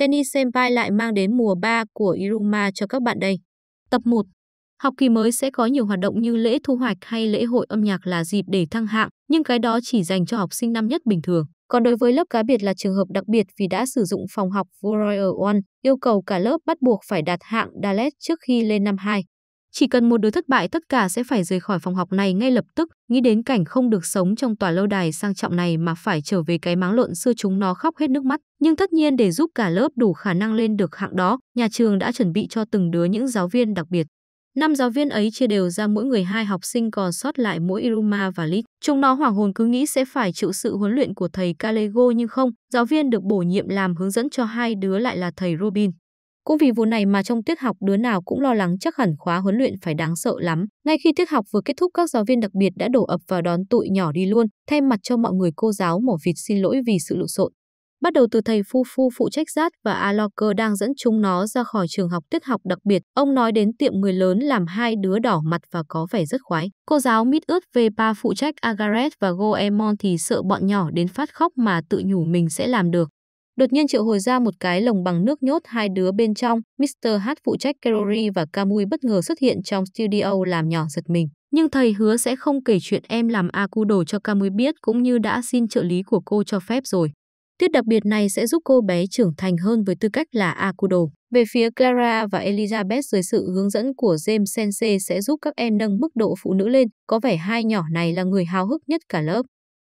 Tennis Senpai lại mang đến mùa 3 của Iruma cho các bạn đây. Tập 1 Học kỳ mới sẽ có nhiều hoạt động như lễ thu hoạch hay lễ hội âm nhạc là dịp để thăng hạng, nhưng cái đó chỉ dành cho học sinh năm nhất bình thường. Còn đối với lớp cá biệt là trường hợp đặc biệt vì đã sử dụng phòng học Warrior One, yêu cầu cả lớp bắt buộc phải đạt hạng Dalet trước khi lên năm 2. Chỉ cần một đứa thất bại tất cả sẽ phải rời khỏi phòng học này ngay lập tức, nghĩ đến cảnh không được sống trong tòa lâu đài sang trọng này mà phải trở về cái máng lộn xưa chúng nó khóc hết nước mắt. Nhưng tất nhiên để giúp cả lớp đủ khả năng lên được hạng đó, nhà trường đã chuẩn bị cho từng đứa những giáo viên đặc biệt. Năm giáo viên ấy chia đều ra mỗi người hai học sinh còn sót lại mỗi Iruma và Lit. Chúng nó hoảng hồn cứ nghĩ sẽ phải chịu sự huấn luyện của thầy Calego nhưng không, giáo viên được bổ nhiệm làm hướng dẫn cho hai đứa lại là thầy Robin. Cũng vì vụ này mà trong tiết học đứa nào cũng lo lắng chắc hẳn khóa huấn luyện phải đáng sợ lắm. Ngay khi tiết học vừa kết thúc các giáo viên đặc biệt đã đổ ập vào đón tụi nhỏ đi luôn, thay mặt cho mọi người cô giáo mổ vịt xin lỗi vì sự lộn xộn. Bắt đầu từ thầy Phu Phu phụ trách rát và Aloker đang dẫn chúng nó ra khỏi trường học tiết học đặc biệt. Ông nói đến tiệm người lớn làm hai đứa đỏ mặt và có vẻ rất khoái. Cô giáo Mít ướt về ba phụ trách Agaret và Goemon thì sợ bọn nhỏ đến phát khóc mà tự nhủ mình sẽ làm được đột nhiên triệu hồi ra một cái lồng bằng nước nhốt hai đứa bên trong. Mr. H phụ trách Kerori và Camui bất ngờ xuất hiện trong studio làm nhỏ giật mình. Nhưng thầy hứa sẽ không kể chuyện em làm Aku đồ cho Camui biết cũng như đã xin trợ lý của cô cho phép rồi. Tiết đặc biệt này sẽ giúp cô bé trưởng thành hơn với tư cách là Akudo. Về phía Clara và Elizabeth dưới sự hướng dẫn của James Sensei sẽ giúp các em nâng mức độ phụ nữ lên, có vẻ hai nhỏ này là người hào hức nhất cả lớp.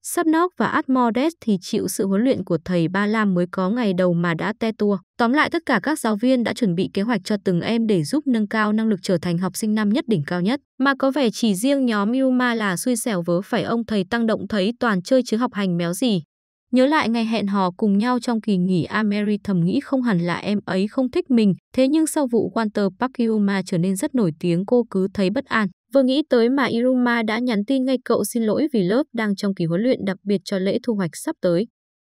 Sapnok và Atmores thì chịu sự huấn luyện của thầy Ba Lam mới có ngày đầu mà đã te tua. Tóm lại tất cả các giáo viên đã chuẩn bị kế hoạch cho từng em để giúp nâng cao năng lực trở thành học sinh năm nhất đỉnh cao nhất. Mà có vẻ chỉ riêng nhóm Yuma là xui xẻo vớ phải ông thầy tăng động thấy toàn chơi chứ học hành méo gì. Nhớ lại ngày hẹn hò cùng nhau trong kỳ nghỉ Ameri thầm nghĩ không hẳn là em ấy không thích mình, thế nhưng sau vụ Walter Park Yuma trở nên rất nổi tiếng cô cứ thấy bất an. Vừa nghĩ tới mà Iruma đã nhắn tin ngay cậu xin lỗi vì lớp đang trong kỳ huấn luyện đặc biệt cho lễ thu hoạch sắp tới.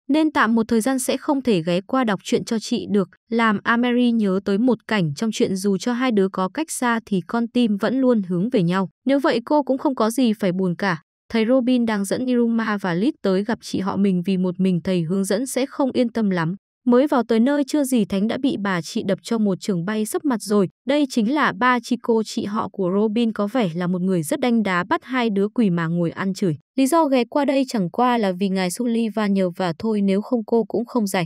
Nên tạm một thời gian sẽ không thể ghé qua đọc chuyện cho chị được, làm Ameri nhớ tới một cảnh trong chuyện dù cho hai đứa có cách xa thì con tim vẫn luôn hướng về nhau. Nếu vậy cô cũng không có gì phải buồn cả. Thầy Robin đang dẫn Iruma và Lit tới gặp chị họ mình vì một mình thầy hướng dẫn sẽ không yên tâm lắm. Mới vào tới nơi chưa gì Thánh đã bị bà chị đập cho một trường bay sấp mặt rồi. Đây chính là ba chị cô chị họ của Robin có vẻ là một người rất đanh đá bắt hai đứa quỷ mà ngồi ăn chửi. Lý do ghé qua đây chẳng qua là vì ngài Sullivan nhờ và thôi nếu không cô cũng không dạy.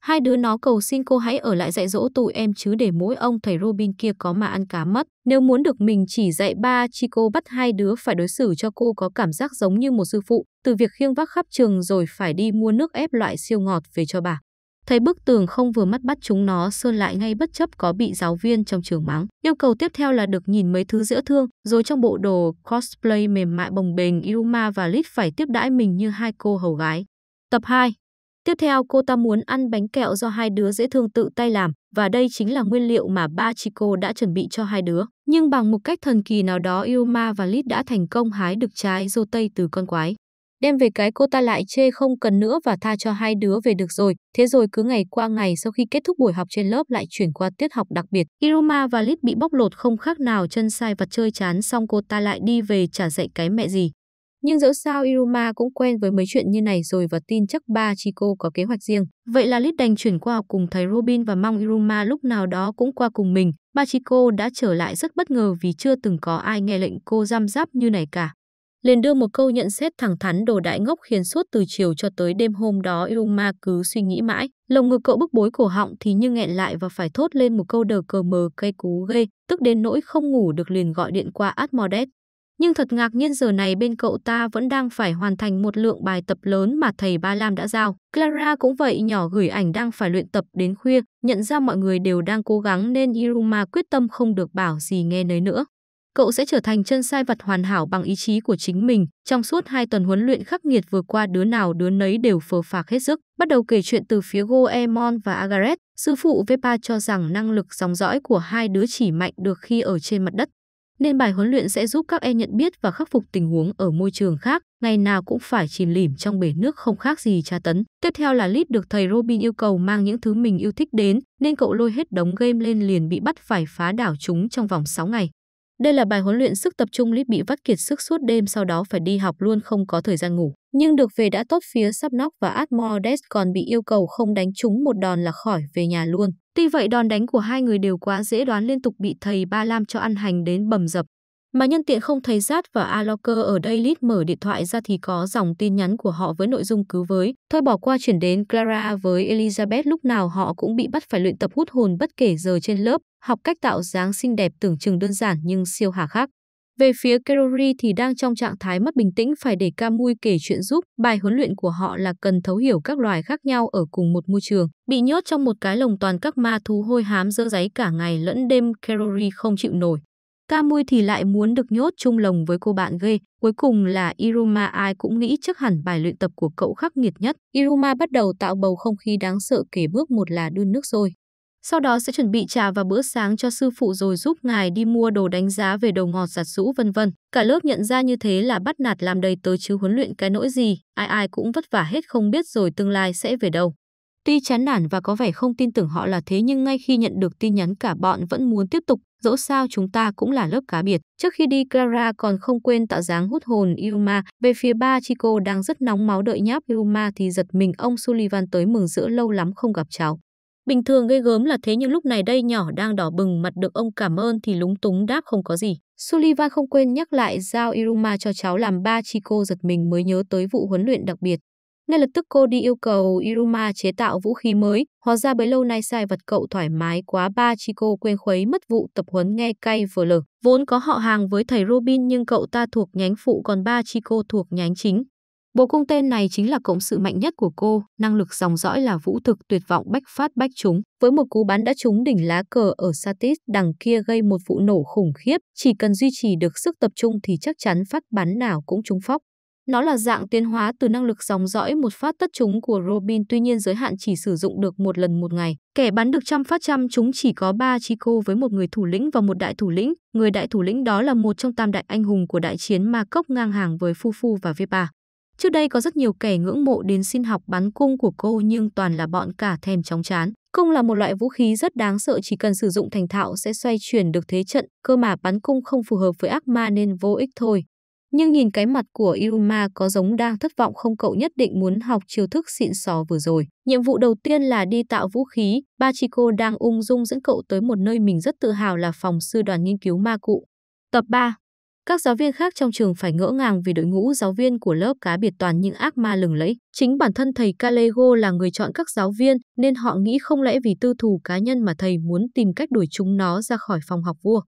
Hai đứa nó cầu xin cô hãy ở lại dạy dỗ tụi em chứ để mỗi ông thầy Robin kia có mà ăn cá mất. Nếu muốn được mình chỉ dạy ba chi cô bắt hai đứa phải đối xử cho cô có cảm giác giống như một sư phụ, từ việc khiêng vác khắp trường rồi phải đi mua nước ép loại siêu ngọt về cho bà. Thấy bức tường không vừa mắt bắt chúng nó sơn lại ngay bất chấp có bị giáo viên trong trường mắng. Yêu cầu tiếp theo là được nhìn mấy thứ giữa thương, rồi trong bộ đồ cosplay mềm mại bồng bềnh Iruma và Lit phải tiếp đãi mình như hai cô hầu gái. Tập 2 Tiếp theo cô ta muốn ăn bánh kẹo do hai đứa dễ thương tự tay làm và đây chính là nguyên liệu mà ba chị cô đã chuẩn bị cho hai đứa. Nhưng bằng một cách thần kỳ nào đó Iruma và Lit đã thành công hái được trái dâu tây từ con quái đem về cái cô ta lại chê không cần nữa và tha cho hai đứa về được rồi. Thế rồi cứ ngày qua ngày sau khi kết thúc buổi học trên lớp lại chuyển qua tiết học đặc biệt. Iruma và Lít bị bóc lột không khác nào chân sai vật chơi chán xong cô ta lại đi về trả dạy cái mẹ gì. Nhưng dẫu sao Iruma cũng quen với mấy chuyện như này rồi và tin chắc ba chị cô có kế hoạch riêng. Vậy là Lít đành chuyển qua học cùng thầy Robin và mong Iruma lúc nào đó cũng qua cùng mình. Ba chị cô đã trở lại rất bất ngờ vì chưa từng có ai nghe lệnh cô giam giáp như này cả liền đưa một câu nhận xét thẳng thắn đồ đại ngốc khiến suốt từ chiều cho tới đêm hôm đó Iruma cứ suy nghĩ mãi. Lồng ngực cậu bức bối cổ họng thì như nghẹn lại và phải thốt lên một câu đờ cờ mờ cây cú ghê, tức đến nỗi không ngủ được liền gọi điện qua Atmodet. Nhưng thật ngạc nhiên giờ này bên cậu ta vẫn đang phải hoàn thành một lượng bài tập lớn mà thầy Ba Lam đã giao. Clara cũng vậy nhỏ gửi ảnh đang phải luyện tập đến khuya, nhận ra mọi người đều đang cố gắng nên Iruma quyết tâm không được bảo gì nghe nấy nữa cậu sẽ trở thành chân sai vật hoàn hảo bằng ý chí của chính mình. Trong suốt hai tuần huấn luyện khắc nghiệt vừa qua đứa nào đứa nấy đều phờ phạc hết sức. Bắt đầu kể chuyện từ phía Goemon và Agaret, sư phụ Vepa cho rằng năng lực dòng dõi của hai đứa chỉ mạnh được khi ở trên mặt đất. Nên bài huấn luyện sẽ giúp các em nhận biết và khắc phục tình huống ở môi trường khác, ngày nào cũng phải chìm lỉm trong bể nước không khác gì tra tấn. Tiếp theo là Lít được thầy Robin yêu cầu mang những thứ mình yêu thích đến, nên cậu lôi hết đống game lên liền bị bắt phải phá đảo chúng trong vòng 6 ngày. Đây là bài huấn luyện sức tập trung Lít bị vắt kiệt sức suốt đêm sau đó phải đi học luôn không có thời gian ngủ. Nhưng được về đã tốt phía sắp nóc và Admordes còn bị yêu cầu không đánh trúng một đòn là khỏi về nhà luôn. Tuy vậy đòn đánh của hai người đều quá dễ đoán liên tục bị thầy Ba Lam cho ăn hành đến bầm dập. Mà nhân tiện không thấy Zat và Aloker ở đây lít mở điện thoại ra thì có dòng tin nhắn của họ với nội dung cứu với. Thôi bỏ qua chuyển đến Clara với Elizabeth lúc nào họ cũng bị bắt phải luyện tập hút hồn bất kể giờ trên lớp, học cách tạo dáng xinh đẹp tưởng chừng đơn giản nhưng siêu hà khắc. Về phía Kerori thì đang trong trạng thái mất bình tĩnh phải để Camui kể chuyện giúp. Bài huấn luyện của họ là cần thấu hiểu các loài khác nhau ở cùng một môi trường. Bị nhốt trong một cái lồng toàn các ma thú hôi hám dơ giấy cả ngày lẫn đêm Kerori không chịu nổi. Camui thì lại muốn được nhốt chung lồng với cô bạn ghê. Cuối cùng là Iruma ai cũng nghĩ trước hẳn bài luyện tập của cậu khắc nghiệt nhất. Iruma bắt đầu tạo bầu không khí đáng sợ kể bước một là đun nước rồi. Sau đó sẽ chuẩn bị trà và bữa sáng cho sư phụ rồi giúp ngài đi mua đồ đánh giá về đầu ngọt giặt rũ vân vân. Cả lớp nhận ra như thế là bắt nạt làm đầy tớ chứ huấn luyện cái nỗi gì, ai ai cũng vất vả hết không biết rồi tương lai sẽ về đâu. Tuy chán nản và có vẻ không tin tưởng họ là thế nhưng ngay khi nhận được tin nhắn cả bọn vẫn muốn tiếp tục Dẫu sao chúng ta cũng là lớp cá biệt. Trước khi đi Clara còn không quên tạo dáng hút hồn Yuma. Về phía ba Chico đang rất nóng máu đợi nháp Yuma thì giật mình ông Sullivan tới mừng giữa lâu lắm không gặp cháu. Bình thường gây gớm là thế nhưng lúc này đây nhỏ đang đỏ bừng mặt được ông cảm ơn thì lúng túng đáp không có gì. Sullivan không quên nhắc lại giao Iruma cho cháu làm ba Chico giật mình mới nhớ tới vụ huấn luyện đặc biệt. Ngay lập tức cô đi yêu cầu Iruma chế tạo vũ khí mới, hóa ra bấy lâu nay sai vật cậu thoải mái quá ba chi cô quên khuấy mất vụ tập huấn nghe cay vừa lở. Vốn có họ hàng với thầy Robin nhưng cậu ta thuộc nhánh phụ còn ba chi cô thuộc nhánh chính. Bộ cung tên này chính là cộng sự mạnh nhất của cô, năng lực dòng dõi là vũ thực tuyệt vọng bách phát bách trúng. Với một cú bắn đã trúng đỉnh lá cờ ở Satis đằng kia gây một vụ nổ khủng khiếp, chỉ cần duy trì được sức tập trung thì chắc chắn phát bắn nào cũng trúng phóc. Nó là dạng tiến hóa từ năng lực dòng dõi một phát tất chúng của Robin tuy nhiên giới hạn chỉ sử dụng được một lần một ngày. Kẻ bắn được trăm phát trăm chúng chỉ có ba chi cô với một người thủ lĩnh và một đại thủ lĩnh. Người đại thủ lĩnh đó là một trong tam đại anh hùng của đại chiến Ma Cốc ngang hàng với Fufu và Vipa. Trước đây có rất nhiều kẻ ngưỡng mộ đến xin học bắn cung của cô nhưng toàn là bọn cả thèm chóng chán. Cung là một loại vũ khí rất đáng sợ chỉ cần sử dụng thành thạo sẽ xoay chuyển được thế trận, cơ mà bắn cung không phù hợp với ác ma nên vô ích thôi. Nhưng nhìn cái mặt của Iruma có giống đang thất vọng không cậu nhất định muốn học chiêu thức xịn sò vừa rồi. Nhiệm vụ đầu tiên là đi tạo vũ khí, Bachiko đang ung dung dẫn cậu tới một nơi mình rất tự hào là phòng sư đoàn nghiên cứu ma cụ. Tập 3 các giáo viên khác trong trường phải ngỡ ngàng vì đội ngũ giáo viên của lớp cá biệt toàn những ác ma lừng lẫy. Chính bản thân thầy Calego là người chọn các giáo viên, nên họ nghĩ không lẽ vì tư thù cá nhân mà thầy muốn tìm cách đuổi chúng nó ra khỏi phòng học vua.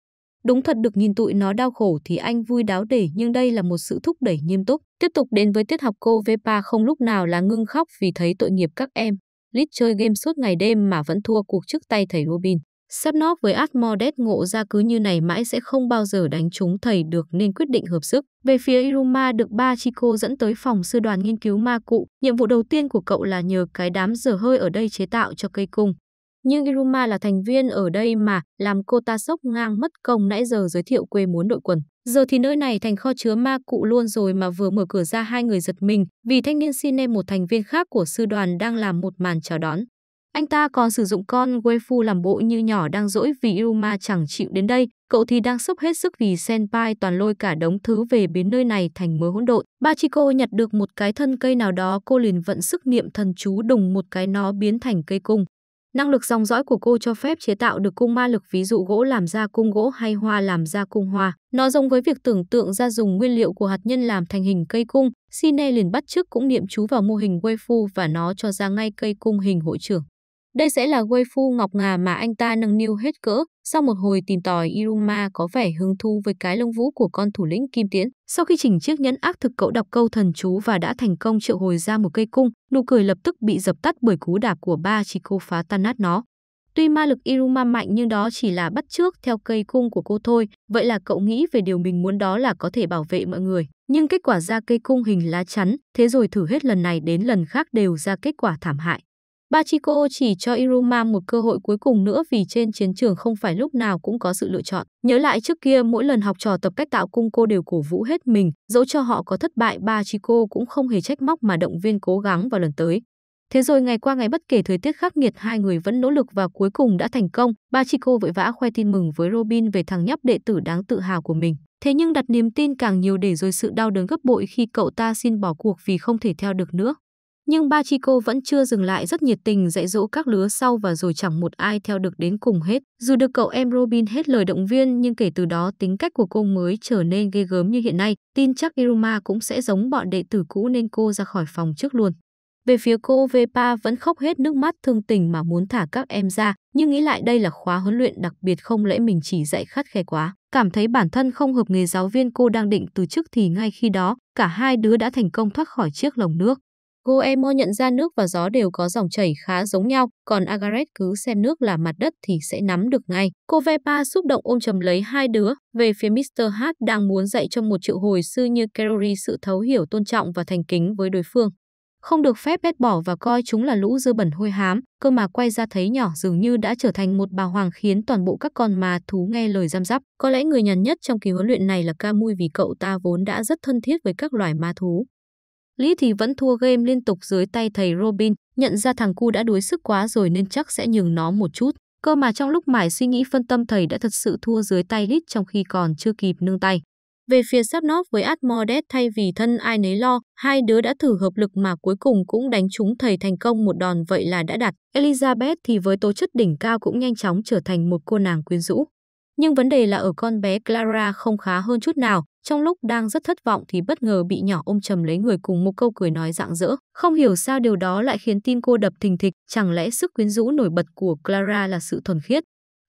Đúng thật được nhìn tụi nó đau khổ thì anh vui đáo để nhưng đây là một sự thúc đẩy nghiêm túc. Tiếp tục đến với tiết học cô Vepa không lúc nào là ngưng khóc vì thấy tội nghiệp các em. Lít chơi game suốt ngày đêm mà vẫn thua cuộc trước tay thầy Robin. Sắp nóp với Asmodeus ngộ ra cứ như này mãi sẽ không bao giờ đánh trúng thầy được nên quyết định hợp sức. Về phía Iruma được ba cô dẫn tới phòng sư đoàn nghiên cứu ma cụ. Nhiệm vụ đầu tiên của cậu là nhờ cái đám dở hơi ở đây chế tạo cho cây cung. Nhưng Iruma là thành viên ở đây mà, làm cô ta sốc ngang mất công nãy giờ giới thiệu quê muốn đội quần. Giờ thì nơi này thành kho chứa ma cụ luôn rồi mà vừa mở cửa ra hai người giật mình vì thanh niên Sine một thành viên khác của sư đoàn đang làm một màn chào đón. Anh ta còn sử dụng con Weifu làm bộ như nhỏ đang dỗi vì Iruma chẳng chịu đến đây, cậu thì đang sốc hết sức vì Senpai toàn lôi cả đống thứ về biến nơi này thành mớ hỗn độn. Ba cô nhặt được một cái thân cây nào đó cô liền vận sức niệm thần chú đùng một cái nó biến thành cây cung. Năng lực dòng dõi của cô cho phép chế tạo được cung ma lực ví dụ gỗ làm ra cung gỗ hay hoa làm ra cung hoa. Nó giống với việc tưởng tượng ra dùng nguyên liệu của hạt nhân làm thành hình cây cung, Sine liền bắt chước cũng niệm chú vào mô hình Weifu và nó cho ra ngay cây cung hình hội trưởng. Đây sẽ là quê phu ngọc ngà mà anh ta nâng niu hết cỡ. Sau một hồi tìm tòi, Iruma có vẻ hứng thú với cái lông vũ của con thủ lĩnh Kim Tiến. Sau khi chỉnh chiếc nhẫn ác thực cậu đọc câu thần chú và đã thành công triệu hồi ra một cây cung, nụ cười lập tức bị dập tắt bởi cú đạp của ba chỉ cô phá tan nát nó. Tuy ma lực Iruma mạnh nhưng đó chỉ là bắt trước theo cây cung của cô thôi, vậy là cậu nghĩ về điều mình muốn đó là có thể bảo vệ mọi người. Nhưng kết quả ra cây cung hình lá chắn, thế rồi thử hết lần này đến lần khác đều ra kết quả thảm hại. Bachiko chỉ cho Iruma một cơ hội cuối cùng nữa vì trên chiến trường không phải lúc nào cũng có sự lựa chọn. Nhớ lại trước kia mỗi lần học trò tập cách tạo cung cô đều cổ vũ hết mình, dẫu cho họ có thất bại Bachiko cũng không hề trách móc mà động viên cố gắng vào lần tới. Thế rồi ngày qua ngày bất kể thời tiết khắc nghiệt hai người vẫn nỗ lực và cuối cùng đã thành công, Bachiko vội vã khoe tin mừng với Robin về thằng nhóc đệ tử đáng tự hào của mình. Thế nhưng đặt niềm tin càng nhiều để rồi sự đau đớn gấp bội khi cậu ta xin bỏ cuộc vì không thể theo được nữa. Nhưng Bachico vẫn chưa dừng lại rất nhiệt tình dạy dỗ các lứa sau và rồi chẳng một ai theo được đến cùng hết. Dù được cậu em Robin hết lời động viên nhưng kể từ đó tính cách của cô mới trở nên ghê gớm như hiện nay. Tin chắc Iruma cũng sẽ giống bọn đệ tử cũ nên cô ra khỏi phòng trước luôn. Về phía cô Vepa vẫn khóc hết nước mắt thương tình mà muốn thả các em ra, nhưng nghĩ lại đây là khóa huấn luyện đặc biệt không lẽ mình chỉ dạy khắt khe quá. Cảm thấy bản thân không hợp nghề giáo viên cô đang định từ chức thì ngay khi đó, cả hai đứa đã thành công thoát khỏi chiếc lồng nước. Goemo nhận ra nước và gió đều có dòng chảy khá giống nhau, còn Agaret cứ xem nước là mặt đất thì sẽ nắm được ngay. Cô Vepa xúc động ôm chầm lấy hai đứa, về phía Mr. H đang muốn dạy cho một triệu hồi sư như Kerry sự thấu hiểu tôn trọng và thành kính với đối phương. Không được phép bét bỏ và coi chúng là lũ dơ bẩn hôi hám, cơ mà quay ra thấy nhỏ dường như đã trở thành một bà hoàng khiến toàn bộ các con mà thú nghe lời giam giáp. Có lẽ người nhàn nhất trong kỳ huấn luyện này là Camui vì cậu ta vốn đã rất thân thiết với các loài ma thú. Lý thì vẫn thua game liên tục dưới tay thầy Robin, nhận ra thằng cu đã đuối sức quá rồi nên chắc sẽ nhường nó một chút. Cơ mà trong lúc mải suy nghĩ phân tâm thầy đã thật sự thua dưới tay Lít trong khi còn chưa kịp nương tay. Về phía Sapnov với Atmodes thay vì thân ai nấy lo, hai đứa đã thử hợp lực mà cuối cùng cũng đánh trúng thầy thành công một đòn vậy là đã đặt. Elizabeth thì với tố chất đỉnh cao cũng nhanh chóng trở thành một cô nàng quyến rũ. Nhưng vấn đề là ở con bé Clara không khá hơn chút nào, trong lúc đang rất thất vọng thì bất ngờ bị nhỏ ôm chầm lấy người cùng một câu cười nói rạng rỡ. Không hiểu sao điều đó lại khiến tim cô đập thình thịch, chẳng lẽ sức quyến rũ nổi bật của Clara là sự thuần khiết.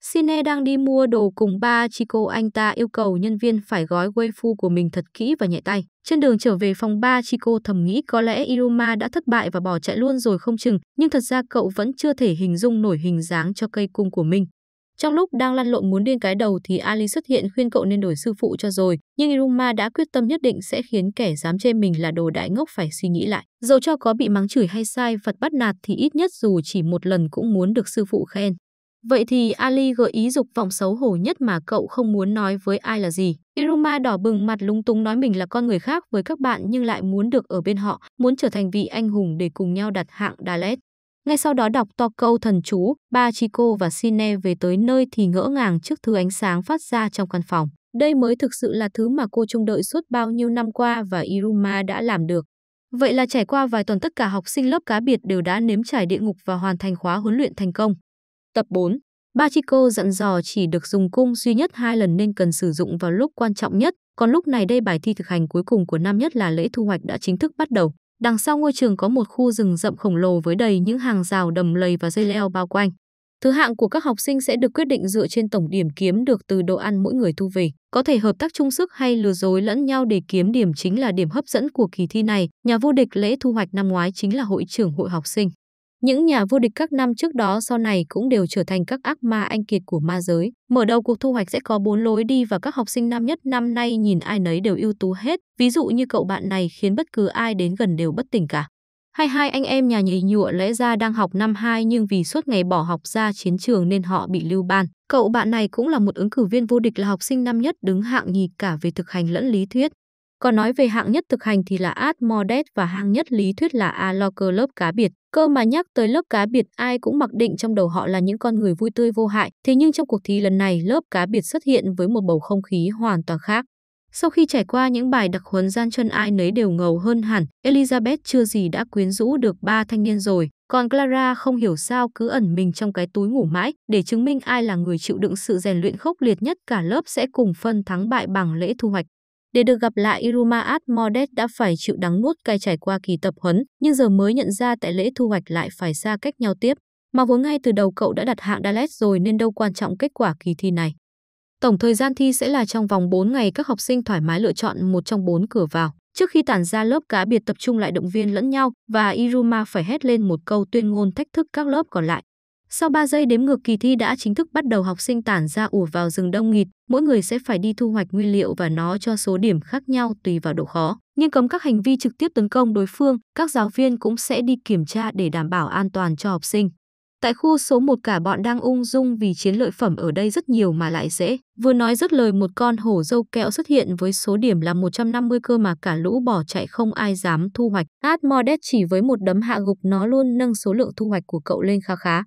Sine đang đi mua đồ cùng ba cô anh ta yêu cầu nhân viên phải gói phu của mình thật kỹ và nhẹ tay. Trên đường trở về phòng ba cô thầm nghĩ có lẽ Iruma đã thất bại và bỏ chạy luôn rồi không chừng, nhưng thật ra cậu vẫn chưa thể hình dung nổi hình dáng cho cây cung của mình. Trong lúc đang lăn lộn muốn điên cái đầu thì Ali xuất hiện khuyên cậu nên đổi sư phụ cho rồi, nhưng Iruma đã quyết tâm nhất định sẽ khiến kẻ dám chê mình là đồ đại ngốc phải suy nghĩ lại. Dù cho có bị mắng chửi hay sai phật bắt nạt thì ít nhất dù chỉ một lần cũng muốn được sư phụ khen. Vậy thì Ali gợi ý dục vọng xấu hổ nhất mà cậu không muốn nói với ai là gì. Iruma đỏ bừng mặt lung tung nói mình là con người khác với các bạn nhưng lại muốn được ở bên họ, muốn trở thành vị anh hùng để cùng nhau đặt hạng Dalet. Ngay sau đó đọc to câu thần chú, ba Chico và Sine về tới nơi thì ngỡ ngàng trước thứ ánh sáng phát ra trong căn phòng. Đây mới thực sự là thứ mà cô trông đợi suốt bao nhiêu năm qua và Iruma đã làm được. Vậy là trải qua vài tuần tất cả học sinh lớp cá biệt đều đã nếm trải địa ngục và hoàn thành khóa huấn luyện thành công. Tập 4 Ba Bachiko dặn dò chỉ được dùng cung duy nhất hai lần nên cần sử dụng vào lúc quan trọng nhất, còn lúc này đây bài thi thực hành cuối cùng của năm nhất là lễ thu hoạch đã chính thức bắt đầu. Đằng sau ngôi trường có một khu rừng rậm khổng lồ với đầy những hàng rào đầm lầy và dây leo bao quanh. Thứ hạng của các học sinh sẽ được quyết định dựa trên tổng điểm kiếm được từ đồ ăn mỗi người thu về. Có thể hợp tác chung sức hay lừa dối lẫn nhau để kiếm điểm chính là điểm hấp dẫn của kỳ thi này. Nhà vô địch lễ thu hoạch năm ngoái chính là hội trưởng hội học sinh. Những nhà vô địch các năm trước đó sau này cũng đều trở thành các ác ma anh kiệt của ma giới. Mở đầu cuộc thu hoạch sẽ có bốn lối đi và các học sinh năm nhất năm nay nhìn ai nấy đều ưu tú hết. Ví dụ như cậu bạn này khiến bất cứ ai đến gần đều bất tỉnh cả. Hai hai anh em nhà nhì nhụa lẽ ra đang học năm 2 nhưng vì suốt ngày bỏ học ra chiến trường nên họ bị lưu ban. Cậu bạn này cũng là một ứng cử viên vô địch là học sinh năm nhất đứng hạng nhì cả về thực hành lẫn lý thuyết. Còn nói về hạng nhất thực hành thì là Ad Modet và hạng nhất lý thuyết là A Locker lớp cá biệt. Cơ mà nhắc tới lớp cá biệt ai cũng mặc định trong đầu họ là những con người vui tươi vô hại, thế nhưng trong cuộc thi lần này lớp cá biệt xuất hiện với một bầu không khí hoàn toàn khác. Sau khi trải qua những bài đặc huấn gian chân ai nấy đều ngầu hơn hẳn, Elizabeth chưa gì đã quyến rũ được ba thanh niên rồi, còn Clara không hiểu sao cứ ẩn mình trong cái túi ngủ mãi để chứng minh ai là người chịu đựng sự rèn luyện khốc liệt nhất cả lớp sẽ cùng phân thắng bại bằng lễ thu hoạch để được gặp lại Iruma Atmodet đã phải chịu đắng nuốt cay trải qua kỳ tập huấn, nhưng giờ mới nhận ra tại lễ thu hoạch lại phải xa cách nhau tiếp. Mà vốn ngay từ đầu cậu đã đặt hạng Dalet rồi nên đâu quan trọng kết quả kỳ thi này. Tổng thời gian thi sẽ là trong vòng 4 ngày các học sinh thoải mái lựa chọn một trong 4 cửa vào. Trước khi tản ra lớp cá biệt tập trung lại động viên lẫn nhau và Iruma phải hét lên một câu tuyên ngôn thách thức các lớp còn lại. Sau 3 giây đếm ngược kỳ thi đã chính thức bắt đầu học sinh tản ra ùa vào rừng đông nghịt, mỗi người sẽ phải đi thu hoạch nguyên liệu và nó cho số điểm khác nhau tùy vào độ khó. Nhưng cấm các hành vi trực tiếp tấn công đối phương, các giáo viên cũng sẽ đi kiểm tra để đảm bảo an toàn cho học sinh. Tại khu số 1 cả bọn đang ung dung vì chiến lợi phẩm ở đây rất nhiều mà lại dễ. Vừa nói dứt lời một con hổ dâu kẹo xuất hiện với số điểm là 150 cơ mà cả lũ bỏ chạy không ai dám thu hoạch. Admodet chỉ với một đấm hạ gục nó luôn nâng số lượng thu hoạch của cậu lên khá khá.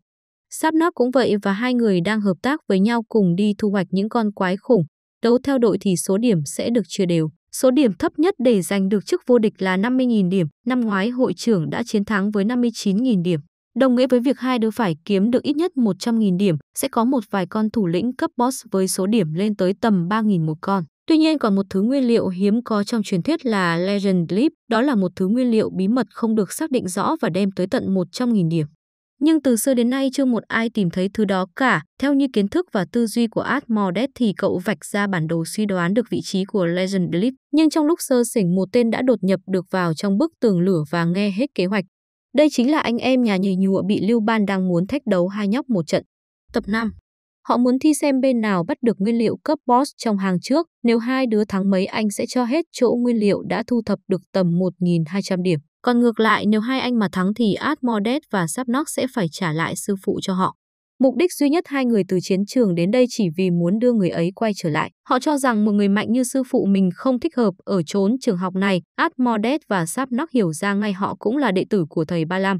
Sapnop cũng vậy và hai người đang hợp tác với nhau cùng đi thu hoạch những con quái khủng. Đấu theo đội thì số điểm sẽ được chia đều. Số điểm thấp nhất để giành được chức vô địch là 50.000 điểm. Năm ngoái hội trưởng đã chiến thắng với 59.000 điểm. Đồng nghĩa với việc hai đứa phải kiếm được ít nhất 100.000 điểm, sẽ có một vài con thủ lĩnh cấp boss với số điểm lên tới tầm 3.000 một con. Tuy nhiên còn một thứ nguyên liệu hiếm có trong truyền thuyết là Legend Leap, đó là một thứ nguyên liệu bí mật không được xác định rõ và đem tới tận 100.000 điểm. Nhưng từ xưa đến nay chưa một ai tìm thấy thứ đó cả. Theo như kiến thức và tư duy của Art thì cậu vạch ra bản đồ suy đoán được vị trí của Legend Leap. Nhưng trong lúc sơ sỉnh một tên đã đột nhập được vào trong bức tường lửa và nghe hết kế hoạch. Đây chính là anh em nhà nhảy nhụa bị Lưu Ban đang muốn thách đấu hai nhóc một trận. Tập 5 Họ muốn thi xem bên nào bắt được nguyên liệu cấp boss trong hàng trước. Nếu hai đứa thắng mấy anh sẽ cho hết chỗ nguyên liệu đã thu thập được tầm 1.200 điểm. Còn ngược lại, nếu hai anh mà thắng thì Admordet và Sapnock sẽ phải trả lại sư phụ cho họ. Mục đích duy nhất hai người từ chiến trường đến đây chỉ vì muốn đưa người ấy quay trở lại. Họ cho rằng một người mạnh như sư phụ mình không thích hợp ở trốn trường học này. Admordet và Sapnock hiểu ra ngay họ cũng là đệ tử của thầy Ba Lam.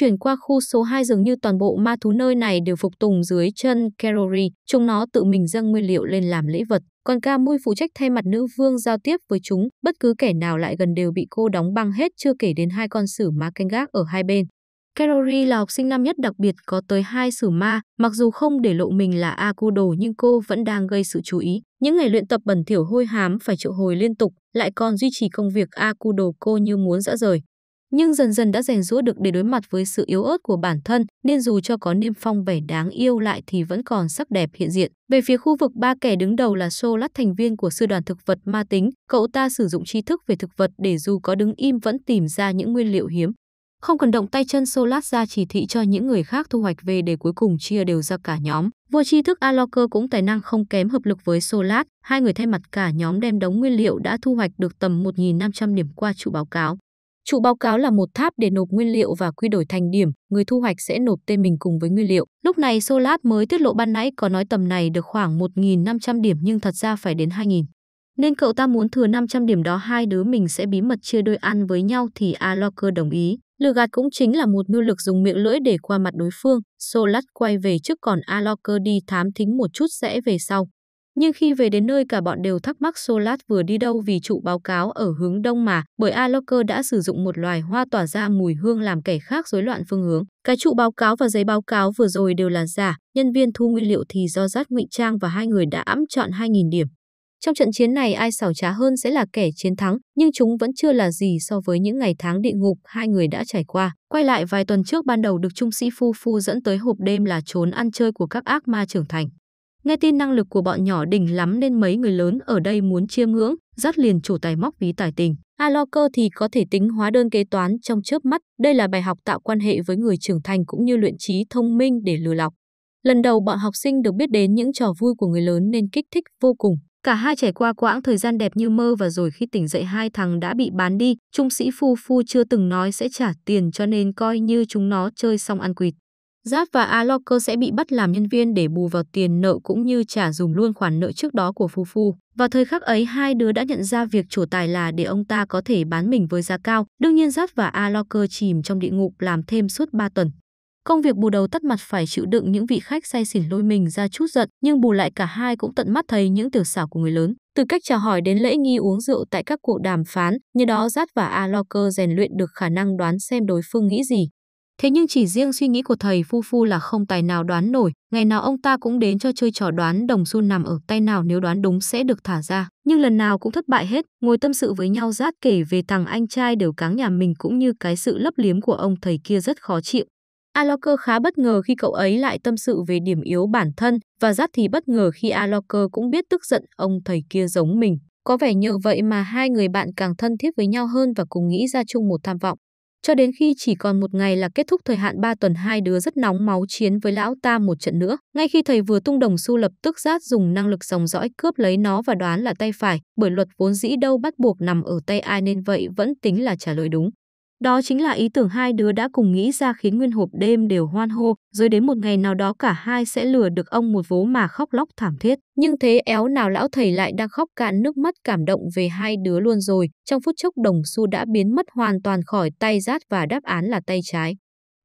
Chuyển qua khu số 2 dường như toàn bộ ma thú nơi này đều phục tùng dưới chân Kerori, chúng nó tự mình dâng nguyên liệu lên làm lễ vật. Còn ca mui phụ trách thay mặt nữ vương giao tiếp với chúng, bất cứ kẻ nào lại gần đều bị cô đóng băng hết chưa kể đến hai con sử ma canh gác ở hai bên. Kerori là học sinh năm nhất đặc biệt có tới hai sử ma, mặc dù không để lộ mình là Akudo nhưng cô vẫn đang gây sự chú ý. Những ngày luyện tập bẩn thiểu hôi hám phải triệu hồi liên tục, lại còn duy trì công việc Akudo cô như muốn dã rời nhưng dần dần đã rèn rũa được để đối mặt với sự yếu ớt của bản thân nên dù cho có niêm phong vẻ đáng yêu lại thì vẫn còn sắc đẹp hiện diện. Về phía khu vực ba kẻ đứng đầu là Sô Lát thành viên của sư đoàn thực vật ma tính, cậu ta sử dụng tri thức về thực vật để dù có đứng im vẫn tìm ra những nguyên liệu hiếm. Không cần động tay chân Sô Lát ra chỉ thị cho những người khác thu hoạch về để cuối cùng chia đều ra cả nhóm. Vua tri thức Aloker cũng tài năng không kém hợp lực với Sô Lát, hai người thay mặt cả nhóm đem đống nguyên liệu đã thu hoạch được tầm 1.500 điểm qua trụ báo cáo. Chủ báo cáo là một tháp để nộp nguyên liệu và quy đổi thành điểm, người thu hoạch sẽ nộp tên mình cùng với nguyên liệu. Lúc này Solat mới tiết lộ ban nãy có nói tầm này được khoảng 1.500 điểm nhưng thật ra phải đến 2.000. Nên cậu ta muốn thừa 500 điểm đó hai đứa mình sẽ bí mật chia đôi ăn với nhau thì Aloker đồng ý. Lừa gạt cũng chính là một mưu lực dùng miệng lưỡi để qua mặt đối phương. Solat quay về trước còn Aloker đi thám thính một chút sẽ về sau. Nhưng khi về đến nơi cả bọn đều thắc mắc Solat vừa đi đâu vì trụ báo cáo ở hướng đông mà, bởi Aloker đã sử dụng một loài hoa tỏa ra mùi hương làm kẻ khác rối loạn phương hướng. Cái trụ báo cáo và giấy báo cáo vừa rồi đều là giả, nhân viên thu nguyên liệu thì do rát ngụy trang và hai người đã ẵm chọn 2.000 điểm. Trong trận chiến này ai xảo trá hơn sẽ là kẻ chiến thắng, nhưng chúng vẫn chưa là gì so với những ngày tháng địa ngục hai người đã trải qua. Quay lại vài tuần trước ban đầu được Trung Sĩ Phu Phu dẫn tới hộp đêm là trốn ăn chơi của các ác ma trưởng thành. Nghe tin năng lực của bọn nhỏ đỉnh lắm nên mấy người lớn ở đây muốn chiêm ngưỡng, dắt liền chủ tài móc ví tài tình. lo cơ thì có thể tính hóa đơn kế toán trong chớp mắt. Đây là bài học tạo quan hệ với người trưởng thành cũng như luyện trí thông minh để lừa lọc. Lần đầu bọn học sinh được biết đến những trò vui của người lớn nên kích thích vô cùng. Cả hai trải qua quãng thời gian đẹp như mơ và rồi khi tỉnh dậy hai thằng đã bị bán đi. Trung sĩ Phu Phu chưa từng nói sẽ trả tiền cho nên coi như chúng nó chơi xong ăn quỵt. Giáp và Alocker sẽ bị bắt làm nhân viên để bù vào tiền nợ cũng như trả dùm luôn khoản nợ trước đó của Phu Phu. Vào thời khắc ấy, hai đứa đã nhận ra việc chủ tài là để ông ta có thể bán mình với giá cao. Đương nhiên Giáp và Alocker chìm trong địa ngục làm thêm suốt 3 tuần. Công việc bù đầu tắt mặt phải chịu đựng những vị khách say xỉn lôi mình ra chút giận, nhưng bù lại cả hai cũng tận mắt thấy những tiểu xảo của người lớn. Từ cách chào hỏi đến lễ nghi uống rượu tại các cuộc đàm phán, Như đó Giáp và Alocker rèn luyện được khả năng đoán xem đối phương nghĩ gì. Thế nhưng chỉ riêng suy nghĩ của thầy Phu Phu là không tài nào đoán nổi, ngày nào ông ta cũng đến cho chơi trò đoán đồng xu nằm ở tay nào nếu đoán đúng sẽ được thả ra. Nhưng lần nào cũng thất bại hết, ngồi tâm sự với nhau rát kể về thằng anh trai đều cáng nhà mình cũng như cái sự lấp liếm của ông thầy kia rất khó chịu. Aloker khá bất ngờ khi cậu ấy lại tâm sự về điểm yếu bản thân và rát thì bất ngờ khi Aloker cũng biết tức giận ông thầy kia giống mình. Có vẻ như vậy mà hai người bạn càng thân thiết với nhau hơn và cùng nghĩ ra chung một tham vọng. Cho đến khi chỉ còn một ngày là kết thúc thời hạn 3 tuần hai đứa rất nóng máu chiến với lão ta một trận nữa. Ngay khi thầy vừa tung đồng xu lập tức giác dùng năng lực dòng dõi cướp lấy nó và đoán là tay phải, bởi luật vốn dĩ đâu bắt buộc nằm ở tay ai nên vậy vẫn tính là trả lời đúng. Đó chính là ý tưởng hai đứa đã cùng nghĩ ra khiến nguyên hộp đêm đều hoan hô, rồi đến một ngày nào đó cả hai sẽ lừa được ông một vố mà khóc lóc thảm thiết. Nhưng thế éo nào lão thầy lại đang khóc cạn nước mắt cảm động về hai đứa luôn rồi, trong phút chốc đồng xu đã biến mất hoàn toàn khỏi tay rát và đáp án là tay trái.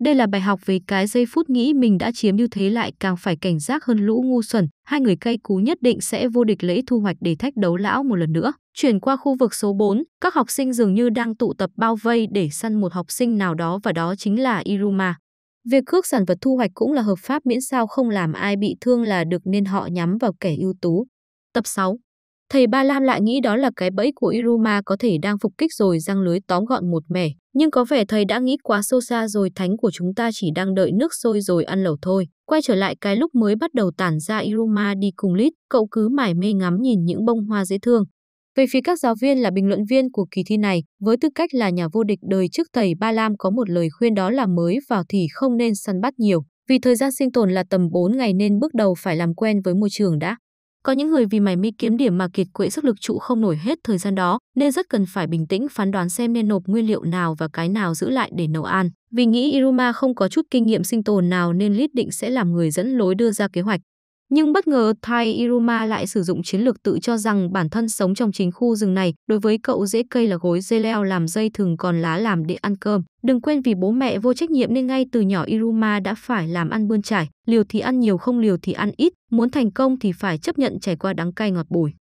Đây là bài học về cái giây phút nghĩ mình đã chiếm ưu thế lại càng phải cảnh giác hơn lũ ngu xuẩn, hai người cây cú nhất định sẽ vô địch lễ thu hoạch để thách đấu lão một lần nữa. Chuyển qua khu vực số 4, các học sinh dường như đang tụ tập bao vây để săn một học sinh nào đó và đó chính là Iruma. Việc cướp sản vật thu hoạch cũng là hợp pháp miễn sao không làm ai bị thương là được nên họ nhắm vào kẻ ưu tú. Tập 6 Thầy Ba Lam lại nghĩ đó là cái bẫy của Iruma có thể đang phục kích rồi răng lưới tóm gọn một mẻ. Nhưng có vẻ thầy đã nghĩ quá sâu xa rồi thánh của chúng ta chỉ đang đợi nước sôi rồi ăn lẩu thôi. Quay trở lại cái lúc mới bắt đầu tản ra Iruma đi cùng lít, cậu cứ mải mê ngắm nhìn những bông hoa dễ thương. Về phía các giáo viên là bình luận viên của kỳ thi này, với tư cách là nhà vô địch đời trước thầy Ba Lam có một lời khuyên đó là mới vào thì không nên săn bắt nhiều. Vì thời gian sinh tồn là tầm 4 ngày nên bước đầu phải làm quen với môi trường đã. Có những người vì mải mi kiếm điểm mà kiệt quệ sức lực trụ không nổi hết thời gian đó, nên rất cần phải bình tĩnh phán đoán xem nên nộp nguyên liệu nào và cái nào giữ lại để nấu ăn. Vì nghĩ Iruma không có chút kinh nghiệm sinh tồn nào nên Lít định sẽ làm người dẫn lối đưa ra kế hoạch. Nhưng bất ngờ Tai Iruma lại sử dụng chiến lược tự cho rằng bản thân sống trong chính khu rừng này, đối với cậu dễ cây là gối dây leo làm dây thừng còn lá làm để ăn cơm. Đừng quên vì bố mẹ vô trách nhiệm nên ngay từ nhỏ Iruma đã phải làm ăn bươn trải, liều thì ăn nhiều không liều thì ăn ít, muốn thành công thì phải chấp nhận trải qua đắng cay ngọt bùi.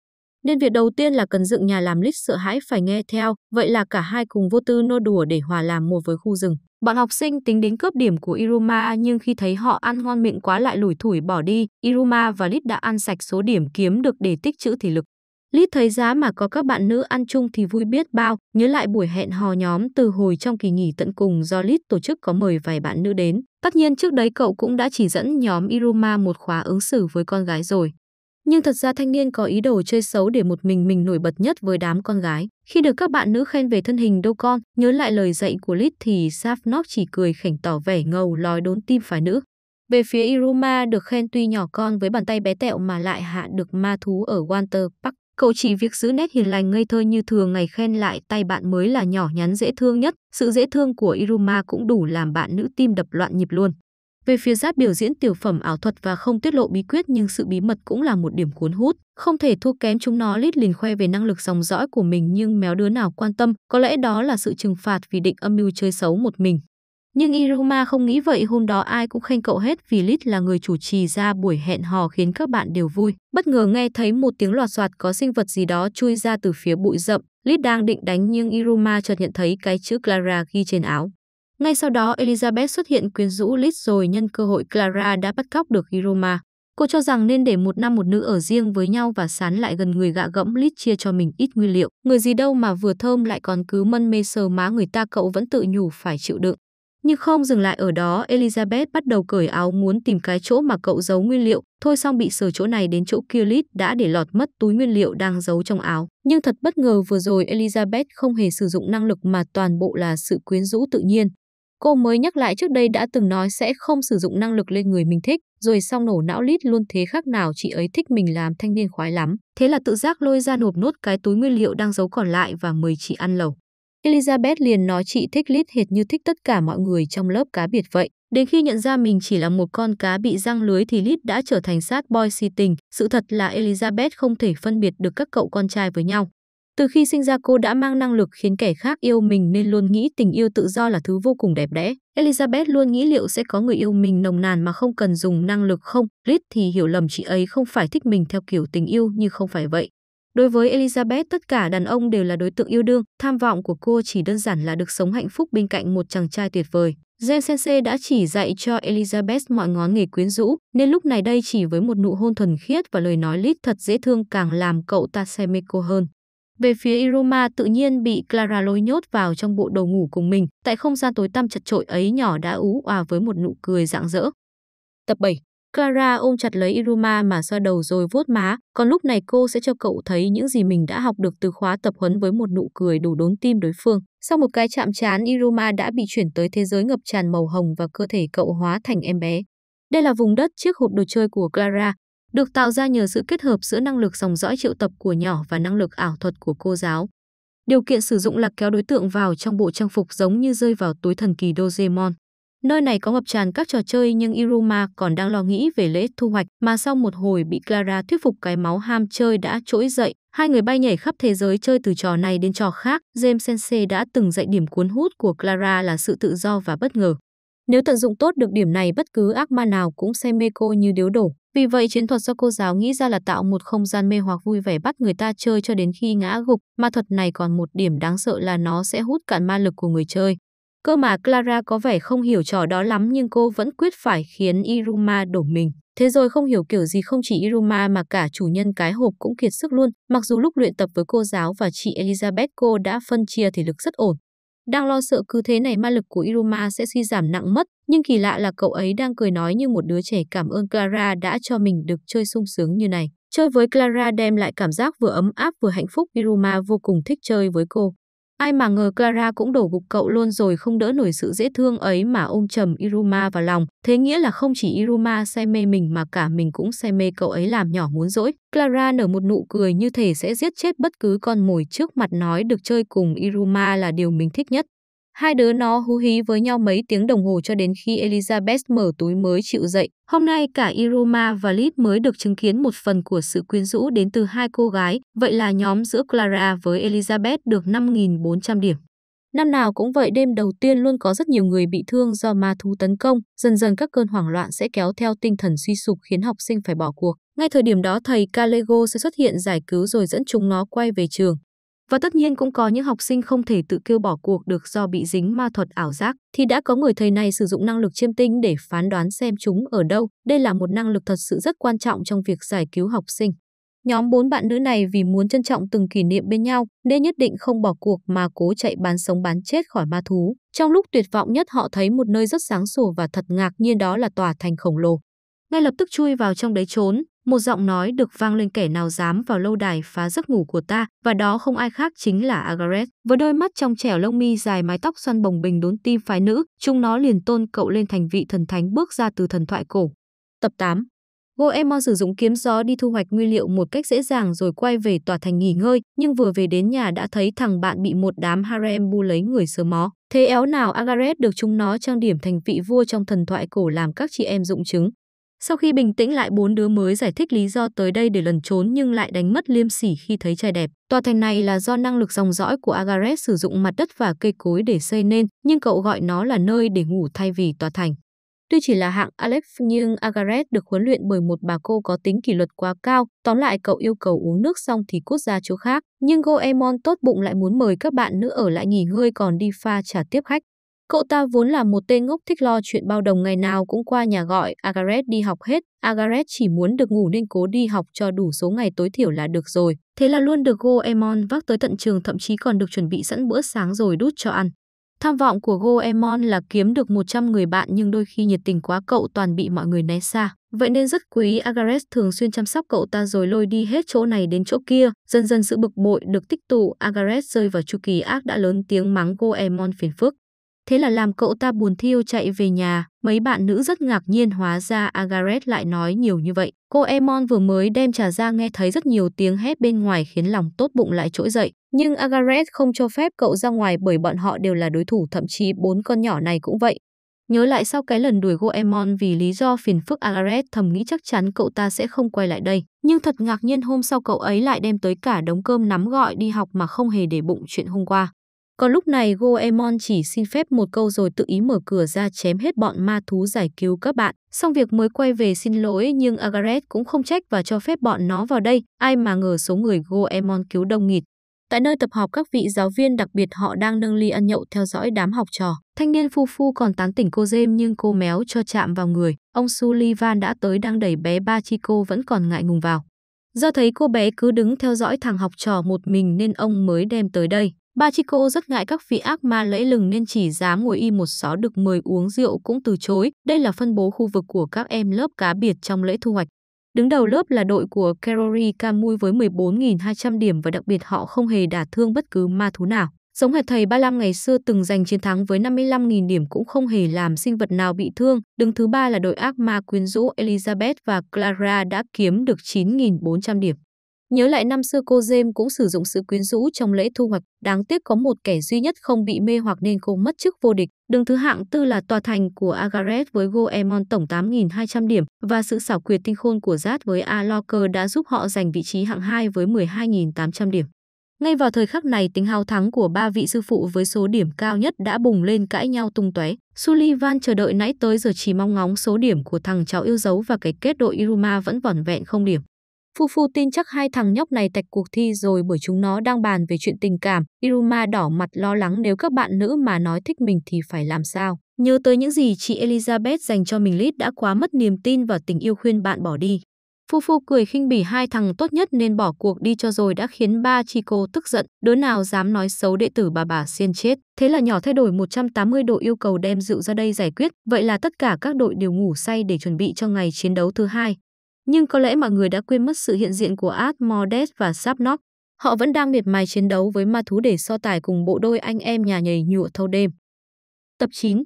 Nên việc đầu tiên là cần dựng nhà làm lít sợ hãi phải nghe theo, vậy là cả hai cùng vô tư nô đùa để hòa làm một với khu rừng. Bọn học sinh tính đến cướp điểm của Iruma nhưng khi thấy họ ăn ngon miệng quá lại lủi thủi bỏ đi, Iruma và Lít đã ăn sạch số điểm kiếm được để tích trữ thể lực. Lít thấy giá mà có các bạn nữ ăn chung thì vui biết bao, nhớ lại buổi hẹn hò nhóm từ hồi trong kỳ nghỉ tận cùng do Lít tổ chức có mời vài bạn nữ đến. Tất nhiên trước đấy cậu cũng đã chỉ dẫn nhóm Iruma một khóa ứng xử với con gái rồi nhưng thật ra thanh niên có ý đồ chơi xấu để một mình mình nổi bật nhất với đám con gái. Khi được các bạn nữ khen về thân hình đô con, nhớ lại lời dạy của Lit thì Safnok chỉ cười khảnh tỏ vẻ ngầu lói đốn tim phải nữ. Về phía Iruma được khen tuy nhỏ con với bàn tay bé tẹo mà lại hạ được ma thú ở Walter Park. Cậu chỉ việc giữ nét hiền lành ngây thơ như thường ngày khen lại tay bạn mới là nhỏ nhắn dễ thương nhất. Sự dễ thương của Iruma cũng đủ làm bạn nữ tim đập loạn nhịp luôn. Về phía giáp biểu diễn tiểu phẩm ảo thuật và không tiết lộ bí quyết nhưng sự bí mật cũng là một điểm cuốn hút. Không thể thua kém chúng nó lít lìn khoe về năng lực dòng dõi của mình nhưng méo đứa nào quan tâm, có lẽ đó là sự trừng phạt vì định âm mưu chơi xấu một mình. Nhưng Iruma không nghĩ vậy hôm đó ai cũng khen cậu hết vì Lít là người chủ trì ra buổi hẹn hò khiến các bạn đều vui. Bất ngờ nghe thấy một tiếng loạt soạt có sinh vật gì đó chui ra từ phía bụi rậm. Lít đang định đánh nhưng Iruma chợt nhận thấy cái chữ Clara ghi trên áo. Ngay sau đó, Elizabeth xuất hiện quyến rũ Liz rồi nhân cơ hội Clara đã bắt cóc được Hiroma. Cô cho rằng nên để một nam một nữ ở riêng với nhau và sán lại gần người gạ gẫm Liz chia cho mình ít nguyên liệu. Người gì đâu mà vừa thơm lại còn cứ mân mê sờ má người ta cậu vẫn tự nhủ phải chịu đựng. Nhưng không dừng lại ở đó, Elizabeth bắt đầu cởi áo muốn tìm cái chỗ mà cậu giấu nguyên liệu. Thôi xong bị sờ chỗ này đến chỗ kia Liz đã để lọt mất túi nguyên liệu đang giấu trong áo. Nhưng thật bất ngờ vừa rồi Elizabeth không hề sử dụng năng lực mà toàn bộ là sự quyến rũ tự nhiên. Cô mới nhắc lại trước đây đã từng nói sẽ không sử dụng năng lực lên người mình thích, rồi xong nổ não lít luôn thế khác nào chị ấy thích mình làm thanh niên khoái lắm. Thế là tự giác lôi ra nộp nốt cái túi nguyên liệu đang giấu còn lại và mời chị ăn lẩu. Elizabeth liền nói chị thích lít hệt như thích tất cả mọi người trong lớp cá biệt vậy. Đến khi nhận ra mình chỉ là một con cá bị răng lưới thì Lít đã trở thành sát boy si tình. Sự thật là Elizabeth không thể phân biệt được các cậu con trai với nhau. Từ khi sinh ra cô đã mang năng lực khiến kẻ khác yêu mình nên luôn nghĩ tình yêu tự do là thứ vô cùng đẹp đẽ. Elizabeth luôn nghĩ liệu sẽ có người yêu mình nồng nàn mà không cần dùng năng lực không. Reed thì hiểu lầm chị ấy không phải thích mình theo kiểu tình yêu như không phải vậy. Đối với Elizabeth, tất cả đàn ông đều là đối tượng yêu đương, tham vọng của cô chỉ đơn giản là được sống hạnh phúc bên cạnh một chàng trai tuyệt vời. James đã chỉ dạy cho Elizabeth mọi ngón nghề quyến rũ, nên lúc này đây chỉ với một nụ hôn thuần khiết và lời nói lít thật dễ thương càng làm cậu ta say mê cô hơn. Về phía Iruma tự nhiên bị Clara lôi nhốt vào trong bộ đồ ngủ cùng mình, tại không gian tối tăm chật trội ấy nhỏ đã ú òa với một nụ cười rạng rỡ. Tập 7 Clara ôm chặt lấy Iruma mà xoa đầu rồi vuốt má, còn lúc này cô sẽ cho cậu thấy những gì mình đã học được từ khóa tập huấn với một nụ cười đủ đốn tim đối phương. Sau một cái chạm trán, Iruma đã bị chuyển tới thế giới ngập tràn màu hồng và cơ thể cậu hóa thành em bé. Đây là vùng đất chiếc hộp đồ chơi của Clara, được tạo ra nhờ sự kết hợp giữa năng lực dòng dõi triệu tập của nhỏ và năng lực ảo thuật của cô giáo. Điều kiện sử dụng là kéo đối tượng vào trong bộ trang phục giống như rơi vào túi thần kỳ Doraemon. Nơi này có ngập tràn các trò chơi nhưng Iruma còn đang lo nghĩ về lễ thu hoạch mà sau một hồi bị Clara thuyết phục cái máu ham chơi đã trỗi dậy. Hai người bay nhảy khắp thế giới chơi từ trò này đến trò khác. James Sensei đã từng dạy điểm cuốn hút của Clara là sự tự do và bất ngờ. Nếu tận dụng tốt được điểm này, bất cứ ác ma nào cũng sẽ mê cô như điếu đổ. Vì vậy, chiến thuật do cô giáo nghĩ ra là tạo một không gian mê hoặc vui vẻ bắt người ta chơi cho đến khi ngã gục. Ma thuật này còn một điểm đáng sợ là nó sẽ hút cạn ma lực của người chơi. Cơ mà Clara có vẻ không hiểu trò đó lắm nhưng cô vẫn quyết phải khiến Iruma đổ mình. Thế rồi không hiểu kiểu gì không chỉ Iruma mà cả chủ nhân cái hộp cũng kiệt sức luôn. Mặc dù lúc luyện tập với cô giáo và chị Elizabeth cô đã phân chia thể lực rất ổn, đang lo sợ cứ thế này ma lực của Iruma sẽ suy giảm nặng mất, nhưng kỳ lạ là cậu ấy đang cười nói như một đứa trẻ cảm ơn Clara đã cho mình được chơi sung sướng như này. Chơi với Clara đem lại cảm giác vừa ấm áp vừa hạnh phúc, Iruma vô cùng thích chơi với cô. Ai mà ngờ Clara cũng đổ gục cậu luôn rồi không đỡ nổi sự dễ thương ấy mà ôm chầm Iruma vào lòng. Thế nghĩa là không chỉ Iruma say mê mình mà cả mình cũng say mê cậu ấy làm nhỏ muốn dỗi. Clara nở một nụ cười như thể sẽ giết chết bất cứ con mồi trước mặt nói được chơi cùng Iruma là điều mình thích nhất. Hai đứa nó hú hí với nhau mấy tiếng đồng hồ cho đến khi Elizabeth mở túi mới chịu dậy. Hôm nay cả Iroma và Liz mới được chứng kiến một phần của sự quyến rũ đến từ hai cô gái, vậy là nhóm giữa Clara với Elizabeth được 5.400 điểm. Năm nào cũng vậy đêm đầu tiên luôn có rất nhiều người bị thương do ma thú tấn công, dần dần các cơn hoảng loạn sẽ kéo theo tinh thần suy sụp khiến học sinh phải bỏ cuộc. Ngay thời điểm đó thầy Calego sẽ xuất hiện giải cứu rồi dẫn chúng nó quay về trường. Và tất nhiên cũng có những học sinh không thể tự kêu bỏ cuộc được do bị dính ma thuật ảo giác, thì đã có người thầy này sử dụng năng lực chiêm tinh để phán đoán xem chúng ở đâu. Đây là một năng lực thật sự rất quan trọng trong việc giải cứu học sinh. Nhóm bốn bạn nữ này vì muốn trân trọng từng kỷ niệm bên nhau nên nhất định không bỏ cuộc mà cố chạy bán sống bán chết khỏi ma thú. Trong lúc tuyệt vọng nhất họ thấy một nơi rất sáng sủa và thật ngạc nhiên đó là tòa thành khổng lồ. Ngay lập tức chui vào trong đấy trốn, một giọng nói được vang lên kẻ nào dám vào lâu đài phá giấc ngủ của ta, và đó không ai khác chính là Agaret. Với đôi mắt trong trẻo lông mi dài mái tóc xoăn bồng bình đốn tim phái nữ, chúng nó liền tôn cậu lên thành vị thần thánh bước ra từ thần thoại cổ. Tập 8 Goemon sử dụng kiếm gió đi thu hoạch nguyên liệu một cách dễ dàng rồi quay về tòa thành nghỉ ngơi, nhưng vừa về đến nhà đã thấy thằng bạn bị một đám harem bu lấy người sớm mó. Thế éo nào Agaret được chúng nó trang điểm thành vị vua trong thần thoại cổ làm các chị em dụng chứng. Sau khi bình tĩnh lại bốn đứa mới giải thích lý do tới đây để lần trốn nhưng lại đánh mất liêm sỉ khi thấy trai đẹp. Tòa thành này là do năng lực dòng dõi của Agares sử dụng mặt đất và cây cối để xây nên, nhưng cậu gọi nó là nơi để ngủ thay vì tòa thành. Tuy chỉ là hạng Aleph nhưng Agares được huấn luyện bởi một bà cô có tính kỷ luật quá cao. Tóm lại cậu yêu cầu uống nước xong thì cút ra chỗ khác. Nhưng Goemon tốt bụng lại muốn mời các bạn nữ ở lại nghỉ ngơi còn đi pha trả tiếp khách. Cậu ta vốn là một tên ngốc thích lo chuyện bao đồng ngày nào cũng qua nhà gọi Agaret đi học hết. Agaret chỉ muốn được ngủ nên cố đi học cho đủ số ngày tối thiểu là được rồi. Thế là luôn được Goemon vác tới tận trường thậm chí còn được chuẩn bị sẵn bữa sáng rồi đút cho ăn. Tham vọng của Goemon là kiếm được 100 người bạn nhưng đôi khi nhiệt tình quá cậu toàn bị mọi người né xa. Vậy nên rất quý Agares thường xuyên chăm sóc cậu ta rồi lôi đi hết chỗ này đến chỗ kia. Dần dần sự bực bội được tích tụ, Agares rơi vào chu kỳ ác đã lớn tiếng mắng Goemon phiền phức. Thế là làm cậu ta buồn thiêu chạy về nhà, mấy bạn nữ rất ngạc nhiên hóa ra Agaret lại nói nhiều như vậy. Cô Emon vừa mới đem trà ra nghe thấy rất nhiều tiếng hét bên ngoài khiến lòng tốt bụng lại trỗi dậy. Nhưng Agaret không cho phép cậu ra ngoài bởi bọn họ đều là đối thủ thậm chí bốn con nhỏ này cũng vậy. Nhớ lại sau cái lần đuổi Goemon vì lý do phiền phức Agaret thầm nghĩ chắc chắn cậu ta sẽ không quay lại đây. Nhưng thật ngạc nhiên hôm sau cậu ấy lại đem tới cả đống cơm nắm gọi đi học mà không hề để bụng chuyện hôm qua. Còn lúc này Goemon chỉ xin phép một câu rồi tự ý mở cửa ra chém hết bọn ma thú giải cứu các bạn. Xong việc mới quay về xin lỗi nhưng Agaret cũng không trách và cho phép bọn nó vào đây. Ai mà ngờ số người Goemon cứu đông nghịt. Tại nơi tập họp các vị giáo viên đặc biệt họ đang nâng ly ăn nhậu theo dõi đám học trò. Thanh niên Phu Phu còn tán tỉnh cô James nhưng cô méo cho chạm vào người. Ông Sullivan đã tới đang đẩy bé Bachiko vẫn còn ngại ngùng vào. Do thấy cô bé cứ đứng theo dõi thằng học trò một mình nên ông mới đem tới đây. Ba chị cô rất ngại các vị ác ma lẫy lừng nên chỉ dám ngồi y một xó được mời uống rượu cũng từ chối. Đây là phân bố khu vực của các em lớp cá biệt trong lễ thu hoạch. Đứng đầu lớp là đội của Kerori Kamui với 14.200 điểm và đặc biệt họ không hề đả thương bất cứ ma thú nào. Giống hệt thầy 35 ngày xưa từng giành chiến thắng với 55.000 điểm cũng không hề làm sinh vật nào bị thương. Đứng thứ ba là đội ác ma quyến rũ Elizabeth và Clara đã kiếm được 9.400 điểm. Nhớ lại năm xưa cô James cũng sử dụng sự quyến rũ trong lễ thu hoạch, đáng tiếc có một kẻ duy nhất không bị mê hoặc nên cô mất chức vô địch. Đường thứ hạng tư là tòa thành của Agaret với Goemon tổng 8.200 điểm và sự xảo quyệt tinh khôn của Zat với Aloker đã giúp họ giành vị trí hạng 2 với 12.800 điểm. Ngay vào thời khắc này, tính hào thắng của ba vị sư phụ với số điểm cao nhất đã bùng lên cãi nhau tung tóe. Sullivan chờ đợi nãy tới giờ chỉ mong ngóng số điểm của thằng cháu yêu dấu và cái kết đội Iruma vẫn vỏn vẹn không điểm. Phu Phu tin chắc hai thằng nhóc này tạch cuộc thi rồi bởi chúng nó đang bàn về chuyện tình cảm. Iruma đỏ mặt lo lắng nếu các bạn nữ mà nói thích mình thì phải làm sao. Nhớ tới những gì chị Elizabeth dành cho mình Lít đã quá mất niềm tin và tình yêu khuyên bạn bỏ đi. Phu Phu cười khinh bỉ hai thằng tốt nhất nên bỏ cuộc đi cho rồi đã khiến ba chị cô tức giận, đứa nào dám nói xấu đệ tử bà bà xiên chết. Thế là nhỏ thay đổi 180 độ yêu cầu đem rượu ra đây giải quyết, vậy là tất cả các đội đều ngủ say để chuẩn bị cho ngày chiến đấu thứ hai nhưng có lẽ mọi người đã quên mất sự hiện diện của Art Modest và Sapnok. Họ vẫn đang miệt mài chiến đấu với ma thú để so tài cùng bộ đôi anh em nhà nhảy nhụa thâu đêm. Tập 9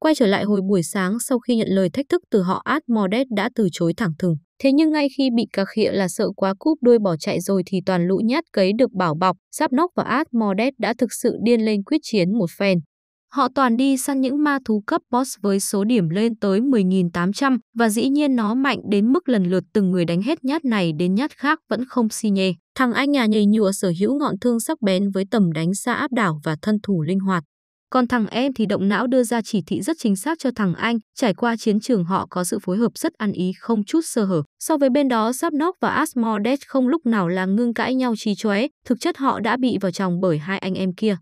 Quay trở lại hồi buổi sáng sau khi nhận lời thách thức từ họ Art Modest đã từ chối thẳng thừng. Thế nhưng ngay khi bị cà khịa là sợ quá cúp đuôi bỏ chạy rồi thì toàn lũ nhát cấy được bảo bọc, Sapnok và Art Modest đã thực sự điên lên quyết chiến một phen. Họ toàn đi săn những ma thú cấp boss với số điểm lên tới 10.800 và dĩ nhiên nó mạnh đến mức lần lượt từng người đánh hết nhát này đến nhát khác vẫn không si nhê. Thằng anh nhà nhầy nhụa sở hữu ngọn thương sắc bén với tầm đánh xa áp đảo và thân thủ linh hoạt. Còn thằng em thì động não đưa ra chỉ thị rất chính xác cho thằng anh, trải qua chiến trường họ có sự phối hợp rất ăn ý không chút sơ hở. So với bên đó, Sapnok và Asmodeth không lúc nào là ngưng cãi nhau trì chóe, thực chất họ đã bị vào trong bởi hai anh em kia.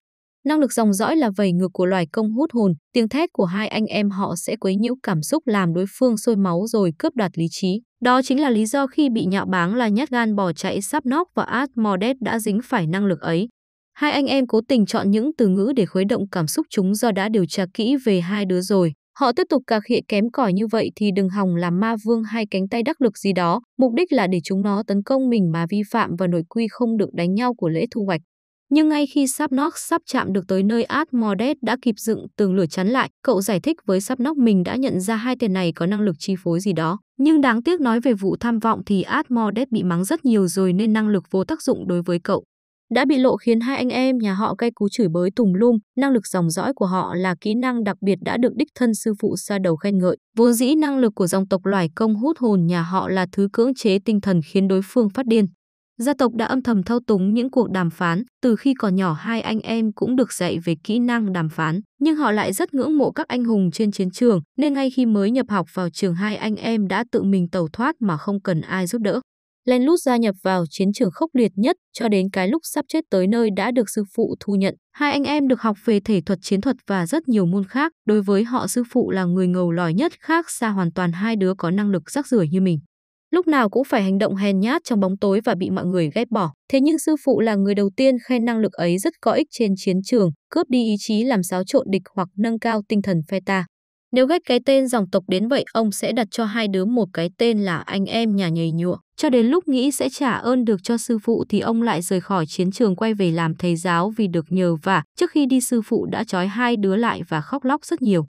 Năng lực dòng dõi là vẩy ngược của loài công hút hồn, tiếng thét của hai anh em họ sẽ quấy nhiễu cảm xúc làm đối phương sôi máu rồi cướp đoạt lý trí. Đó chính là lý do khi bị nhạo báng là nhát gan bỏ chạy nóc và Asmodeus đã dính phải năng lực ấy. Hai anh em cố tình chọn những từ ngữ để khuấy động cảm xúc chúng do đã điều tra kỹ về hai đứa rồi. Họ tiếp tục cà khịa kém cỏi như vậy thì đừng hòng làm ma vương hay cánh tay đắc lực gì đó, mục đích là để chúng nó tấn công mình mà vi phạm và nội quy không được đánh nhau của lễ thu hoạch. Nhưng ngay khi Sapnok sắp chạm được tới nơi Atmordes đã kịp dựng tường lửa chắn lại, cậu giải thích với Sapnok mình đã nhận ra hai tên này có năng lực chi phối gì đó. Nhưng đáng tiếc nói về vụ tham vọng thì Atmordes bị mắng rất nhiều rồi nên năng lực vô tác dụng đối với cậu. Đã bị lộ khiến hai anh em nhà họ cay cú chửi bới tùng lum, năng lực dòng dõi của họ là kỹ năng đặc biệt đã được đích thân sư phụ xa đầu khen ngợi. Vốn dĩ năng lực của dòng tộc loài công hút hồn nhà họ là thứ cưỡng chế tinh thần khiến đối phương phát điên. Gia tộc đã âm thầm thao túng những cuộc đàm phán, từ khi còn nhỏ hai anh em cũng được dạy về kỹ năng đàm phán, nhưng họ lại rất ngưỡng mộ các anh hùng trên chiến trường, nên ngay khi mới nhập học vào trường hai anh em đã tự mình tẩu thoát mà không cần ai giúp đỡ. Len lút gia nhập vào chiến trường khốc liệt nhất cho đến cái lúc sắp chết tới nơi đã được sư phụ thu nhận. Hai anh em được học về thể thuật chiến thuật và rất nhiều môn khác. Đối với họ sư phụ là người ngầu lòi nhất khác xa hoàn toàn hai đứa có năng lực rắc rưởi như mình lúc nào cũng phải hành động hèn nhát trong bóng tối và bị mọi người ghét bỏ. Thế nhưng sư phụ là người đầu tiên khen năng lực ấy rất có ích trên chiến trường, cướp đi ý chí làm xáo trộn địch hoặc nâng cao tinh thần phe ta. Nếu ghét cái tên dòng tộc đến vậy, ông sẽ đặt cho hai đứa một cái tên là anh em nhà nhầy nhụa. Cho đến lúc nghĩ sẽ trả ơn được cho sư phụ thì ông lại rời khỏi chiến trường quay về làm thầy giáo vì được nhờ vả. Trước khi đi sư phụ đã trói hai đứa lại và khóc lóc rất nhiều.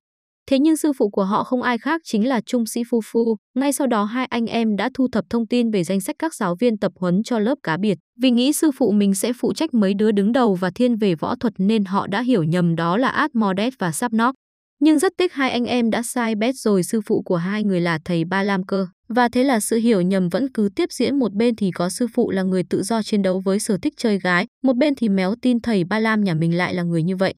Thế nhưng sư phụ của họ không ai khác chính là Trung sĩ Phu Phu. Ngay sau đó hai anh em đã thu thập thông tin về danh sách các giáo viên tập huấn cho lớp cá biệt. Vì nghĩ sư phụ mình sẽ phụ trách mấy đứa đứng đầu và thiên về võ thuật nên họ đã hiểu nhầm đó là Admodet và Sapnok. Nhưng rất tiếc hai anh em đã sai bét rồi sư phụ của hai người là thầy Ba Lam cơ. Và thế là sự hiểu nhầm vẫn cứ tiếp diễn một bên thì có sư phụ là người tự do chiến đấu với sở thích chơi gái, một bên thì méo tin thầy Ba Lam nhà mình lại là người như vậy.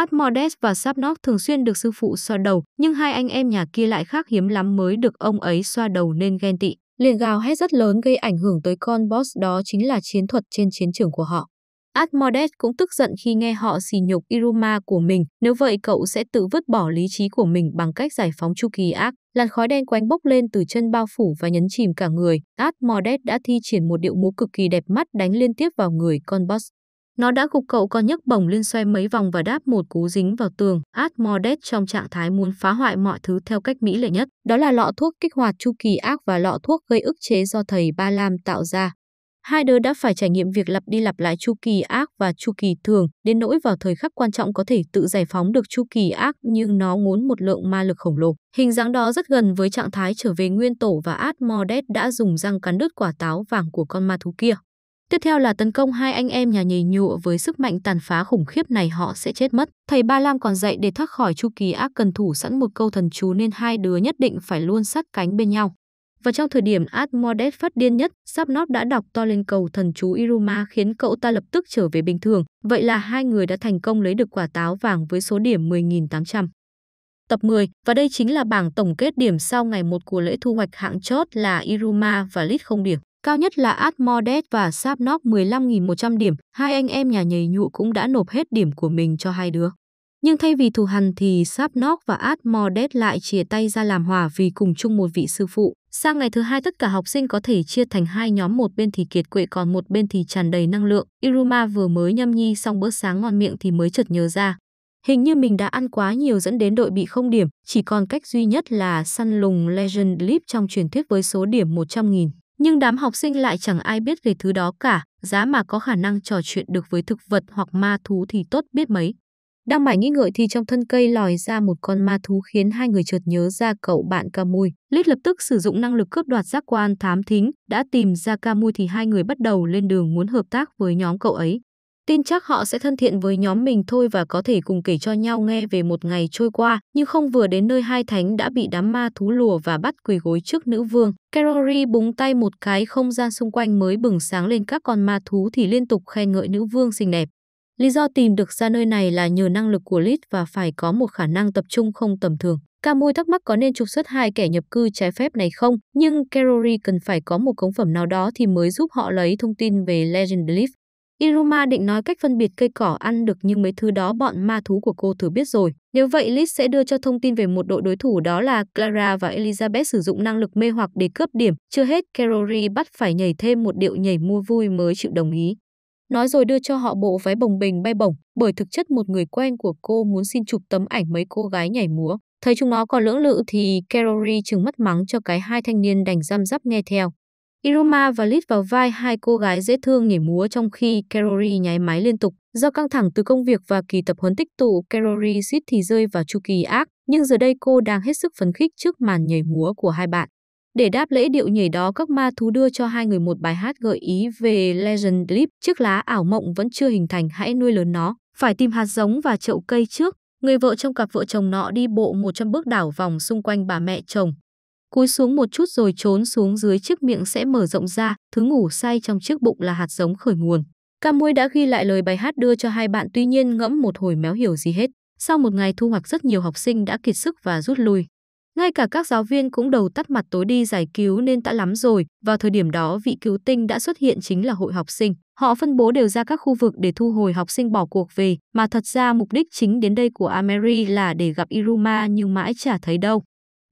Asmodes và Sapnok thường xuyên được sư phụ xoa đầu, nhưng hai anh em nhà kia lại khác hiếm lắm mới được ông ấy xoa đầu nên ghen tị. Liền gào hét rất lớn gây ảnh hưởng tới con boss đó chính là chiến thuật trên chiến trường của họ. Asmodes cũng tức giận khi nghe họ xì nhục Iruma của mình, nếu vậy cậu sẽ tự vứt bỏ lý trí của mình bằng cách giải phóng chu kỳ ác. Làn khói đen quanh bốc lên từ chân bao phủ và nhấn chìm cả người, Asmodes đã thi triển một điệu múa cực kỳ đẹp mắt đánh liên tiếp vào người con boss. Nó đã gục cậu con nhấc bổng lên xoay mấy vòng và đáp một cú dính vào tường. Asmodeus trong trạng thái muốn phá hoại mọi thứ theo cách mỹ lệ nhất. Đó là lọ thuốc kích hoạt chu kỳ ác và lọ thuốc gây ức chế do thầy Ba Lam tạo ra. Hai đứa đã phải trải nghiệm việc lặp đi lặp lại chu kỳ ác và chu kỳ thường, đến nỗi vào thời khắc quan trọng có thể tự giải phóng được chu kỳ ác nhưng nó muốn một lượng ma lực khổng lồ. Hình dáng đó rất gần với trạng thái trở về nguyên tổ và Atmodes đã dùng răng cắn đứt quả táo vàng của con ma thú kia. Tiếp theo là tấn công hai anh em nhà nhì nhụa với sức mạnh tàn phá khủng khiếp này họ sẽ chết mất. Thầy Ba Lam còn dạy để thoát khỏi chu kỳ ác cần thủ sẵn một câu thần chú nên hai đứa nhất định phải luôn sát cánh bên nhau. Và trong thời điểm Asmodeus phát điên nhất, Sapnop đã đọc to lên cầu thần chú Iruma khiến cậu ta lập tức trở về bình thường. Vậy là hai người đã thành công lấy được quả táo vàng với số điểm 10.800 tập 10 và đây chính là bảng tổng kết điểm sau ngày một của lễ thu hoạch hạng chót là Iruma và Lít không điểm. Cao nhất là Atmodest và Sapnop 15.100 điểm, hai anh em nhà nhảy nhụ cũng đã nộp hết điểm của mình cho hai đứa. Nhưng thay vì thù hằn thì Sapnok và Atmodest lại chia tay ra làm hòa vì cùng chung một vị sư phụ. Sang ngày thứ hai tất cả học sinh có thể chia thành hai nhóm một bên thì kiệt quệ còn một bên thì tràn đầy năng lượng. Iruma vừa mới nhâm nhi xong bữa sáng ngon miệng thì mới chợt nhớ ra. Hình như mình đã ăn quá nhiều dẫn đến đội bị không điểm, chỉ còn cách duy nhất là săn lùng Legend Leap trong truyền thuyết với số điểm 100.000. Nhưng đám học sinh lại chẳng ai biết về thứ đó cả, giá mà có khả năng trò chuyện được với thực vật hoặc ma thú thì tốt biết mấy. Đang mải nghĩ ngợi thì trong thân cây lòi ra một con ma thú khiến hai người chợt nhớ ra cậu bạn Camui. Lít lập tức sử dụng năng lực cướp đoạt giác quan thám thính, đã tìm ra Camui thì hai người bắt đầu lên đường muốn hợp tác với nhóm cậu ấy. Tin chắc họ sẽ thân thiện với nhóm mình thôi và có thể cùng kể cho nhau nghe về một ngày trôi qua, nhưng không vừa đến nơi hai thánh đã bị đám ma thú lùa và bắt quỳ gối trước nữ vương. Carory búng tay một cái không gian xung quanh mới bừng sáng lên các con ma thú thì liên tục khen ngợi nữ vương xinh đẹp. Lý do tìm được ra nơi này là nhờ năng lực của Lít và phải có một khả năng tập trung không tầm thường. Camui thắc mắc có nên trục xuất hai kẻ nhập cư trái phép này không, nhưng Carory cần phải có một cống phẩm nào đó thì mới giúp họ lấy thông tin về Legend Leaf. Iruma định nói cách phân biệt cây cỏ ăn được nhưng mấy thứ đó bọn ma thú của cô thử biết rồi. Nếu vậy, Liz sẽ đưa cho thông tin về một đội đối thủ đó là Clara và Elizabeth sử dụng năng lực mê hoặc để cướp điểm. Chưa hết, Carori bắt phải nhảy thêm một điệu nhảy mua vui mới chịu đồng ý. Nói rồi đưa cho họ bộ váy bồng bình bay bổng, bởi thực chất một người quen của cô muốn xin chụp tấm ảnh mấy cô gái nhảy múa. Thấy chúng nó còn lưỡng lự thì Carori trừng mắt mắng cho cái hai thanh niên đành răm rắp nghe theo. Iroma và Liz vào vai hai cô gái dễ thương nhảy múa trong khi Carori nháy máy liên tục. Do căng thẳng từ công việc và kỳ tập huấn tích tụ, Carori suýt thì rơi vào chu kỳ ác, nhưng giờ đây cô đang hết sức phấn khích trước màn nhảy múa của hai bạn. Để đáp lễ điệu nhảy đó, các ma thú đưa cho hai người một bài hát gợi ý về Legend Leap, chiếc lá ảo mộng vẫn chưa hình thành hãy nuôi lớn nó, phải tìm hạt giống và chậu cây trước. Người vợ trong cặp vợ chồng nọ đi bộ 100 bước đảo vòng xung quanh bà mẹ chồng, cúi xuống một chút rồi trốn xuống dưới chiếc miệng sẽ mở rộng ra, thứ ngủ say trong chiếc bụng là hạt giống khởi nguồn. Camui đã ghi lại lời bài hát đưa cho hai bạn tuy nhiên ngẫm một hồi méo hiểu gì hết. Sau một ngày thu hoạch rất nhiều học sinh đã kiệt sức và rút lui. Ngay cả các giáo viên cũng đầu tắt mặt tối đi giải cứu nên đã lắm rồi. Vào thời điểm đó, vị cứu tinh đã xuất hiện chính là hội học sinh. Họ phân bố đều ra các khu vực để thu hồi học sinh bỏ cuộc về, mà thật ra mục đích chính đến đây của Ameri là để gặp Iruma nhưng mãi chả thấy đâu.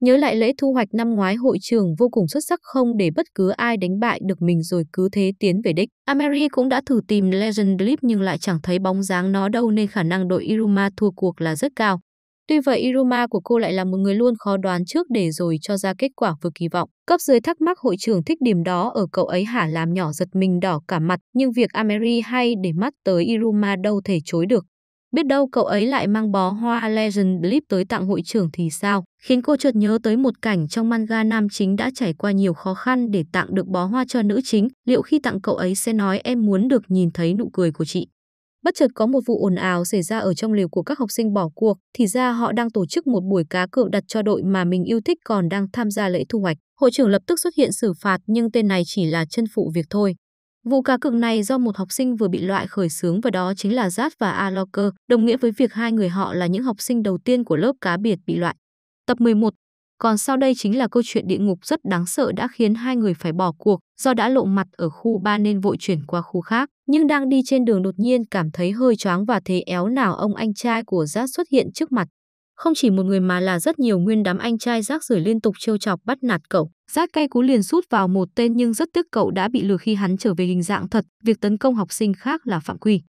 Nhớ lại lễ thu hoạch năm ngoái hội trường vô cùng xuất sắc không để bất cứ ai đánh bại được mình rồi cứ thế tiến về đích. Ameri cũng đã thử tìm Legend Leap nhưng lại chẳng thấy bóng dáng nó đâu nên khả năng đội Iruma thua cuộc là rất cao. Tuy vậy Iruma của cô lại là một người luôn khó đoán trước để rồi cho ra kết quả vừa kỳ vọng. Cấp dưới thắc mắc hội trưởng thích điểm đó ở cậu ấy hả làm nhỏ giật mình đỏ cả mặt, nhưng việc Ameri hay để mắt tới Iruma đâu thể chối được. Biết đâu cậu ấy lại mang bó hoa Legend Blip tới tặng hội trưởng thì sao? Khiến cô chợt nhớ tới một cảnh trong manga nam chính đã trải qua nhiều khó khăn để tặng được bó hoa cho nữ chính. Liệu khi tặng cậu ấy sẽ nói em muốn được nhìn thấy nụ cười của chị? Bất chợt có một vụ ồn ào xảy ra ở trong lều của các học sinh bỏ cuộc, thì ra họ đang tổ chức một buổi cá cược đặt cho đội mà mình yêu thích còn đang tham gia lễ thu hoạch. Hội trưởng lập tức xuất hiện xử phạt nhưng tên này chỉ là chân phụ việc thôi. Vụ cá cược này do một học sinh vừa bị loại khởi xướng và đó chính là Zat và Aloker, đồng nghĩa với việc hai người họ là những học sinh đầu tiên của lớp cá biệt bị loại. Tập 11 Còn sau đây chính là câu chuyện địa ngục rất đáng sợ đã khiến hai người phải bỏ cuộc do đã lộ mặt ở khu 3 nên vội chuyển qua khu khác. Nhưng đang đi trên đường đột nhiên cảm thấy hơi choáng và thế éo nào ông anh trai của Zat xuất hiện trước mặt. Không chỉ một người mà là rất nhiều nguyên đám anh trai rác rưởi liên tục trêu chọc bắt nạt cậu. Giác cay cú liền sút vào một tên nhưng rất tiếc cậu đã bị lừa khi hắn trở về hình dạng thật, việc tấn công học sinh khác là phạm quy.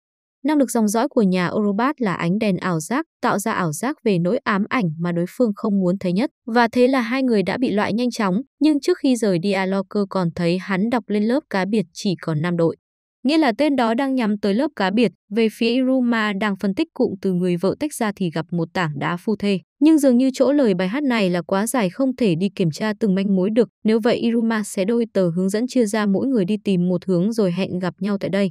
Năng lực dòng dõi của nhà Orobat là ánh đèn ảo giác, tạo ra ảo giác về nỗi ám ảnh mà đối phương không muốn thấy nhất. Và thế là hai người đã bị loại nhanh chóng, nhưng trước khi rời đi Aloker còn thấy hắn đọc lên lớp cá biệt chỉ còn 5 đội. Nghĩa là tên đó đang nhắm tới lớp cá biệt, về phía Iruma đang phân tích cụm từ người vợ tách ra thì gặp một tảng đá phu thê. Nhưng dường như chỗ lời bài hát này là quá dài không thể đi kiểm tra từng manh mối được, nếu vậy Iruma sẽ đôi tờ hướng dẫn chia ra mỗi người đi tìm một hướng rồi hẹn gặp nhau tại đây.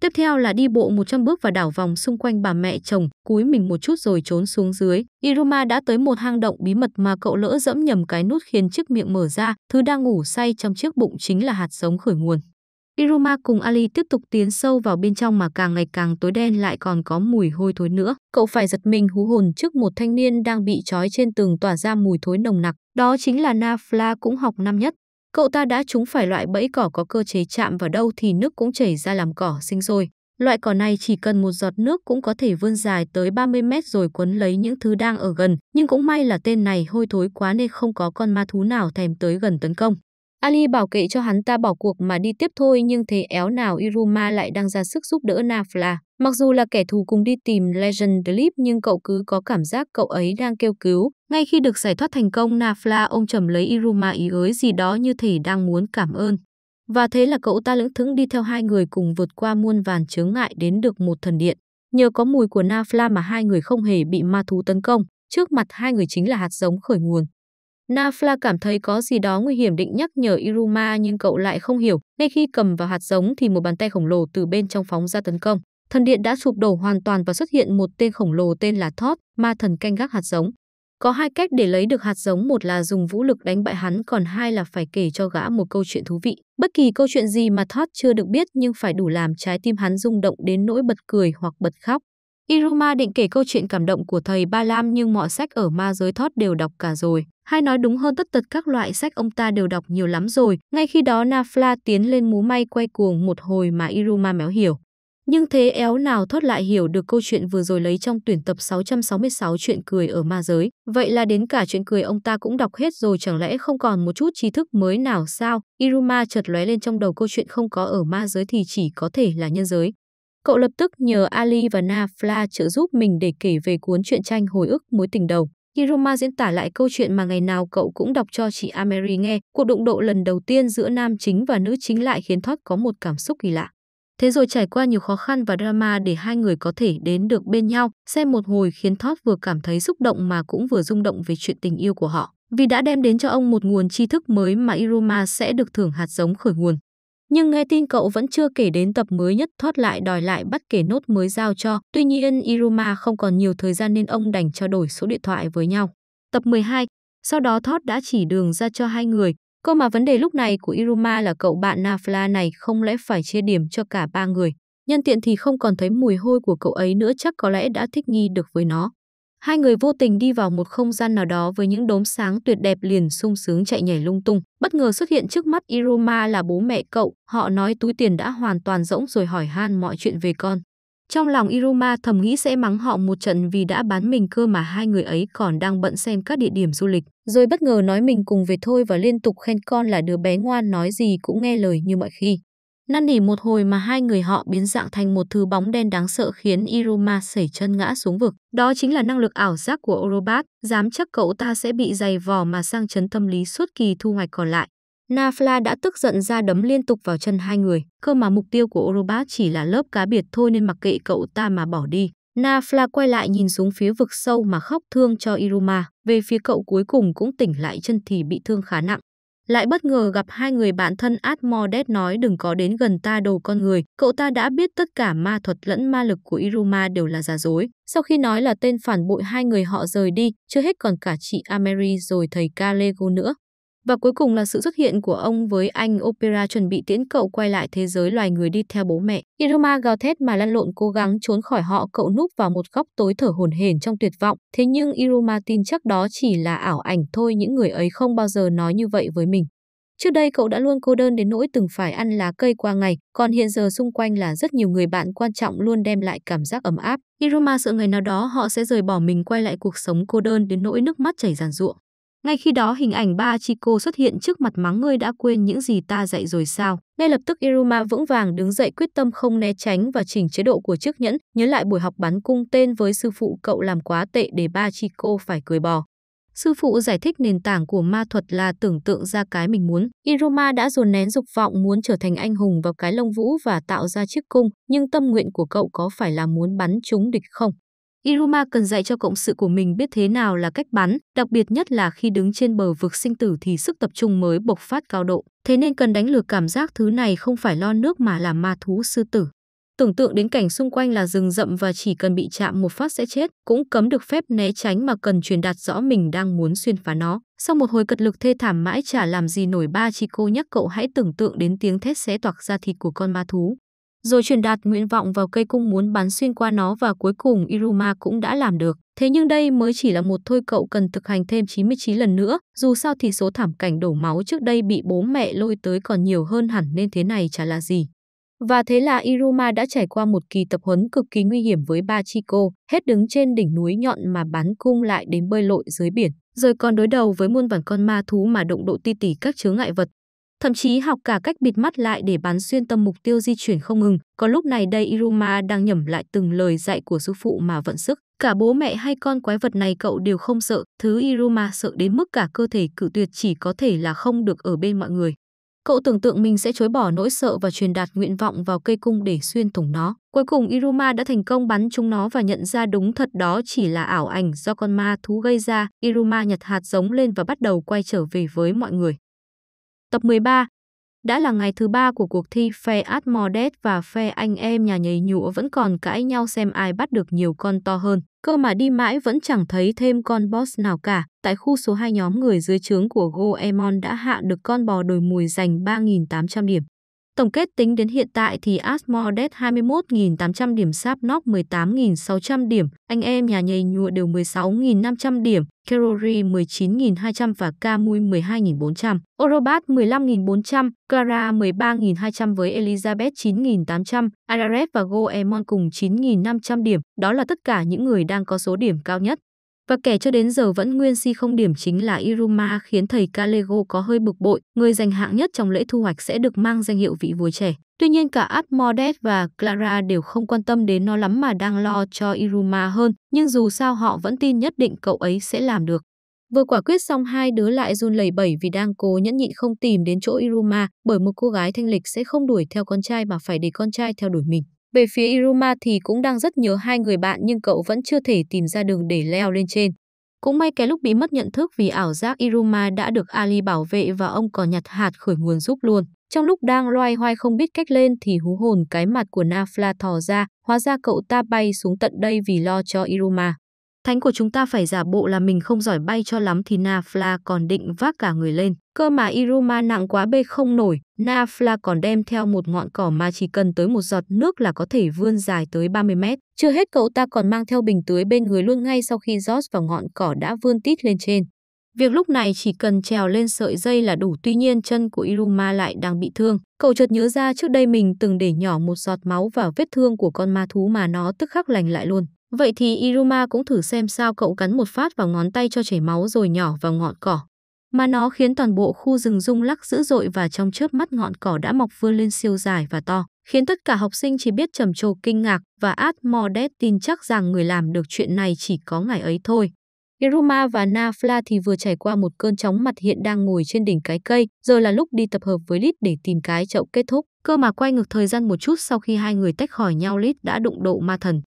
Tiếp theo là đi bộ 100 bước và đảo vòng xung quanh bà mẹ chồng, cúi mình một chút rồi trốn xuống dưới. Iruma đã tới một hang động bí mật mà cậu lỡ dẫm nhầm cái nút khiến chiếc miệng mở ra, thứ đang ngủ say trong chiếc bụng chính là hạt giống khởi nguồn. Iruma cùng Ali tiếp tục tiến sâu vào bên trong mà càng ngày càng tối đen lại còn có mùi hôi thối nữa. Cậu phải giật mình hú hồn trước một thanh niên đang bị trói trên tường tỏa ra mùi thối nồng nặc. Đó chính là Nafla cũng học năm nhất. Cậu ta đã trúng phải loại bẫy cỏ có cơ chế chạm vào đâu thì nước cũng chảy ra làm cỏ sinh rồi. Loại cỏ này chỉ cần một giọt nước cũng có thể vươn dài tới 30 mét rồi quấn lấy những thứ đang ở gần. Nhưng cũng may là tên này hôi thối quá nên không có con ma thú nào thèm tới gần tấn công. Ali bảo kệ cho hắn ta bỏ cuộc mà đi tiếp thôi nhưng thế éo nào Iruma lại đang ra sức giúp đỡ Nafla. Mặc dù là kẻ thù cùng đi tìm Legend Clip nhưng cậu cứ có cảm giác cậu ấy đang kêu cứu. Ngay khi được giải thoát thành công Nafla ông trầm lấy Iruma ý ới gì đó như thể đang muốn cảm ơn. Và thế là cậu ta lưỡng thững đi theo hai người cùng vượt qua muôn vàn chướng ngại đến được một thần điện. Nhờ có mùi của Nafla mà hai người không hề bị ma thú tấn công. Trước mặt hai người chính là hạt giống khởi nguồn. Nafla cảm thấy có gì đó nguy hiểm định nhắc nhở Iruma nhưng cậu lại không hiểu, ngay khi cầm vào hạt giống thì một bàn tay khổng lồ từ bên trong phóng ra tấn công. Thần điện đã sụp đổ hoàn toàn và xuất hiện một tên khổng lồ tên là Thoth, ma thần canh gác hạt giống. Có hai cách để lấy được hạt giống, một là dùng vũ lực đánh bại hắn, còn hai là phải kể cho gã một câu chuyện thú vị. Bất kỳ câu chuyện gì mà Thoth chưa được biết nhưng phải đủ làm trái tim hắn rung động đến nỗi bật cười hoặc bật khóc. Iruma định kể câu chuyện cảm động của thầy Ba Lam nhưng mọi sách ở ma giới Thoth đều đọc cả rồi hay nói đúng hơn tất tật các loại sách ông ta đều đọc nhiều lắm rồi. Ngay khi đó Nafla tiến lên múa may quay cuồng một hồi mà Iruma méo hiểu. Nhưng thế éo nào thoát lại hiểu được câu chuyện vừa rồi lấy trong tuyển tập 666 chuyện cười ở ma giới. Vậy là đến cả chuyện cười ông ta cũng đọc hết rồi chẳng lẽ không còn một chút trí thức mới nào sao? Iruma chợt lóe lên trong đầu câu chuyện không có ở ma giới thì chỉ có thể là nhân giới. Cậu lập tức nhờ Ali và Nafla trợ giúp mình để kể về cuốn truyện tranh hồi ức mối tình đầu. Hiroma diễn tả lại câu chuyện mà ngày nào cậu cũng đọc cho chị Amery nghe, cuộc đụng độ lần đầu tiên giữa nam chính và nữ chính lại khiến Thoát có một cảm xúc kỳ lạ. Thế rồi trải qua nhiều khó khăn và drama để hai người có thể đến được bên nhau, xem một hồi khiến Thoát vừa cảm thấy xúc động mà cũng vừa rung động về chuyện tình yêu của họ, vì đã đem đến cho ông một nguồn tri thức mới mà Iruma sẽ được thưởng hạt giống khởi nguồn. Nhưng nghe tin cậu vẫn chưa kể đến tập mới nhất thoát lại đòi lại bắt kể nốt mới giao cho. Tuy nhiên Iruma không còn nhiều thời gian nên ông đành trao đổi số điện thoại với nhau. Tập 12, sau đó Thoát đã chỉ đường ra cho hai người. Cơ mà vấn đề lúc này của Iruma là cậu bạn Nafla này không lẽ phải chia điểm cho cả ba người. Nhân tiện thì không còn thấy mùi hôi của cậu ấy nữa chắc có lẽ đã thích nghi được với nó. Hai người vô tình đi vào một không gian nào đó với những đốm sáng tuyệt đẹp liền sung sướng chạy nhảy lung tung. Bất ngờ xuất hiện trước mắt Iroma là bố mẹ cậu, họ nói túi tiền đã hoàn toàn rỗng rồi hỏi han mọi chuyện về con. Trong lòng Iroma thầm nghĩ sẽ mắng họ một trận vì đã bán mình cơ mà hai người ấy còn đang bận xem các địa điểm du lịch. Rồi bất ngờ nói mình cùng về thôi và liên tục khen con là đứa bé ngoan nói gì cũng nghe lời như mọi khi. Năn nỉ một hồi mà hai người họ biến dạng thành một thứ bóng đen đáng sợ khiến Iruma sẩy chân ngã xuống vực. Đó chính là năng lực ảo giác của Orobat, dám chắc cậu ta sẽ bị dày vò mà sang chấn tâm lý suốt kỳ thu hoạch còn lại. Nafla đã tức giận ra đấm liên tục vào chân hai người, cơ mà mục tiêu của Orobat chỉ là lớp cá biệt thôi nên mặc kệ cậu ta mà bỏ đi. Nafla quay lại nhìn xuống phía vực sâu mà khóc thương cho Iruma, về phía cậu cuối cùng cũng tỉnh lại chân thì bị thương khá nặng lại bất ngờ gặp hai người bạn thân Atmordet nói đừng có đến gần ta đồ con người. Cậu ta đã biết tất cả ma thuật lẫn ma lực của Iruma đều là giả dối. Sau khi nói là tên phản bội hai người họ rời đi, chưa hết còn cả chị Amery rồi thầy Kalego nữa. Và cuối cùng là sự xuất hiện của ông với anh Opera chuẩn bị tiễn cậu quay lại thế giới loài người đi theo bố mẹ. Irma gào thét mà lăn lộn cố gắng trốn khỏi họ cậu núp vào một góc tối thở hổn hển trong tuyệt vọng. Thế nhưng Irma tin chắc đó chỉ là ảo ảnh thôi những người ấy không bao giờ nói như vậy với mình. Trước đây cậu đã luôn cô đơn đến nỗi từng phải ăn lá cây qua ngày, còn hiện giờ xung quanh là rất nhiều người bạn quan trọng luôn đem lại cảm giác ấm áp. Iroma sợ ngày nào đó họ sẽ rời bỏ mình quay lại cuộc sống cô đơn đến nỗi nước mắt chảy ràn ruộng. Ngay khi đó hình ảnh ba chi cô xuất hiện trước mặt mắng ngươi đã quên những gì ta dạy rồi sao. Ngay lập tức Iruma vững vàng đứng dậy quyết tâm không né tránh và chỉnh chế độ của chiếc nhẫn, nhớ lại buổi học bắn cung tên với sư phụ cậu làm quá tệ để ba chi cô phải cười bò. Sư phụ giải thích nền tảng của ma thuật là tưởng tượng ra cái mình muốn. Iruma đã dồn nén dục vọng muốn trở thành anh hùng vào cái lông vũ và tạo ra chiếc cung, nhưng tâm nguyện của cậu có phải là muốn bắn trúng địch không? Iruma cần dạy cho cộng sự của mình biết thế nào là cách bắn, đặc biệt nhất là khi đứng trên bờ vực sinh tử thì sức tập trung mới bộc phát cao độ. Thế nên cần đánh lừa cảm giác thứ này không phải lo nước mà là ma thú sư tử. Tưởng tượng đến cảnh xung quanh là rừng rậm và chỉ cần bị chạm một phát sẽ chết, cũng cấm được phép né tránh mà cần truyền đạt rõ mình đang muốn xuyên phá nó. Sau một hồi cật lực thê thảm mãi chả làm gì nổi ba chi cô nhắc cậu hãy tưởng tượng đến tiếng thét xé toạc ra thịt của con ma thú rồi truyền đạt nguyện vọng vào cây cung muốn bắn xuyên qua nó và cuối cùng Iruma cũng đã làm được. Thế nhưng đây mới chỉ là một thôi cậu cần thực hành thêm 99 lần nữa, dù sao thì số thảm cảnh đổ máu trước đây bị bố mẹ lôi tới còn nhiều hơn hẳn nên thế này chả là gì. Và thế là Iruma đã trải qua một kỳ tập huấn cực kỳ nguy hiểm với ba chi cô, hết đứng trên đỉnh núi nhọn mà bắn cung lại đến bơi lội dưới biển, rồi còn đối đầu với muôn vàn con ma thú mà động độ ti tỉ các chướng ngại vật thậm chí học cả cách bịt mắt lại để bắn xuyên tâm mục tiêu di chuyển không ngừng. Có lúc này đây Iruma đang nhẩm lại từng lời dạy của sư phụ mà vận sức. Cả bố mẹ hay con quái vật này cậu đều không sợ, thứ Iruma sợ đến mức cả cơ thể cự tuyệt chỉ có thể là không được ở bên mọi người. Cậu tưởng tượng mình sẽ chối bỏ nỗi sợ và truyền đạt nguyện vọng vào cây cung để xuyên thủng nó. Cuối cùng Iruma đã thành công bắn chúng nó và nhận ra đúng thật đó chỉ là ảo ảnh do con ma thú gây ra. Iruma nhặt hạt giống lên và bắt đầu quay trở về với mọi người. Tập 13 đã là ngày thứ ba của cuộc thi phe Admodet và phe anh em nhà nhảy nhụa vẫn còn cãi nhau xem ai bắt được nhiều con to hơn. Cơ mà đi mãi vẫn chẳng thấy thêm con boss nào cả. Tại khu số 2 nhóm người dưới trướng của Goemon đã hạ được con bò đồi mùi giành 3.800 điểm. Tổng kết tính đến hiện tại thì Asmodee 21.800 điểm, Sapnock 18.600 điểm, Anh em nhà nhầy nhụa đều 16.500 điểm, Kerori 19.200 và Kamui 12.400, Orobat 15.400, Clara 13.200 với Elizabeth 9.800, Araret và Goemon cùng 9.500 điểm. Đó là tất cả những người đang có số điểm cao nhất. Và kẻ cho đến giờ vẫn nguyên si không điểm chính là Iruma khiến thầy Kalego có hơi bực bội, người giành hạng nhất trong lễ thu hoạch sẽ được mang danh hiệu vị vua trẻ. Tuy nhiên cả Admodet và Clara đều không quan tâm đến nó lắm mà đang lo cho Iruma hơn, nhưng dù sao họ vẫn tin nhất định cậu ấy sẽ làm được. Vừa quả quyết xong hai đứa lại run lẩy bẩy vì đang cố nhẫn nhịn không tìm đến chỗ Iruma bởi một cô gái thanh lịch sẽ không đuổi theo con trai mà phải để con trai theo đuổi mình. Về phía Iruma thì cũng đang rất nhớ hai người bạn nhưng cậu vẫn chưa thể tìm ra đường để leo lên trên. Cũng may cái lúc bị mất nhận thức vì ảo giác Iruma đã được Ali bảo vệ và ông còn nhặt hạt khởi nguồn giúp luôn. Trong lúc đang loay hoay không biết cách lên thì hú hồn cái mặt của Nafla thò ra, hóa ra cậu ta bay xuống tận đây vì lo cho Iruma. Thánh của chúng ta phải giả bộ là mình không giỏi bay cho lắm thì Nafla còn định vác cả người lên. Cơ mà Iruma nặng quá bê không nổi, Nafla còn đem theo một ngọn cỏ mà chỉ cần tới một giọt nước là có thể vươn dài tới 30 mét. Chưa hết cậu ta còn mang theo bình tưới bên người luôn ngay sau khi rót vào ngọn cỏ đã vươn tít lên trên. Việc lúc này chỉ cần trèo lên sợi dây là đủ tuy nhiên chân của Iruma lại đang bị thương. Cậu chợt nhớ ra trước đây mình từng để nhỏ một giọt máu vào vết thương của con ma thú mà nó tức khắc lành lại luôn. Vậy thì Iruma cũng thử xem sao cậu cắn một phát vào ngón tay cho chảy máu rồi nhỏ vào ngọn cỏ mà nó khiến toàn bộ khu rừng rung lắc dữ dội và trong chớp mắt ngọn cỏ đã mọc vươn lên siêu dài và to, khiến tất cả học sinh chỉ biết trầm trồ kinh ngạc và Atmodet tin chắc rằng người làm được chuyện này chỉ có ngày ấy thôi. Iruma và Nafla thì vừa trải qua một cơn chóng mặt hiện đang ngồi trên đỉnh cái cây, giờ là lúc đi tập hợp với Lít để tìm cái chậu kết thúc. Cơ mà quay ngược thời gian một chút sau khi hai người tách khỏi nhau Lít đã đụng độ ma thần.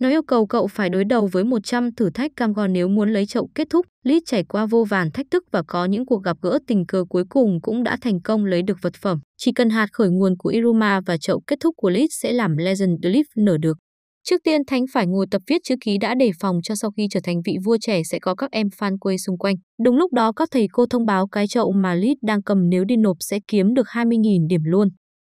Nó yêu cầu cậu phải đối đầu với 100 thử thách cam go nếu muốn lấy chậu kết thúc. Lit trải qua vô vàn thách thức và có những cuộc gặp gỡ tình cờ cuối cùng cũng đã thành công lấy được vật phẩm. Chỉ cần hạt khởi nguồn của Iruma và chậu kết thúc của Lit sẽ làm Legend Leaf nở được. Trước tiên Thánh phải ngồi tập viết chữ ký đã đề phòng cho sau khi trở thành vị vua trẻ sẽ có các em fan quê xung quanh. Đúng lúc đó các thầy cô thông báo cái chậu mà Lit đang cầm nếu đi nộp sẽ kiếm được 20.000 điểm luôn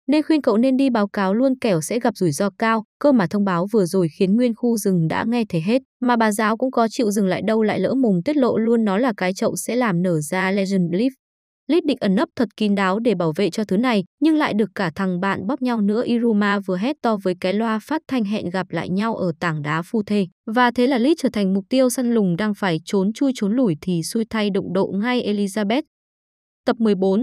nên khuyên cậu nên đi báo cáo luôn kẻo sẽ gặp rủi ro cao, cơ mà thông báo vừa rồi khiến nguyên khu rừng đã nghe thấy hết, mà bà giáo cũng có chịu dừng lại đâu lại lỡ mùng tiết lộ luôn nó là cái chậu sẽ làm nở ra Legend Leaf. Lít định ẩn nấp thật kín đáo để bảo vệ cho thứ này, nhưng lại được cả thằng bạn bóp nhau nữa Iruma vừa hét to với cái loa phát thanh hẹn gặp lại nhau ở tảng đá phu thê. Và thế là Lít trở thành mục tiêu săn lùng đang phải trốn chui trốn lủi thì xui thay động độ ngay Elizabeth. Tập 14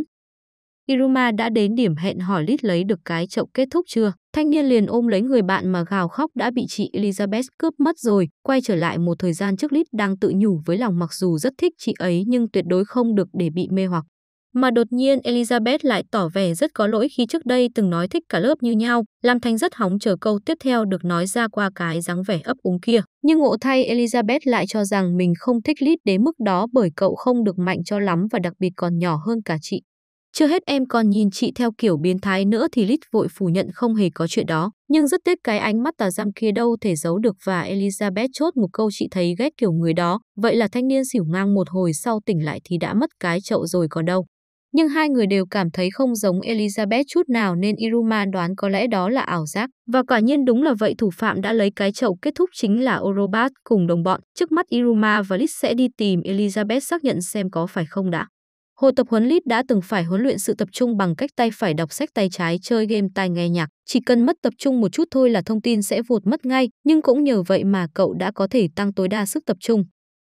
Iruma đã đến điểm hẹn hỏi Lít lấy được cái chậu kết thúc chưa. Thanh niên liền ôm lấy người bạn mà gào khóc đã bị chị Elizabeth cướp mất rồi. Quay trở lại một thời gian trước Lít đang tự nhủ với lòng mặc dù rất thích chị ấy nhưng tuyệt đối không được để bị mê hoặc. Mà đột nhiên Elizabeth lại tỏ vẻ rất có lỗi khi trước đây từng nói thích cả lớp như nhau, làm Thanh rất hóng chờ câu tiếp theo được nói ra qua cái dáng vẻ ấp úng kia. Nhưng ngộ thay Elizabeth lại cho rằng mình không thích Lít đến mức đó bởi cậu không được mạnh cho lắm và đặc biệt còn nhỏ hơn cả chị chưa hết em còn nhìn chị theo kiểu biến thái nữa thì Lít vội phủ nhận không hề có chuyện đó. Nhưng rất tiếc cái ánh mắt tà giam kia đâu thể giấu được và Elizabeth chốt một câu chị thấy ghét kiểu người đó. Vậy là thanh niên xỉu ngang một hồi sau tỉnh lại thì đã mất cái chậu rồi còn đâu. Nhưng hai người đều cảm thấy không giống Elizabeth chút nào nên Iruma đoán có lẽ đó là ảo giác. Và quả nhiên đúng là vậy thủ phạm đã lấy cái chậu kết thúc chính là Orobat cùng đồng bọn. Trước mắt Iruma và Liz sẽ đi tìm Elizabeth xác nhận xem có phải không đã. Hồ Tập Huấn Lít đã từng phải huấn luyện sự tập trung bằng cách tay phải đọc sách tay trái chơi game tai nghe nhạc. Chỉ cần mất tập trung một chút thôi là thông tin sẽ vụt mất ngay, nhưng cũng nhờ vậy mà cậu đã có thể tăng tối đa sức tập trung.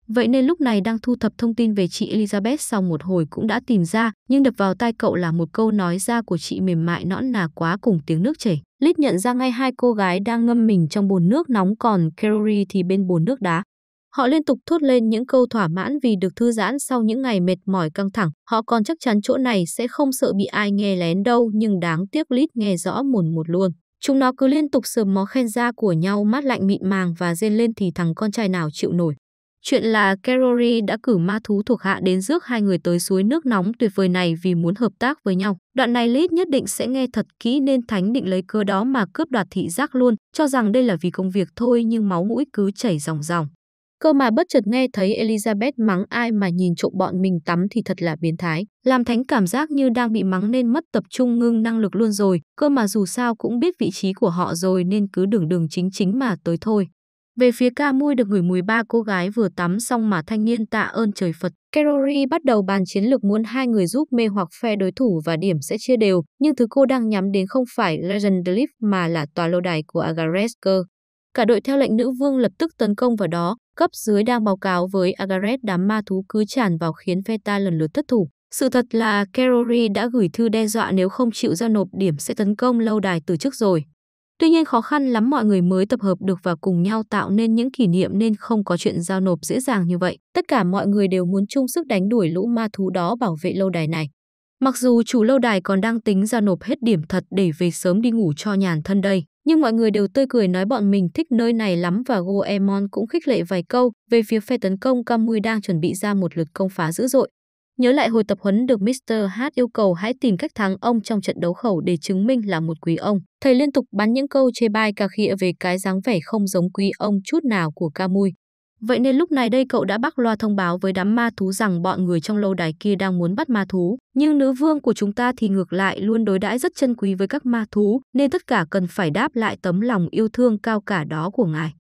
Vậy nên lúc này đang thu thập thông tin về chị Elizabeth sau một hồi cũng đã tìm ra, nhưng đập vào tai cậu là một câu nói ra của chị mềm mại nõn nà quá cùng tiếng nước chảy. Lít nhận ra ngay hai cô gái đang ngâm mình trong bồn nước nóng còn Carrie thì bên bồn nước đá. Họ liên tục thốt lên những câu thỏa mãn vì được thư giãn sau những ngày mệt mỏi căng thẳng. Họ còn chắc chắn chỗ này sẽ không sợ bị ai nghe lén đâu nhưng đáng tiếc lít nghe rõ mồn một luôn. Chúng nó cứ liên tục sờ mó khen da của nhau mát lạnh mịn màng và rên lên thì thằng con trai nào chịu nổi. Chuyện là Kerori đã cử ma thú thuộc hạ đến rước hai người tới suối nước nóng tuyệt vời này vì muốn hợp tác với nhau. Đoạn này Lít nhất định sẽ nghe thật kỹ nên Thánh định lấy cơ đó mà cướp đoạt thị giác luôn, cho rằng đây là vì công việc thôi nhưng máu mũi cứ chảy ròng ròng. Cơ mà bất chợt nghe thấy Elizabeth mắng ai mà nhìn trộm bọn mình tắm thì thật là biến thái. Làm Thánh cảm giác như đang bị mắng nên mất tập trung ngưng năng lực luôn rồi. Cơ mà dù sao cũng biết vị trí của họ rồi nên cứ đường đường chính chính mà tới thôi. Về phía ca mui được ngửi mùi ba cô gái vừa tắm xong mà thanh niên tạ ơn trời Phật. Kerori bắt đầu bàn chiến lược muốn hai người giúp mê hoặc phe đối thủ và điểm sẽ chia đều, nhưng thứ cô đang nhắm đến không phải Legend Leaf mà là tòa lâu đài của Agaresker. Cả đội theo lệnh nữ vương lập tức tấn công vào đó, cấp dưới đang báo cáo với Agaret đám ma thú cứ tràn vào khiến Veta lần lượt thất thủ. Sự thật là Kerori đã gửi thư đe dọa nếu không chịu giao nộp điểm sẽ tấn công lâu đài từ trước rồi. Tuy nhiên khó khăn lắm mọi người mới tập hợp được và cùng nhau tạo nên những kỷ niệm nên không có chuyện giao nộp dễ dàng như vậy. Tất cả mọi người đều muốn chung sức đánh đuổi lũ ma thú đó bảo vệ lâu đài này. Mặc dù chủ lâu đài còn đang tính giao nộp hết điểm thật để về sớm đi ngủ cho nhàn thân đây. Nhưng mọi người đều tươi cười nói bọn mình thích nơi này lắm và Goemon cũng khích lệ vài câu về phía phe tấn công Kamui đang chuẩn bị ra một lượt công phá dữ dội. Nhớ lại hồi tập huấn được Mr. H yêu cầu hãy tìm cách thắng ông trong trận đấu khẩu để chứng minh là một quý ông. Thầy liên tục bắn những câu chê bai cà khịa về cái dáng vẻ không giống quý ông chút nào của Kamui. Vậy nên lúc này đây cậu đã bác loa thông báo với đám ma thú rằng bọn người trong lâu đài kia đang muốn bắt ma thú, nhưng nữ vương của chúng ta thì ngược lại luôn đối đãi rất chân quý với các ma thú, nên tất cả cần phải đáp lại tấm lòng yêu thương cao cả đó của ngài.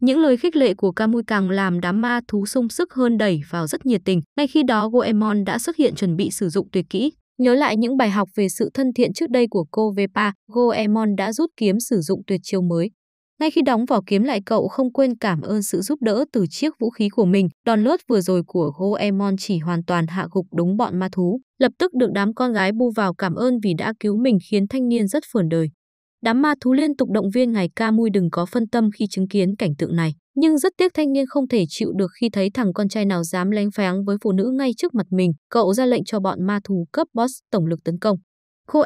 Những lời khích lệ của Camui càng làm đám ma thú sung sức hơn đẩy vào rất nhiệt tình, ngay khi đó Goemon đã xuất hiện chuẩn bị sử dụng tuyệt kỹ. Nhớ lại những bài học về sự thân thiện trước đây của cô Vepa, Goemon đã rút kiếm sử dụng tuyệt chiêu mới, ngay khi đóng vỏ kiếm lại cậu không quên cảm ơn sự giúp đỡ từ chiếc vũ khí của mình. Đòn lướt vừa rồi của Goemon chỉ hoàn toàn hạ gục đúng bọn ma thú. Lập tức được đám con gái bu vào cảm ơn vì đã cứu mình khiến thanh niên rất phờn đời. Đám ma thú liên tục động viên ngài ca mui đừng có phân tâm khi chứng kiến cảnh tượng này. Nhưng rất tiếc thanh niên không thể chịu được khi thấy thằng con trai nào dám lén pháng với phụ nữ ngay trước mặt mình. Cậu ra lệnh cho bọn ma thú cấp boss tổng lực tấn công.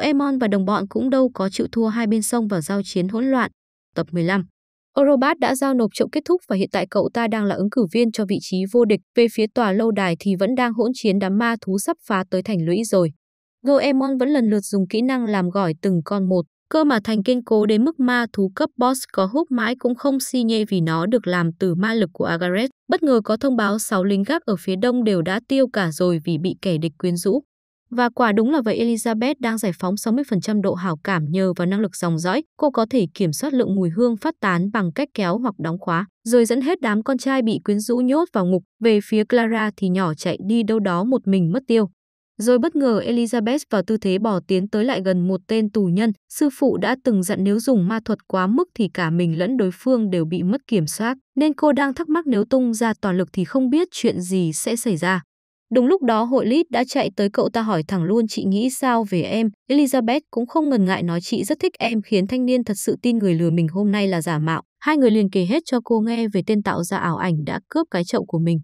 Emon và đồng bọn cũng đâu có chịu thua hai bên sông vào giao chiến hỗn loạn, tập 15. Orobat đã giao nộp chậu kết thúc và hiện tại cậu ta đang là ứng cử viên cho vị trí vô địch. Về phía tòa lâu đài thì vẫn đang hỗn chiến đám ma thú sắp phá tới thành lũy rồi. Goemon vẫn lần lượt dùng kỹ năng làm gỏi từng con một, cơ mà thành kiên cố đến mức ma thú cấp boss có hút mãi cũng không si nhê vì nó được làm từ ma lực của Agaret. Bất ngờ có thông báo 6 lính gác ở phía đông đều đã tiêu cả rồi vì bị kẻ địch quyến rũ. Và quả đúng là vậy Elizabeth đang giải phóng 60% độ hảo cảm nhờ vào năng lực dòng dõi. Cô có thể kiểm soát lượng mùi hương phát tán bằng cách kéo hoặc đóng khóa, rồi dẫn hết đám con trai bị quyến rũ nhốt vào ngục. Về phía Clara thì nhỏ chạy đi đâu đó một mình mất tiêu. Rồi bất ngờ Elizabeth vào tư thế bỏ tiến tới lại gần một tên tù nhân. Sư phụ đã từng dặn nếu dùng ma thuật quá mức thì cả mình lẫn đối phương đều bị mất kiểm soát. Nên cô đang thắc mắc nếu tung ra toàn lực thì không biết chuyện gì sẽ xảy ra. Đúng lúc đó hội lít đã chạy tới cậu ta hỏi thẳng luôn chị nghĩ sao về em. Elizabeth cũng không ngần ngại nói chị rất thích em khiến thanh niên thật sự tin người lừa mình hôm nay là giả mạo. Hai người liền kể hết cho cô nghe về tên tạo ra ảo ảnh đã cướp cái chậu của mình.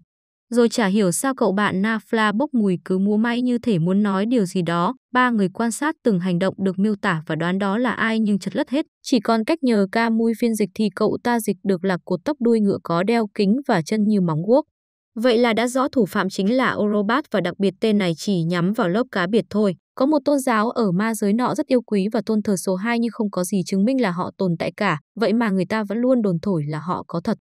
Rồi chả hiểu sao cậu bạn Nafla bốc mùi cứ múa may như thể muốn nói điều gì đó. Ba người quan sát từng hành động được miêu tả và đoán đó là ai nhưng chật lất hết. Chỉ còn cách nhờ ca mui phiên dịch thì cậu ta dịch được là cột tóc đuôi ngựa có đeo kính và chân như móng guốc. Vậy là đã rõ thủ phạm chính là Orobat và đặc biệt tên này chỉ nhắm vào lớp cá biệt thôi. Có một tôn giáo ở ma giới nọ rất yêu quý và tôn thờ số 2 nhưng không có gì chứng minh là họ tồn tại cả, vậy mà người ta vẫn luôn đồn thổi là họ có thật.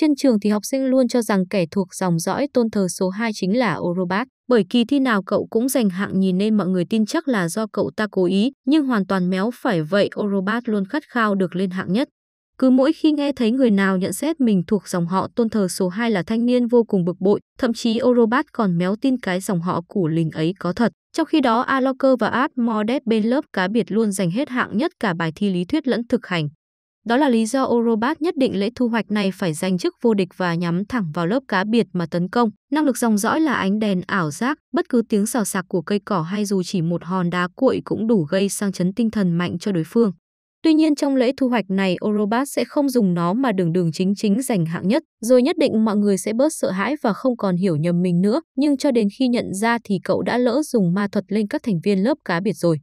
Trên trường thì học sinh luôn cho rằng kẻ thuộc dòng dõi tôn thờ số 2 chính là Orobat, bởi kỳ thi nào cậu cũng giành hạng nhìn nên mọi người tin chắc là do cậu ta cố ý, nhưng hoàn toàn méo phải vậy Orobat luôn khát khao được lên hạng nhất. Cứ mỗi khi nghe thấy người nào nhận xét mình thuộc dòng họ tôn thờ số 2 là thanh niên vô cùng bực bội, thậm chí Orobat còn méo tin cái dòng họ của lình ấy có thật. Trong khi đó Aloker và Admodet bên lớp cá biệt luôn giành hết hạng nhất cả bài thi lý thuyết lẫn thực hành. Đó là lý do Orobat nhất định lễ thu hoạch này phải giành chức vô địch và nhắm thẳng vào lớp cá biệt mà tấn công. Năng lực dòng dõi là ánh đèn ảo giác, bất cứ tiếng xào xạc của cây cỏ hay dù chỉ một hòn đá cuội cũng đủ gây sang chấn tinh thần mạnh cho đối phương. Tuy nhiên trong lễ thu hoạch này Orobas sẽ không dùng nó mà đường đường chính chính giành hạng nhất, rồi nhất định mọi người sẽ bớt sợ hãi và không còn hiểu nhầm mình nữa, nhưng cho đến khi nhận ra thì cậu đã lỡ dùng ma thuật lên các thành viên lớp cá biệt rồi.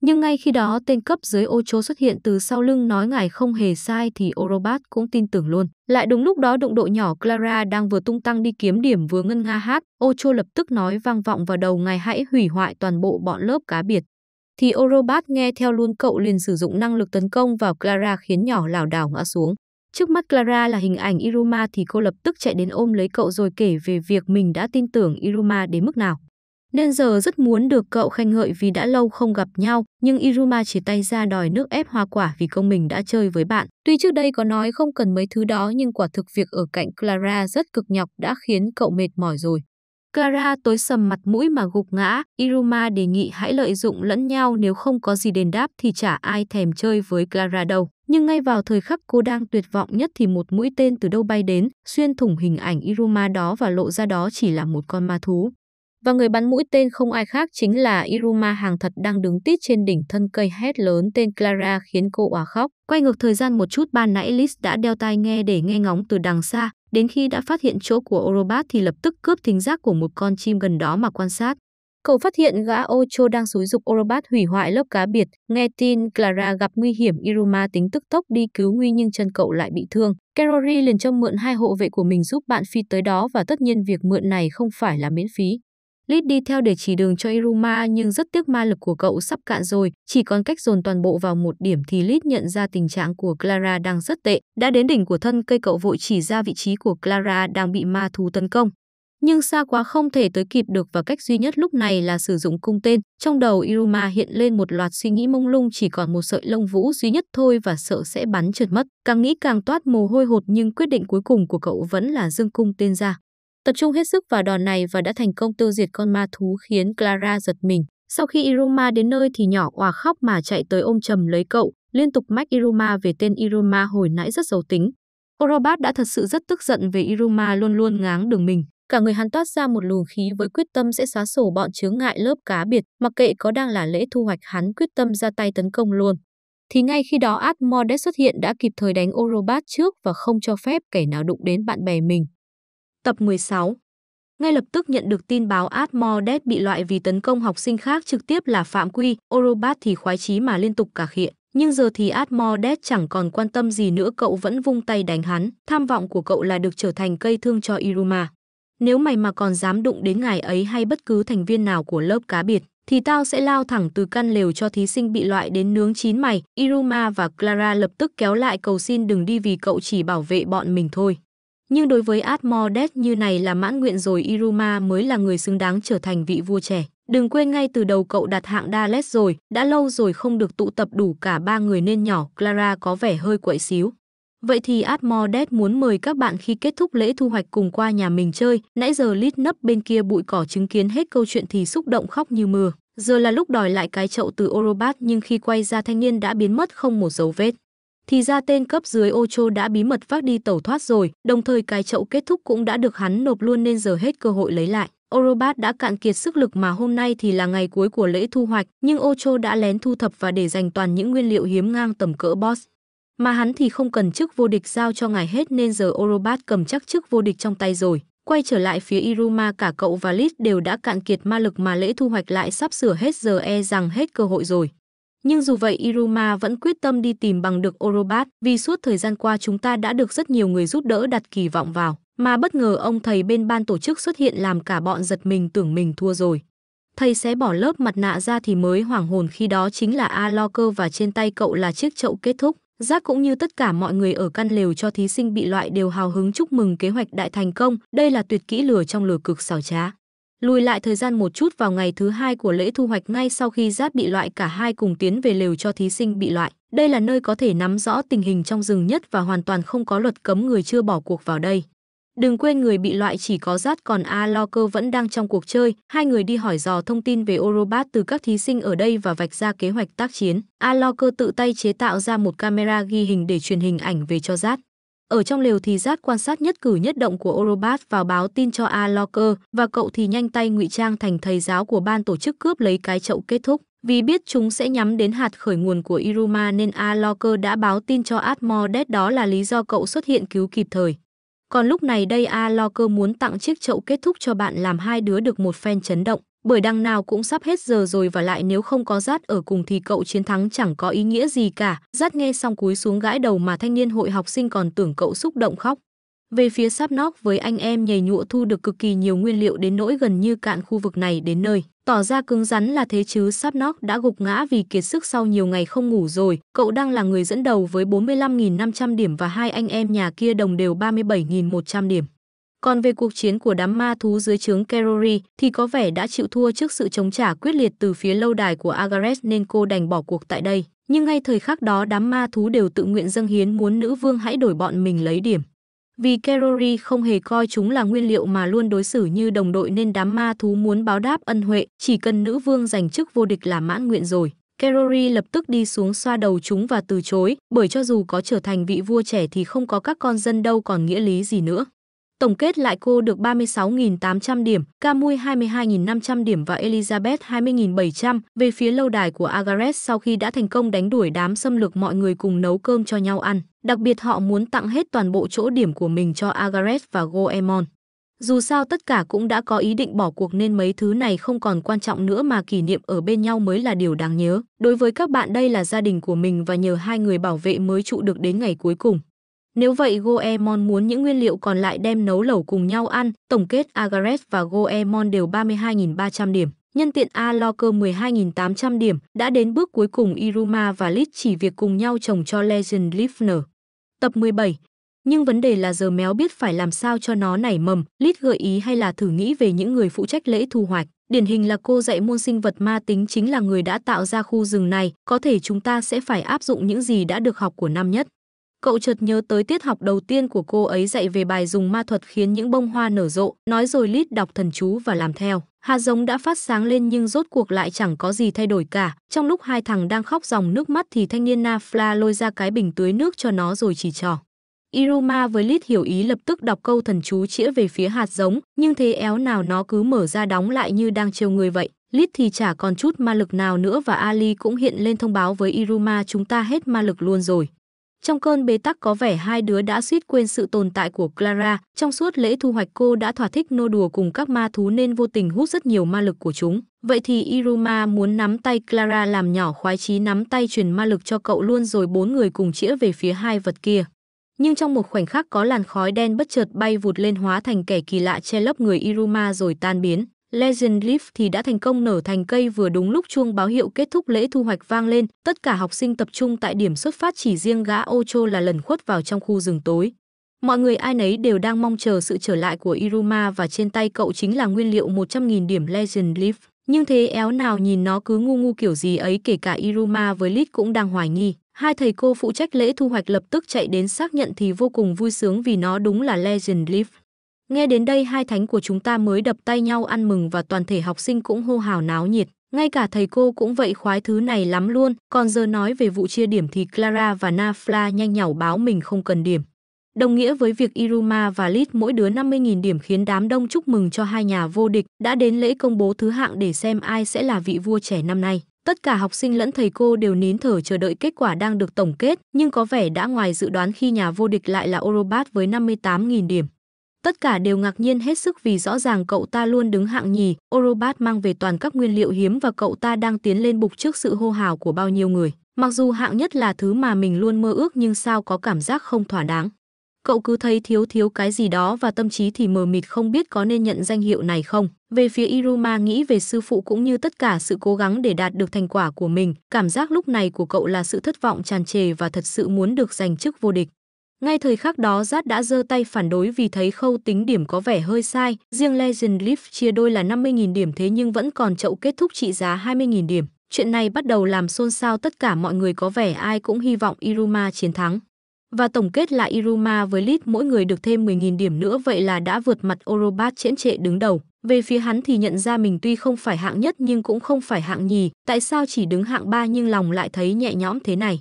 Nhưng ngay khi đó tên cấp dưới ô chố xuất hiện từ sau lưng nói ngài không hề sai thì Orobat cũng tin tưởng luôn. Lại đúng lúc đó đụng độ nhỏ Clara đang vừa tung tăng đi kiếm điểm vừa ngân nga hát, ô chô lập tức nói vang vọng vào đầu ngài hãy hủy hoại toàn bộ bọn lớp cá biệt thì Orobat nghe theo luôn cậu liền sử dụng năng lực tấn công vào Clara khiến nhỏ lảo đảo ngã xuống. Trước mắt Clara là hình ảnh Iruma thì cô lập tức chạy đến ôm lấy cậu rồi kể về việc mình đã tin tưởng Iruma đến mức nào. Nên giờ rất muốn được cậu khen ngợi vì đã lâu không gặp nhau, nhưng Iruma chỉ tay ra đòi nước ép hoa quả vì công mình đã chơi với bạn. Tuy trước đây có nói không cần mấy thứ đó nhưng quả thực việc ở cạnh Clara rất cực nhọc đã khiến cậu mệt mỏi rồi. Kara tối sầm mặt mũi mà gục ngã, Iruma đề nghị hãy lợi dụng lẫn nhau nếu không có gì đền đáp thì chả ai thèm chơi với Kara đâu. Nhưng ngay vào thời khắc cô đang tuyệt vọng nhất thì một mũi tên từ đâu bay đến, xuyên thủng hình ảnh Iruma đó và lộ ra đó chỉ là một con ma thú. Và người bắn mũi tên không ai khác chính là Iruma hàng thật đang đứng tít trên đỉnh thân cây hét lớn tên Clara khiến cô òa khóc. Quay ngược thời gian một chút ban nãy Liz đã đeo tai nghe để nghe ngóng từ đằng xa, Đến khi đã phát hiện chỗ của Orobat thì lập tức cướp thính giác của một con chim gần đó mà quan sát. Cậu phát hiện gã Ocho đang xúi dục Orobat hủy hoại lớp cá biệt. Nghe tin Clara gặp nguy hiểm, Iruma tính tức tốc đi cứu Nguy nhưng chân cậu lại bị thương. Kerori liền cho mượn hai hộ vệ của mình giúp bạn phi tới đó và tất nhiên việc mượn này không phải là miễn phí. Lít đi theo để chỉ đường cho Iruma nhưng rất tiếc ma lực của cậu sắp cạn rồi, chỉ còn cách dồn toàn bộ vào một điểm thì Lít nhận ra tình trạng của Clara đang rất tệ. Đã đến đỉnh của thân cây cậu vội chỉ ra vị trí của Clara đang bị ma thú tấn công. Nhưng xa quá không thể tới kịp được và cách duy nhất lúc này là sử dụng cung tên. Trong đầu Iruma hiện lên một loạt suy nghĩ mông lung chỉ còn một sợi lông vũ duy nhất thôi và sợ sẽ bắn trượt mất. Càng nghĩ càng toát mồ hôi hột nhưng quyết định cuối cùng của cậu vẫn là dương cung tên ra. Tập trung hết sức vào đòn này và đã thành công tiêu diệt con ma thú khiến Clara giật mình. Sau khi Iruma đến nơi thì nhỏ òa khóc mà chạy tới ôm chầm lấy cậu, liên tục mách Iruma về tên Iruma hồi nãy rất giàu tính. Orobat đã thật sự rất tức giận về Iruma luôn luôn ngáng đường mình. Cả người hắn toát ra một luồng khí với quyết tâm sẽ xóa sổ bọn chướng ngại lớp cá biệt, mặc kệ có đang là lễ thu hoạch hắn quyết tâm ra tay tấn công luôn. Thì ngay khi đó Atmodec xuất hiện đã kịp thời đánh Orobat trước và không cho phép kẻ nào đụng đến bạn bè mình. Tập 16 Ngay lập tức nhận được tin báo Atmordet bị loại vì tấn công học sinh khác trực tiếp là phạm quy, Orobat thì khoái chí mà liên tục cả khịa. Nhưng giờ thì Atmordet chẳng còn quan tâm gì nữa cậu vẫn vung tay đánh hắn, tham vọng của cậu là được trở thành cây thương cho Iruma. Nếu mày mà còn dám đụng đến ngài ấy hay bất cứ thành viên nào của lớp cá biệt, thì tao sẽ lao thẳng từ căn lều cho thí sinh bị loại đến nướng chín mày. Iruma và Clara lập tức kéo lại cầu xin đừng đi vì cậu chỉ bảo vệ bọn mình thôi. Nhưng đối với Atmodes như này là mãn nguyện rồi Iruma mới là người xứng đáng trở thành vị vua trẻ. Đừng quên ngay từ đầu cậu đặt hạng Dallas rồi, đã lâu rồi không được tụ tập đủ cả ba người nên nhỏ Clara có vẻ hơi quậy xíu. Vậy thì Atmodes muốn mời các bạn khi kết thúc lễ thu hoạch cùng qua nhà mình chơi, nãy giờ lít nấp bên kia bụi cỏ chứng kiến hết câu chuyện thì xúc động khóc như mưa. Giờ là lúc đòi lại cái chậu từ Orobat nhưng khi quay ra thanh niên đã biến mất không một dấu vết thì ra tên cấp dưới Ocho đã bí mật vác đi tẩu thoát rồi, đồng thời cái chậu kết thúc cũng đã được hắn nộp luôn nên giờ hết cơ hội lấy lại. Orobat đã cạn kiệt sức lực mà hôm nay thì là ngày cuối của lễ thu hoạch, nhưng Ocho đã lén thu thập và để dành toàn những nguyên liệu hiếm ngang tầm cỡ boss. Mà hắn thì không cần chức vô địch giao cho ngài hết nên giờ Orobat cầm chắc chức vô địch trong tay rồi. Quay trở lại phía Iruma cả cậu và Lit đều đã cạn kiệt ma lực mà lễ thu hoạch lại sắp sửa hết giờ e rằng hết cơ hội rồi. Nhưng dù vậy Iruma vẫn quyết tâm đi tìm bằng được Orobat vì suốt thời gian qua chúng ta đã được rất nhiều người giúp đỡ đặt kỳ vọng vào. Mà bất ngờ ông thầy bên ban tổ chức xuất hiện làm cả bọn giật mình tưởng mình thua rồi. Thầy sẽ bỏ lớp mặt nạ ra thì mới hoảng hồn khi đó chính là A Locker và trên tay cậu là chiếc chậu kết thúc. Giác cũng như tất cả mọi người ở căn lều cho thí sinh bị loại đều hào hứng chúc mừng kế hoạch đại thành công. Đây là tuyệt kỹ lửa trong lửa cực xảo trá lùi lại thời gian một chút vào ngày thứ hai của lễ thu hoạch ngay sau khi giáp bị loại cả hai cùng tiến về lều cho thí sinh bị loại. Đây là nơi có thể nắm rõ tình hình trong rừng nhất và hoàn toàn không có luật cấm người chưa bỏ cuộc vào đây. Đừng quên người bị loại chỉ có rát còn A Lo Cơ vẫn đang trong cuộc chơi. Hai người đi hỏi dò thông tin về Orobat từ các thí sinh ở đây và vạch ra kế hoạch tác chiến. A Lo Cơ tự tay chế tạo ra một camera ghi hình để truyền hình ảnh về cho rát. Ở trong lều thì Giác quan sát nhất cử nhất động của Orobat và báo tin cho A Locker và cậu thì nhanh tay ngụy trang thành thầy giáo của ban tổ chức cướp lấy cái chậu kết thúc. Vì biết chúng sẽ nhắm đến hạt khởi nguồn của Iruma nên A Locker đã báo tin cho Atmordes đó là lý do cậu xuất hiện cứu kịp thời. Còn lúc này đây A Locker muốn tặng chiếc chậu kết thúc cho bạn làm hai đứa được một phen chấn động bởi đằng nào cũng sắp hết giờ rồi và lại nếu không có rát ở cùng thì cậu chiến thắng chẳng có ý nghĩa gì cả. Rát nghe xong cúi xuống gãi đầu mà thanh niên hội học sinh còn tưởng cậu xúc động khóc. Về phía sắp nóc với anh em nhầy nhụa thu được cực kỳ nhiều nguyên liệu đến nỗi gần như cạn khu vực này đến nơi. Tỏ ra cứng rắn là thế chứ sắp nóc đã gục ngã vì kiệt sức sau nhiều ngày không ngủ rồi. Cậu đang là người dẫn đầu với 45.500 điểm và hai anh em nhà kia đồng đều 37.100 điểm. Còn về cuộc chiến của đám ma thú dưới trướng Kerori thì có vẻ đã chịu thua trước sự chống trả quyết liệt từ phía lâu đài của Agares nên cô đành bỏ cuộc tại đây. Nhưng ngay thời khắc đó đám ma thú đều tự nguyện dâng hiến muốn nữ vương hãy đổi bọn mình lấy điểm. Vì Kerori không hề coi chúng là nguyên liệu mà luôn đối xử như đồng đội nên đám ma thú muốn báo đáp ân huệ, chỉ cần nữ vương giành chức vô địch là mãn nguyện rồi. Kerori lập tức đi xuống xoa đầu chúng và từ chối, bởi cho dù có trở thành vị vua trẻ thì không có các con dân đâu còn nghĩa lý gì nữa. Tổng kết lại cô được 36.800 điểm, Camui 22.500 điểm và Elizabeth 20.700. Về phía lâu đài của Agares sau khi đã thành công đánh đuổi đám xâm lược mọi người cùng nấu cơm cho nhau ăn. Đặc biệt họ muốn tặng hết toàn bộ chỗ điểm của mình cho Agares và Goemon. Dù sao tất cả cũng đã có ý định bỏ cuộc nên mấy thứ này không còn quan trọng nữa mà kỷ niệm ở bên nhau mới là điều đáng nhớ. Đối với các bạn đây là gia đình của mình và nhờ hai người bảo vệ mới trụ được đến ngày cuối cùng. Nếu vậy Goemon muốn những nguyên liệu còn lại đem nấu lẩu cùng nhau ăn, tổng kết Agares và Goemon đều 32.300 điểm. Nhân tiện A Locker 12.800 điểm, đã đến bước cuối cùng Iruma và Lit chỉ việc cùng nhau trồng cho Legend Leafner. Tập 17 Nhưng vấn đề là giờ méo biết phải làm sao cho nó nảy mầm, Lit gợi ý hay là thử nghĩ về những người phụ trách lễ thu hoạch. Điển hình là cô dạy môn sinh vật ma tính chính là người đã tạo ra khu rừng này, có thể chúng ta sẽ phải áp dụng những gì đã được học của năm nhất. Cậu chợt nhớ tới tiết học đầu tiên của cô ấy dạy về bài dùng ma thuật khiến những bông hoa nở rộ, nói rồi lít đọc thần chú và làm theo. Hạt giống đã phát sáng lên nhưng rốt cuộc lại chẳng có gì thay đổi cả. Trong lúc hai thằng đang khóc dòng nước mắt thì thanh niên Nafla lôi ra cái bình tưới nước cho nó rồi chỉ trò. Iruma với Lít hiểu ý lập tức đọc câu thần chú chĩa về phía hạt giống, nhưng thế éo nào nó cứ mở ra đóng lại như đang trêu người vậy. Lít thì chả còn chút ma lực nào nữa và Ali cũng hiện lên thông báo với Iruma chúng ta hết ma lực luôn rồi. Trong cơn bế tắc có vẻ hai đứa đã suýt quên sự tồn tại của Clara. Trong suốt lễ thu hoạch cô đã thỏa thích nô đùa cùng các ma thú nên vô tình hút rất nhiều ma lực của chúng. Vậy thì Iruma muốn nắm tay Clara làm nhỏ khoái chí nắm tay truyền ma lực cho cậu luôn rồi bốn người cùng chĩa về phía hai vật kia. Nhưng trong một khoảnh khắc có làn khói đen bất chợt bay vụt lên hóa thành kẻ kỳ lạ che lấp người Iruma rồi tan biến. Legend Leaf thì đã thành công nở thành cây vừa đúng lúc chuông báo hiệu kết thúc lễ thu hoạch vang lên, tất cả học sinh tập trung tại điểm xuất phát chỉ riêng gã Ocho là lần khuất vào trong khu rừng tối. Mọi người ai nấy đều đang mong chờ sự trở lại của Iruma và trên tay cậu chính là nguyên liệu 100.000 điểm Legend Leaf. Nhưng thế éo nào nhìn nó cứ ngu ngu kiểu gì ấy kể cả Iruma với Lit cũng đang hoài nghi. Hai thầy cô phụ trách lễ thu hoạch lập tức chạy đến xác nhận thì vô cùng vui sướng vì nó đúng là Legend Leaf. Nghe đến đây hai thánh của chúng ta mới đập tay nhau ăn mừng và toàn thể học sinh cũng hô hào náo nhiệt. Ngay cả thầy cô cũng vậy khoái thứ này lắm luôn. Còn giờ nói về vụ chia điểm thì Clara và Nafla nhanh nhảu báo mình không cần điểm. Đồng nghĩa với việc Iruma và Lit mỗi đứa 50.000 điểm khiến đám đông chúc mừng cho hai nhà vô địch đã đến lễ công bố thứ hạng để xem ai sẽ là vị vua trẻ năm nay. Tất cả học sinh lẫn thầy cô đều nín thở chờ đợi kết quả đang được tổng kết, nhưng có vẻ đã ngoài dự đoán khi nhà vô địch lại là Orobat với 58.000 điểm. Tất cả đều ngạc nhiên hết sức vì rõ ràng cậu ta luôn đứng hạng nhì, Orobat mang về toàn các nguyên liệu hiếm và cậu ta đang tiến lên bục trước sự hô hào của bao nhiêu người. Mặc dù hạng nhất là thứ mà mình luôn mơ ước nhưng sao có cảm giác không thỏa đáng. Cậu cứ thấy thiếu thiếu cái gì đó và tâm trí thì mờ mịt không biết có nên nhận danh hiệu này không. Về phía Iruma nghĩ về sư phụ cũng như tất cả sự cố gắng để đạt được thành quả của mình, cảm giác lúc này của cậu là sự thất vọng tràn trề và thật sự muốn được giành chức vô địch. Ngay thời khắc đó Zat đã giơ tay phản đối vì thấy khâu tính điểm có vẻ hơi sai, riêng Legend Leaf chia đôi là 50.000 điểm thế nhưng vẫn còn chậu kết thúc trị giá 20.000 điểm. Chuyện này bắt đầu làm xôn xao tất cả mọi người có vẻ ai cũng hy vọng Iruma chiến thắng. Và tổng kết là Iruma với Lit mỗi người được thêm 10.000 điểm nữa vậy là đã vượt mặt Orobat chễn trệ đứng đầu. Về phía hắn thì nhận ra mình tuy không phải hạng nhất nhưng cũng không phải hạng nhì, tại sao chỉ đứng hạng ba nhưng lòng lại thấy nhẹ nhõm thế này.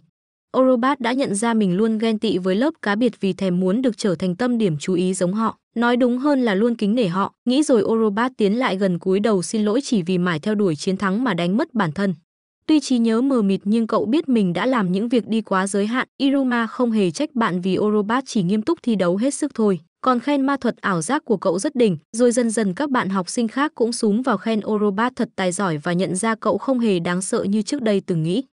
Orobat đã nhận ra mình luôn ghen tị với lớp cá biệt vì thèm muốn được trở thành tâm điểm chú ý giống họ. Nói đúng hơn là luôn kính nể họ, nghĩ rồi Orobat tiến lại gần cúi đầu xin lỗi chỉ vì mải theo đuổi chiến thắng mà đánh mất bản thân. Tuy trí nhớ mờ mịt nhưng cậu biết mình đã làm những việc đi quá giới hạn. Iruma không hề trách bạn vì Orobat chỉ nghiêm túc thi đấu hết sức thôi. Còn khen ma thuật ảo giác của cậu rất đỉnh, rồi dần dần các bạn học sinh khác cũng súng vào khen Orobat thật tài giỏi và nhận ra cậu không hề đáng sợ như trước đây từng nghĩ.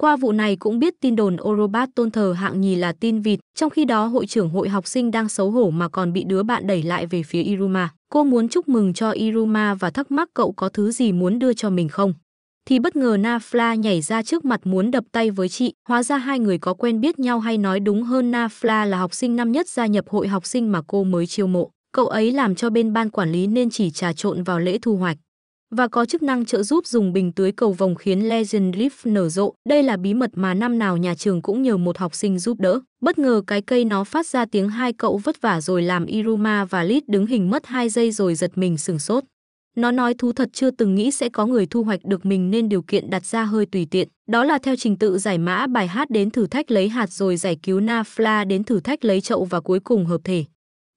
Qua vụ này cũng biết tin đồn Orobat tôn thờ hạng nhì là tin vịt, trong khi đó hội trưởng hội học sinh đang xấu hổ mà còn bị đứa bạn đẩy lại về phía Iruma. Cô muốn chúc mừng cho Iruma và thắc mắc cậu có thứ gì muốn đưa cho mình không? Thì bất ngờ Nafla nhảy ra trước mặt muốn đập tay với chị, hóa ra hai người có quen biết nhau hay nói đúng hơn Nafla là học sinh năm nhất gia nhập hội học sinh mà cô mới chiêu mộ. Cậu ấy làm cho bên ban quản lý nên chỉ trà trộn vào lễ thu hoạch và có chức năng trợ giúp dùng bình tưới cầu vồng khiến Legend Leaf nở rộ. Đây là bí mật mà năm nào nhà trường cũng nhờ một học sinh giúp đỡ. Bất ngờ cái cây nó phát ra tiếng hai cậu vất vả rồi làm Iruma và Lid đứng hình mất 2 giây rồi giật mình sửng sốt. Nó nói thú thật chưa từng nghĩ sẽ có người thu hoạch được mình nên điều kiện đặt ra hơi tùy tiện. Đó là theo trình tự giải mã bài hát đến thử thách lấy hạt rồi giải cứu Nafla đến thử thách lấy chậu và cuối cùng hợp thể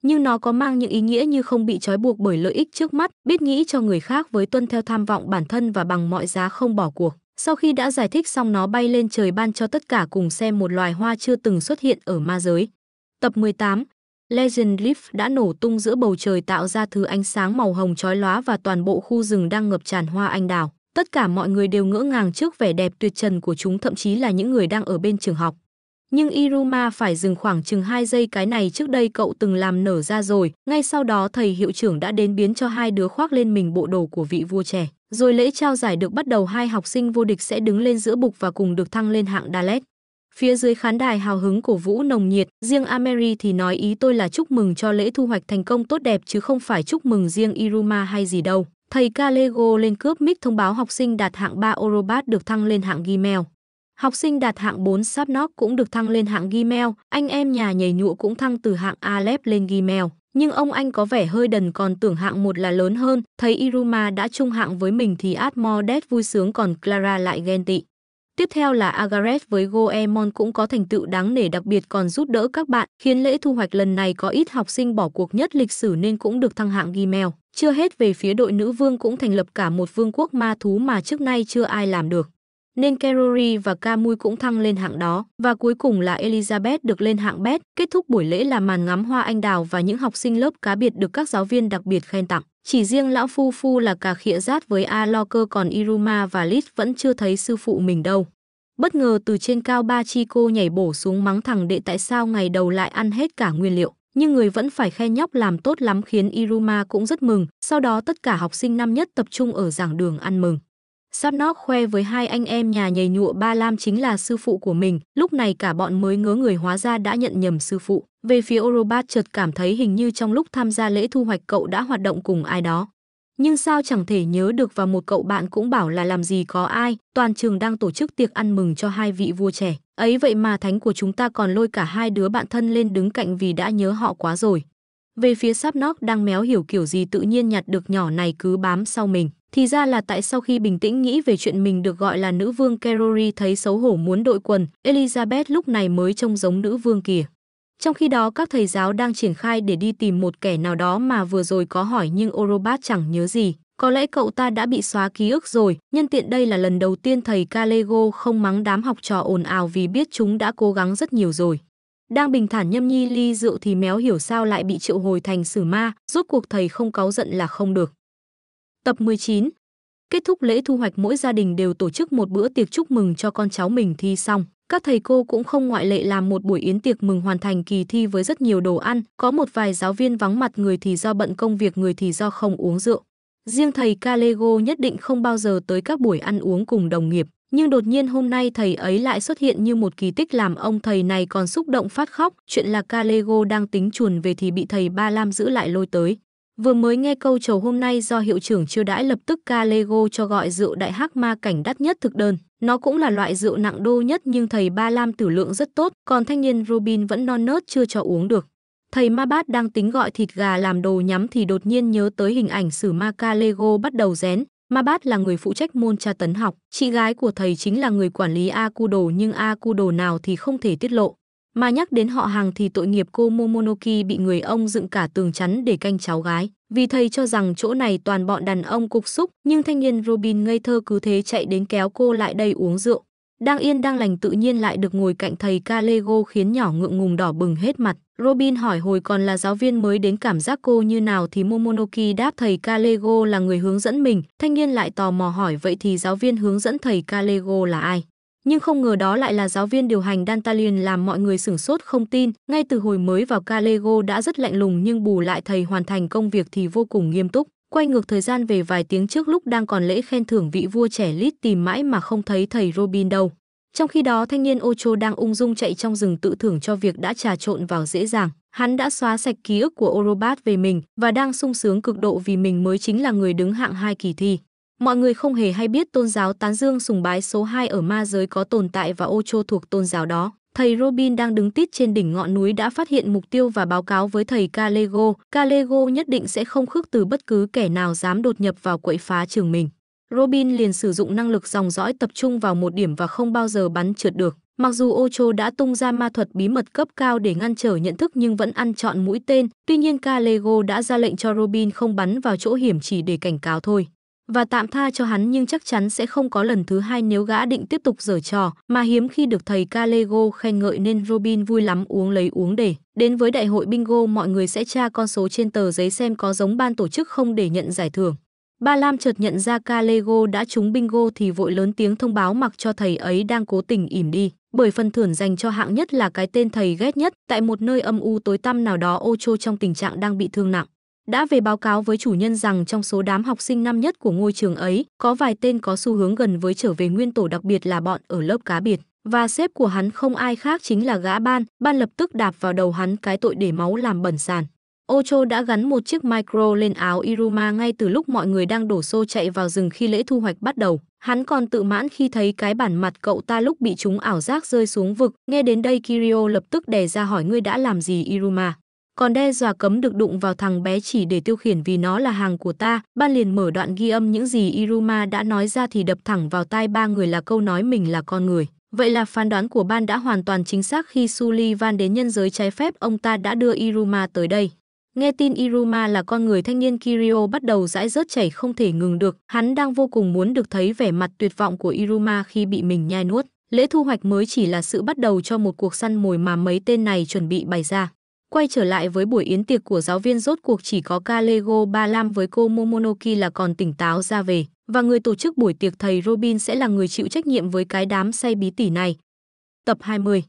nhưng nó có mang những ý nghĩa như không bị trói buộc bởi lợi ích trước mắt, biết nghĩ cho người khác với tuân theo tham vọng bản thân và bằng mọi giá không bỏ cuộc. Sau khi đã giải thích xong nó bay lên trời ban cho tất cả cùng xem một loài hoa chưa từng xuất hiện ở ma giới. Tập 18 Legend Leaf đã nổ tung giữa bầu trời tạo ra thứ ánh sáng màu hồng chói lóa và toàn bộ khu rừng đang ngập tràn hoa anh đào. Tất cả mọi người đều ngỡ ngàng trước vẻ đẹp tuyệt trần của chúng thậm chí là những người đang ở bên trường học nhưng Iruma phải dừng khoảng chừng 2 giây cái này trước đây cậu từng làm nở ra rồi, ngay sau đó thầy hiệu trưởng đã đến biến cho hai đứa khoác lên mình bộ đồ của vị vua trẻ. Rồi lễ trao giải được bắt đầu hai học sinh vô địch sẽ đứng lên giữa bục và cùng được thăng lên hạng Dalet. Phía dưới khán đài hào hứng cổ vũ nồng nhiệt, riêng Ameri thì nói ý tôi là chúc mừng cho lễ thu hoạch thành công tốt đẹp chứ không phải chúc mừng riêng Iruma hay gì đâu. Thầy Kalego lên cướp mic thông báo học sinh đạt hạng 3 Orobat được thăng lên hạng Gimel. Học sinh đạt hạng 4 Sapnop cũng được thăng lên hạng Gmail, anh em nhà nhảy nhụa cũng thăng từ hạng Alep lên Gmail. Nhưng ông anh có vẻ hơi đần còn tưởng hạng một là lớn hơn, thấy Iruma đã chung hạng với mình thì Atmodet vui sướng còn Clara lại ghen tị. Tiếp theo là Agaret với Goemon cũng có thành tựu đáng nể đặc biệt còn giúp đỡ các bạn, khiến lễ thu hoạch lần này có ít học sinh bỏ cuộc nhất lịch sử nên cũng được thăng hạng Gmail. Chưa hết về phía đội nữ vương cũng thành lập cả một vương quốc ma thú mà trước nay chưa ai làm được nên Kerry và Kamui cũng thăng lên hạng đó. Và cuối cùng là Elizabeth được lên hạng bét. Kết thúc buổi lễ là màn ngắm hoa anh đào và những học sinh lớp cá biệt được các giáo viên đặc biệt khen tặng. Chỉ riêng lão Phu Phu là cà khịa rát với A Locker còn Iruma và Lit vẫn chưa thấy sư phụ mình đâu. Bất ngờ từ trên cao ba chi cô nhảy bổ xuống mắng thẳng đệ tại sao ngày đầu lại ăn hết cả nguyên liệu. Nhưng người vẫn phải khen nhóc làm tốt lắm khiến Iruma cũng rất mừng. Sau đó tất cả học sinh năm nhất tập trung ở giảng đường ăn mừng. Sapnok khoe với hai anh em nhà nhầy nhụa Ba Lam chính là sư phụ của mình, lúc này cả bọn mới ngớ người hóa ra đã nhận nhầm sư phụ. Về phía Orobat chợt cảm thấy hình như trong lúc tham gia lễ thu hoạch cậu đã hoạt động cùng ai đó. Nhưng sao chẳng thể nhớ được và một cậu bạn cũng bảo là làm gì có ai, toàn trường đang tổ chức tiệc ăn mừng cho hai vị vua trẻ. Ấy vậy mà thánh của chúng ta còn lôi cả hai đứa bạn thân lên đứng cạnh vì đã nhớ họ quá rồi. Về phía Sapnok đang méo hiểu kiểu gì tự nhiên nhặt được nhỏ này cứ bám sau mình. Thì ra là tại sau khi bình tĩnh nghĩ về chuyện mình được gọi là nữ vương Kerori thấy xấu hổ muốn đội quần, Elizabeth lúc này mới trông giống nữ vương kìa. Trong khi đó các thầy giáo đang triển khai để đi tìm một kẻ nào đó mà vừa rồi có hỏi nhưng Orobat chẳng nhớ gì. Có lẽ cậu ta đã bị xóa ký ức rồi, nhân tiện đây là lần đầu tiên thầy Calego không mắng đám học trò ồn ào vì biết chúng đã cố gắng rất nhiều rồi. Đang bình thản nhâm nhi ly rượu thì méo hiểu sao lại bị triệu hồi thành sử ma, rốt cuộc thầy không cáu giận là không được. Tập 19 Kết thúc lễ thu hoạch mỗi gia đình đều tổ chức một bữa tiệc chúc mừng cho con cháu mình thi xong. Các thầy cô cũng không ngoại lệ làm một buổi yến tiệc mừng hoàn thành kỳ thi với rất nhiều đồ ăn, có một vài giáo viên vắng mặt người thì do bận công việc người thì do không uống rượu. Riêng thầy Calego nhất định không bao giờ tới các buổi ăn uống cùng đồng nghiệp, nhưng đột nhiên hôm nay thầy ấy lại xuất hiện như một kỳ tích làm ông thầy này còn xúc động phát khóc. Chuyện là Calego đang tính chuồn về thì bị thầy Ba Lam giữ lại lôi tới. Vừa mới nghe câu chầu hôm nay do hiệu trưởng chưa đãi lập tức ca Lego cho gọi rượu đại hắc ma cảnh đắt nhất thực đơn. Nó cũng là loại rượu nặng đô nhất nhưng thầy Ba Lam tử lượng rất tốt, còn thanh niên Robin vẫn non nớt chưa cho uống được. Thầy Ma Bát đang tính gọi thịt gà làm đồ nhắm thì đột nhiên nhớ tới hình ảnh sử ma ca Lego bắt đầu rén. Ma Bát là người phụ trách môn tra tấn học, chị gái của thầy chính là người quản lý A Cu Đồ nhưng A Cu Đồ nào thì không thể tiết lộ. Mà nhắc đến họ hàng thì tội nghiệp cô Momonoki bị người ông dựng cả tường chắn để canh cháu gái. Vì thầy cho rằng chỗ này toàn bọn đàn ông cục xúc, nhưng thanh niên Robin ngây thơ cứ thế chạy đến kéo cô lại đây uống rượu. Đang yên đang lành tự nhiên lại được ngồi cạnh thầy Calego khiến nhỏ ngượng ngùng đỏ bừng hết mặt. Robin hỏi hồi còn là giáo viên mới đến cảm giác cô như nào thì Momonoki đáp thầy Calego là người hướng dẫn mình. Thanh niên lại tò mò hỏi vậy thì giáo viên hướng dẫn thầy Calego là ai? nhưng không ngờ đó lại là giáo viên điều hành Dantalion làm mọi người sửng sốt không tin, ngay từ hồi mới vào Calego đã rất lạnh lùng nhưng bù lại thầy hoàn thành công việc thì vô cùng nghiêm túc. Quay ngược thời gian về vài tiếng trước lúc đang còn lễ khen thưởng vị vua trẻ lít tìm mãi mà không thấy thầy Robin đâu. Trong khi đó thanh niên Ocho đang ung dung chạy trong rừng tự thưởng cho việc đã trà trộn vào dễ dàng. Hắn đã xóa sạch ký ức của Orobat về mình và đang sung sướng cực độ vì mình mới chính là người đứng hạng hai kỳ thi. Mọi người không hề hay biết tôn giáo tán dương sùng bái số 2 ở ma giới có tồn tại và ô chô thuộc tôn giáo đó. Thầy Robin đang đứng tít trên đỉnh ngọn núi đã phát hiện mục tiêu và báo cáo với thầy Calego. Calego nhất định sẽ không khước từ bất cứ kẻ nào dám đột nhập vào quậy phá trường mình. Robin liền sử dụng năng lực dòng dõi tập trung vào một điểm và không bao giờ bắn trượt được. Mặc dù Ocho đã tung ra ma thuật bí mật cấp cao để ngăn trở nhận thức nhưng vẫn ăn chọn mũi tên, tuy nhiên Calego đã ra lệnh cho Robin không bắn vào chỗ hiểm chỉ để cảnh cáo thôi và tạm tha cho hắn nhưng chắc chắn sẽ không có lần thứ hai nếu gã định tiếp tục dở trò mà hiếm khi được thầy Calego khen ngợi nên Robin vui lắm uống lấy uống để. Đến với đại hội bingo mọi người sẽ tra con số trên tờ giấy xem có giống ban tổ chức không để nhận giải thưởng. Ba Lam chợt nhận ra Calego đã trúng bingo thì vội lớn tiếng thông báo mặc cho thầy ấy đang cố tình ỉm đi. Bởi phần thưởng dành cho hạng nhất là cái tên thầy ghét nhất tại một nơi âm u tối tăm nào đó ô chô trong tình trạng đang bị thương nặng đã về báo cáo với chủ nhân rằng trong số đám học sinh năm nhất của ngôi trường ấy, có vài tên có xu hướng gần với trở về nguyên tổ đặc biệt là bọn ở lớp cá biệt. Và sếp của hắn không ai khác chính là gã ban, ban lập tức đạp vào đầu hắn cái tội để máu làm bẩn sàn. Ocho đã gắn một chiếc micro lên áo Iruma ngay từ lúc mọi người đang đổ xô chạy vào rừng khi lễ thu hoạch bắt đầu. Hắn còn tự mãn khi thấy cái bản mặt cậu ta lúc bị chúng ảo giác rơi xuống vực. Nghe đến đây Kirio lập tức đè ra hỏi ngươi đã làm gì Iruma còn đe dọa cấm được đụng vào thằng bé chỉ để tiêu khiển vì nó là hàng của ta. Ba liền mở đoạn ghi âm những gì Iruma đã nói ra thì đập thẳng vào tai ba người là câu nói mình là con người. Vậy là phán đoán của ban đã hoàn toàn chính xác khi Sullivan đến nhân giới trái phép ông ta đã đưa Iruma tới đây. Nghe tin Iruma là con người thanh niên Kirio bắt đầu rãi rớt chảy không thể ngừng được. Hắn đang vô cùng muốn được thấy vẻ mặt tuyệt vọng của Iruma khi bị mình nhai nuốt. Lễ thu hoạch mới chỉ là sự bắt đầu cho một cuộc săn mồi mà mấy tên này chuẩn bị bày ra. Quay trở lại với buổi yến tiệc của giáo viên rốt cuộc chỉ có Kalego Ba Lam với cô Momonoki là còn tỉnh táo ra về, và người tổ chức buổi tiệc thầy Robin sẽ là người chịu trách nhiệm với cái đám say bí tỉ này. Tập 20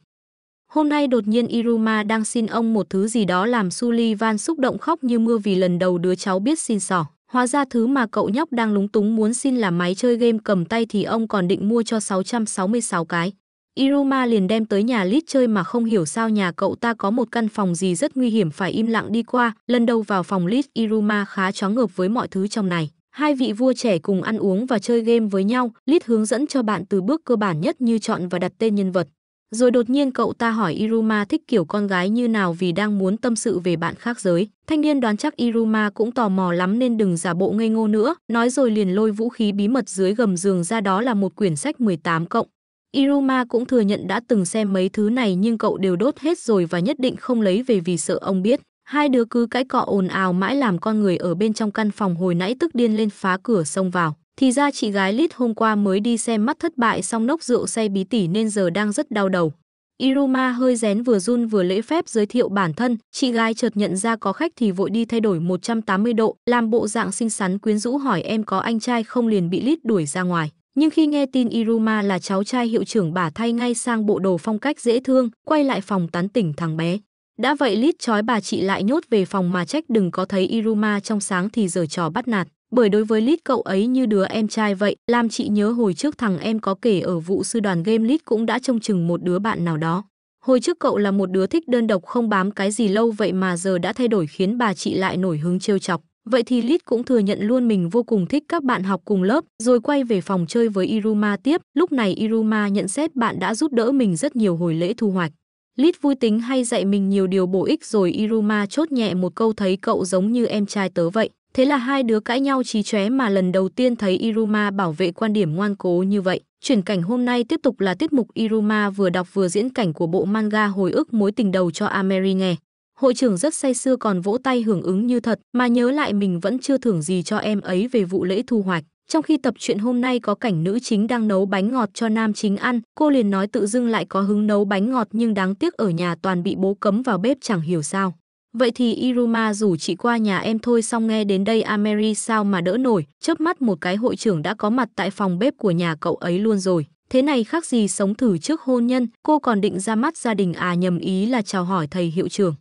Hôm nay đột nhiên Iruma đang xin ông một thứ gì đó làm Sullivan xúc động khóc như mưa vì lần đầu đứa cháu biết xin sỏ. Hóa ra thứ mà cậu nhóc đang lúng túng muốn xin là máy chơi game cầm tay thì ông còn định mua cho 666 cái. Iruma liền đem tới nhà Lít chơi mà không hiểu sao nhà cậu ta có một căn phòng gì rất nguy hiểm phải im lặng đi qua. Lần đầu vào phòng Lít Iruma khá chóng ngợp với mọi thứ trong này. Hai vị vua trẻ cùng ăn uống và chơi game với nhau, Lít hướng dẫn cho bạn từ bước cơ bản nhất như chọn và đặt tên nhân vật. Rồi đột nhiên cậu ta hỏi Iruma thích kiểu con gái như nào vì đang muốn tâm sự về bạn khác giới. Thanh niên đoán chắc Iruma cũng tò mò lắm nên đừng giả bộ ngây ngô nữa. Nói rồi liền lôi vũ khí bí mật dưới gầm giường ra đó là một quyển sách 18 cộng. Iruma cũng thừa nhận đã từng xem mấy thứ này nhưng cậu đều đốt hết rồi và nhất định không lấy về vì sợ ông biết. Hai đứa cứ cãi cọ ồn ào mãi làm con người ở bên trong căn phòng hồi nãy tức điên lên phá cửa xông vào. Thì ra chị gái Lít hôm qua mới đi xem mắt thất bại xong nốc rượu say bí tỉ nên giờ đang rất đau đầu. Iruma hơi rén vừa run vừa lễ phép giới thiệu bản thân, chị gái chợt nhận ra có khách thì vội đi thay đổi 180 độ, làm bộ dạng xinh xắn quyến rũ hỏi em có anh trai không liền bị lít đuổi ra ngoài nhưng khi nghe tin Iruma là cháu trai hiệu trưởng bà thay ngay sang bộ đồ phong cách dễ thương, quay lại phòng tán tỉnh thằng bé. Đã vậy lít chói bà chị lại nhốt về phòng mà trách đừng có thấy Iruma trong sáng thì giờ trò bắt nạt. Bởi đối với lít cậu ấy như đứa em trai vậy, làm chị nhớ hồi trước thằng em có kể ở vụ sư đoàn game lít cũng đã trông chừng một đứa bạn nào đó. Hồi trước cậu là một đứa thích đơn độc không bám cái gì lâu vậy mà giờ đã thay đổi khiến bà chị lại nổi hứng trêu chọc. Vậy thì Lit cũng thừa nhận luôn mình vô cùng thích các bạn học cùng lớp, rồi quay về phòng chơi với Iruma tiếp. Lúc này Iruma nhận xét bạn đã giúp đỡ mình rất nhiều hồi lễ thu hoạch. Lit vui tính hay dạy mình nhiều điều bổ ích rồi Iruma chốt nhẹ một câu thấy cậu giống như em trai tớ vậy. Thế là hai đứa cãi nhau trí chóe mà lần đầu tiên thấy Iruma bảo vệ quan điểm ngoan cố như vậy. Chuyển cảnh hôm nay tiếp tục là tiết mục Iruma vừa đọc vừa diễn cảnh của bộ manga hồi ức mối tình đầu cho Ameri nghe hội trưởng rất say sưa còn vỗ tay hưởng ứng như thật mà nhớ lại mình vẫn chưa thưởng gì cho em ấy về vụ lễ thu hoạch trong khi tập truyện hôm nay có cảnh nữ chính đang nấu bánh ngọt cho nam chính ăn cô liền nói tự dưng lại có hứng nấu bánh ngọt nhưng đáng tiếc ở nhà toàn bị bố cấm vào bếp chẳng hiểu sao vậy thì iruma rủ chị qua nhà em thôi xong nghe đến đây ameri sao mà đỡ nổi chớp mắt một cái hội trưởng đã có mặt tại phòng bếp của nhà cậu ấy luôn rồi thế này khác gì sống thử trước hôn nhân cô còn định ra mắt gia đình à nhầm ý là chào hỏi thầy hiệu trưởng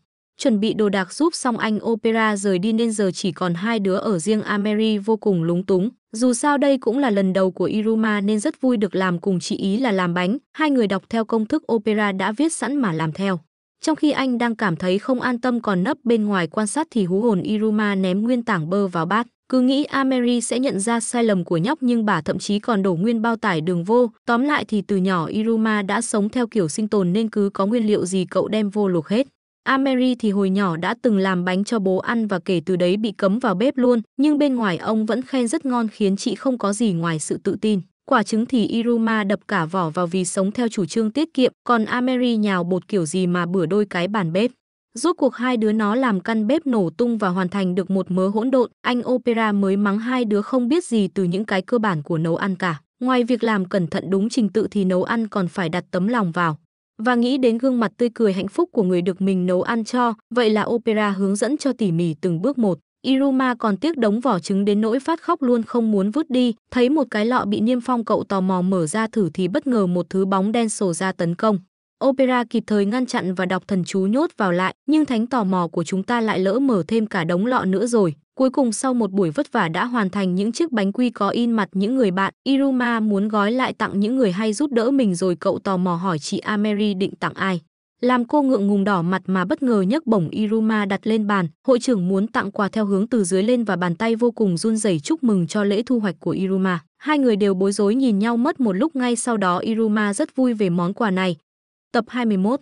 Chuẩn bị đồ đạc giúp xong anh Opera rời đi nên giờ chỉ còn hai đứa ở riêng Ameri vô cùng lúng túng. Dù sao đây cũng là lần đầu của Iruma nên rất vui được làm cùng chị ý là làm bánh. Hai người đọc theo công thức Opera đã viết sẵn mà làm theo. Trong khi anh đang cảm thấy không an tâm còn nấp bên ngoài quan sát thì hú hồn Iruma ném nguyên tảng bơ vào bát. Cứ nghĩ Ameri sẽ nhận ra sai lầm của nhóc nhưng bà thậm chí còn đổ nguyên bao tải đường vô. Tóm lại thì từ nhỏ Iruma đã sống theo kiểu sinh tồn nên cứ có nguyên liệu gì cậu đem vô luộc hết. À, Amery thì hồi nhỏ đã từng làm bánh cho bố ăn và kể từ đấy bị cấm vào bếp luôn, nhưng bên ngoài ông vẫn khen rất ngon khiến chị không có gì ngoài sự tự tin. Quả trứng thì Iruma đập cả vỏ vào vì sống theo chủ trương tiết kiệm, còn à, Amery nhào bột kiểu gì mà bửa đôi cái bàn bếp. Rốt cuộc hai đứa nó làm căn bếp nổ tung và hoàn thành được một mớ hỗn độn, anh Opera mới mắng hai đứa không biết gì từ những cái cơ bản của nấu ăn cả. Ngoài việc làm cẩn thận đúng trình tự thì nấu ăn còn phải đặt tấm lòng vào và nghĩ đến gương mặt tươi cười hạnh phúc của người được mình nấu ăn cho, vậy là opera hướng dẫn cho tỉ mỉ từng bước một. Iruma còn tiếc đống vỏ trứng đến nỗi phát khóc luôn không muốn vứt đi, thấy một cái lọ bị niêm phong cậu tò mò mở ra thử thì bất ngờ một thứ bóng đen sổ ra tấn công. Opera kịp thời ngăn chặn và đọc thần chú nhốt vào lại, nhưng thánh tò mò của chúng ta lại lỡ mở thêm cả đống lọ nữa rồi. Cuối cùng sau một buổi vất vả đã hoàn thành những chiếc bánh quy có in mặt những người bạn, Iruma muốn gói lại tặng những người hay giúp đỡ mình rồi cậu tò mò hỏi chị Ameri định tặng ai. Làm cô ngượng ngùng đỏ mặt mà bất ngờ nhấc bổng Iruma đặt lên bàn, hội trưởng muốn tặng quà theo hướng từ dưới lên và bàn tay vô cùng run rẩy chúc mừng cho lễ thu hoạch của Iruma. Hai người đều bối rối nhìn nhau mất một lúc ngay sau đó Iruma rất vui về món quà này. Tập 21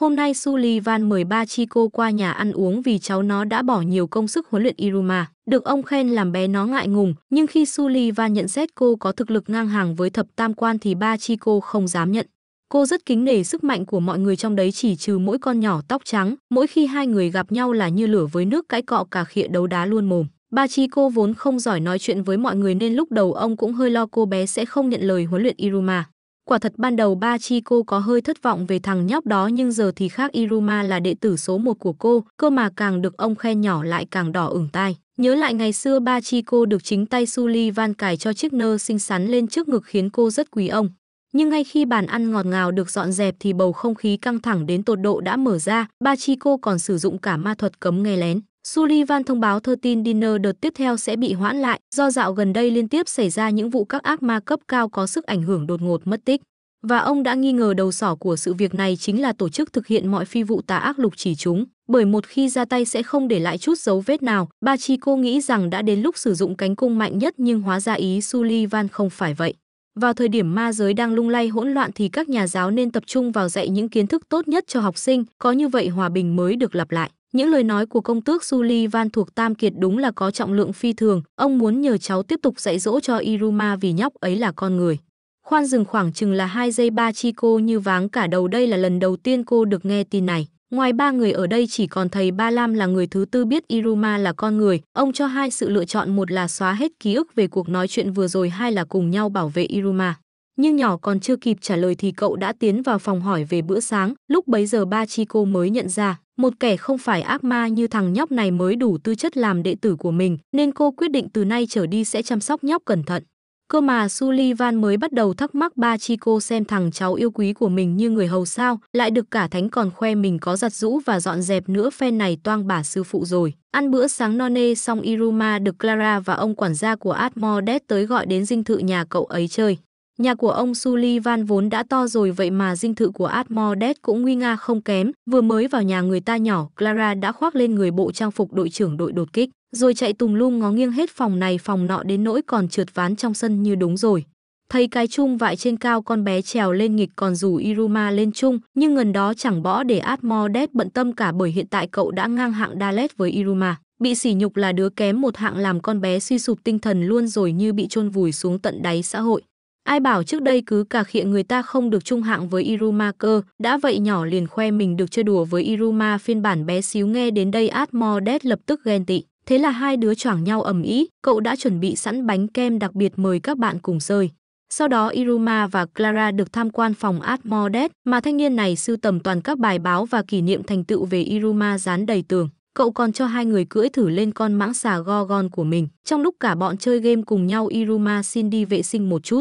Hôm nay Sullivan mời ba Chico qua nhà ăn uống vì cháu nó đã bỏ nhiều công sức huấn luyện Iruma. Được ông khen làm bé nó ngại ngùng, nhưng khi Sullivan nhận xét cô có thực lực ngang hàng với thập tam quan thì ba Chico không dám nhận. Cô rất kính nể sức mạnh của mọi người trong đấy chỉ trừ mỗi con nhỏ tóc trắng, mỗi khi hai người gặp nhau là như lửa với nước cãi cọ cả khịa đấu đá luôn mồm. Ba chi cô vốn không giỏi nói chuyện với mọi người nên lúc đầu ông cũng hơi lo cô bé sẽ không nhận lời huấn luyện Iruma. Quả thật ban đầu ba chi cô có hơi thất vọng về thằng nhóc đó nhưng giờ thì khác Iruma là đệ tử số một của cô, cơ mà càng được ông khen nhỏ lại càng đỏ ửng tai. Nhớ lại ngày xưa ba chi cô được chính tay suli van cài cho chiếc nơ xinh xắn lên trước ngực khiến cô rất quý ông. Nhưng ngay khi bàn ăn ngọt ngào được dọn dẹp thì bầu không khí căng thẳng đến tột độ đã mở ra, ba chi cô còn sử dụng cả ma thuật cấm nghe lén. Sullivan thông báo tin Dinner đợt tiếp theo sẽ bị hoãn lại do dạo gần đây liên tiếp xảy ra những vụ các ác ma cấp cao có sức ảnh hưởng đột ngột mất tích. Và ông đã nghi ngờ đầu sỏ của sự việc này chính là tổ chức thực hiện mọi phi vụ tà ác lục chỉ chúng, bởi một khi ra tay sẽ không để lại chút dấu vết nào. Ba chi cô nghĩ rằng đã đến lúc sử dụng cánh cung mạnh nhất nhưng hóa ra ý Sullivan không phải vậy. Vào thời điểm ma giới đang lung lay hỗn loạn thì các nhà giáo nên tập trung vào dạy những kiến thức tốt nhất cho học sinh, có như vậy hòa bình mới được lặp lại. Những lời nói của công tước Sullivan thuộc Tam Kiệt đúng là có trọng lượng phi thường, ông muốn nhờ cháu tiếp tục dạy dỗ cho Iruma vì nhóc ấy là con người. Khoan dừng khoảng chừng là hai giây ba chi cô như váng cả đầu đây là lần đầu tiên cô được nghe tin này. Ngoài ba người ở đây chỉ còn thầy Ba Lam là người thứ tư biết Iruma là con người. Ông cho hai sự lựa chọn một là xóa hết ký ức về cuộc nói chuyện vừa rồi hai là cùng nhau bảo vệ Iruma. Nhưng nhỏ còn chưa kịp trả lời thì cậu đã tiến vào phòng hỏi về bữa sáng, lúc bấy giờ ba chi cô mới nhận ra một kẻ không phải ác ma như thằng nhóc này mới đủ tư chất làm đệ tử của mình, nên cô quyết định từ nay trở đi sẽ chăm sóc nhóc cẩn thận. Cơ mà Sullivan mới bắt đầu thắc mắc ba chi cô xem thằng cháu yêu quý của mình như người hầu sao, lại được cả thánh còn khoe mình có giặt rũ và dọn dẹp nữa phen này toang bà sư phụ rồi. Ăn bữa sáng no nê xong Iruma được Clara và ông quản gia của Atmordes tới gọi đến dinh thự nhà cậu ấy chơi. Nhà của ông Sullivan vốn đã to rồi vậy mà dinh thự của Admordet cũng nguy nga không kém. Vừa mới vào nhà người ta nhỏ, Clara đã khoác lên người bộ trang phục đội trưởng đội đột kích, rồi chạy tùng lum ngó nghiêng hết phòng này phòng nọ đến nỗi còn trượt ván trong sân như đúng rồi. Thấy cái chung vại trên cao con bé trèo lên nghịch còn rủ Iruma lên chung, nhưng ngần đó chẳng bỏ để Admordet bận tâm cả bởi hiện tại cậu đã ngang hạng Dalet với Iruma. Bị sỉ nhục là đứa kém một hạng làm con bé suy sụp tinh thần luôn rồi như bị chôn vùi xuống tận đáy xã hội. Ai bảo trước đây cứ cà khịa người ta không được trung hạng với Iruma cơ, đã vậy nhỏ liền khoe mình được chơi đùa với Iruma phiên bản bé xíu nghe đến đây Atmodes lập tức ghen tị. Thế là hai đứa choảng nhau ầm ĩ, cậu đã chuẩn bị sẵn bánh kem đặc biệt mời các bạn cùng chơi. Sau đó Iruma và Clara được tham quan phòng Atmodes mà thanh niên này sưu tầm toàn các bài báo và kỷ niệm thành tựu về Iruma dán đầy tường. Cậu còn cho hai người cưỡi thử lên con mãng xà Gorgon của mình. Trong lúc cả bọn chơi game cùng nhau Iruma xin đi vệ sinh một chút.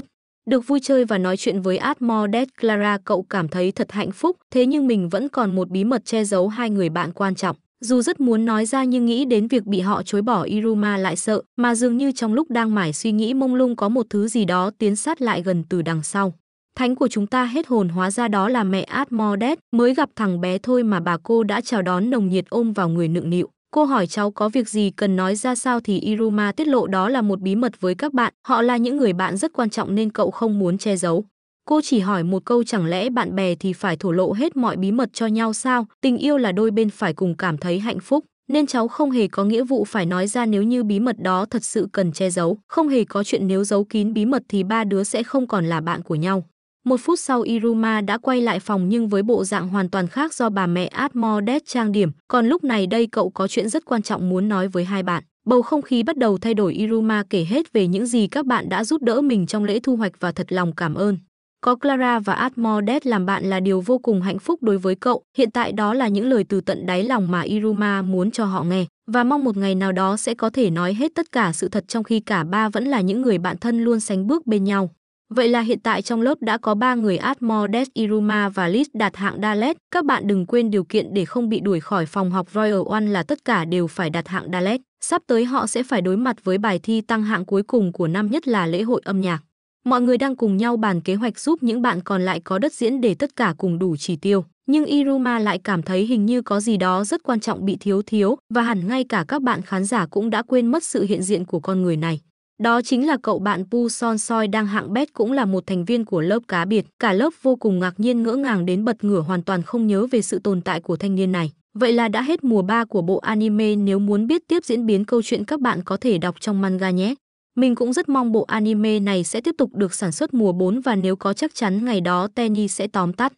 Được vui chơi và nói chuyện với Atmodet Clara cậu cảm thấy thật hạnh phúc, thế nhưng mình vẫn còn một bí mật che giấu hai người bạn quan trọng. Dù rất muốn nói ra nhưng nghĩ đến việc bị họ chối bỏ Iruma lại sợ, mà dường như trong lúc đang mải suy nghĩ mông lung có một thứ gì đó tiến sát lại gần từ đằng sau. Thánh của chúng ta hết hồn hóa ra đó là mẹ Atmodet, mới gặp thằng bé thôi mà bà cô đã chào đón nồng nhiệt ôm vào người nựng nịu. Cô hỏi cháu có việc gì cần nói ra sao thì Iruma tiết lộ đó là một bí mật với các bạn, họ là những người bạn rất quan trọng nên cậu không muốn che giấu. Cô chỉ hỏi một câu chẳng lẽ bạn bè thì phải thổ lộ hết mọi bí mật cho nhau sao, tình yêu là đôi bên phải cùng cảm thấy hạnh phúc, nên cháu không hề có nghĩa vụ phải nói ra nếu như bí mật đó thật sự cần che giấu, không hề có chuyện nếu giấu kín bí mật thì ba đứa sẽ không còn là bạn của nhau. Một phút sau Iruma đã quay lại phòng nhưng với bộ dạng hoàn toàn khác do bà mẹ Atmodes trang điểm. Còn lúc này đây cậu có chuyện rất quan trọng muốn nói với hai bạn. Bầu không khí bắt đầu thay đổi Iruma kể hết về những gì các bạn đã giúp đỡ mình trong lễ thu hoạch và thật lòng cảm ơn. Có Clara và Atmodes làm bạn là điều vô cùng hạnh phúc đối với cậu. Hiện tại đó là những lời từ tận đáy lòng mà Iruma muốn cho họ nghe và mong một ngày nào đó sẽ có thể nói hết tất cả sự thật trong khi cả ba vẫn là những người bạn thân luôn sánh bước bên nhau. Vậy là hiện tại trong lớp đã có 3 người Atmodes Iruma và Liz đạt hạng Dalet. Các bạn đừng quên điều kiện để không bị đuổi khỏi phòng học Royal One là tất cả đều phải đạt hạng Dalet. Sắp tới họ sẽ phải đối mặt với bài thi tăng hạng cuối cùng của năm nhất là lễ hội âm nhạc. Mọi người đang cùng nhau bàn kế hoạch giúp những bạn còn lại có đất diễn để tất cả cùng đủ chỉ tiêu. Nhưng Iruma lại cảm thấy hình như có gì đó rất quan trọng bị thiếu thiếu và hẳn ngay cả các bạn khán giả cũng đã quên mất sự hiện diện của con người này. Đó chính là cậu bạn Pu Son Soi đang hạng bét cũng là một thành viên của lớp cá biệt. Cả lớp vô cùng ngạc nhiên ngỡ ngàng đến bật ngửa hoàn toàn không nhớ về sự tồn tại của thanh niên này. Vậy là đã hết mùa 3 của bộ anime nếu muốn biết tiếp diễn biến câu chuyện các bạn có thể đọc trong manga nhé. Mình cũng rất mong bộ anime này sẽ tiếp tục được sản xuất mùa 4 và nếu có chắc chắn ngày đó Tenny sẽ tóm tắt.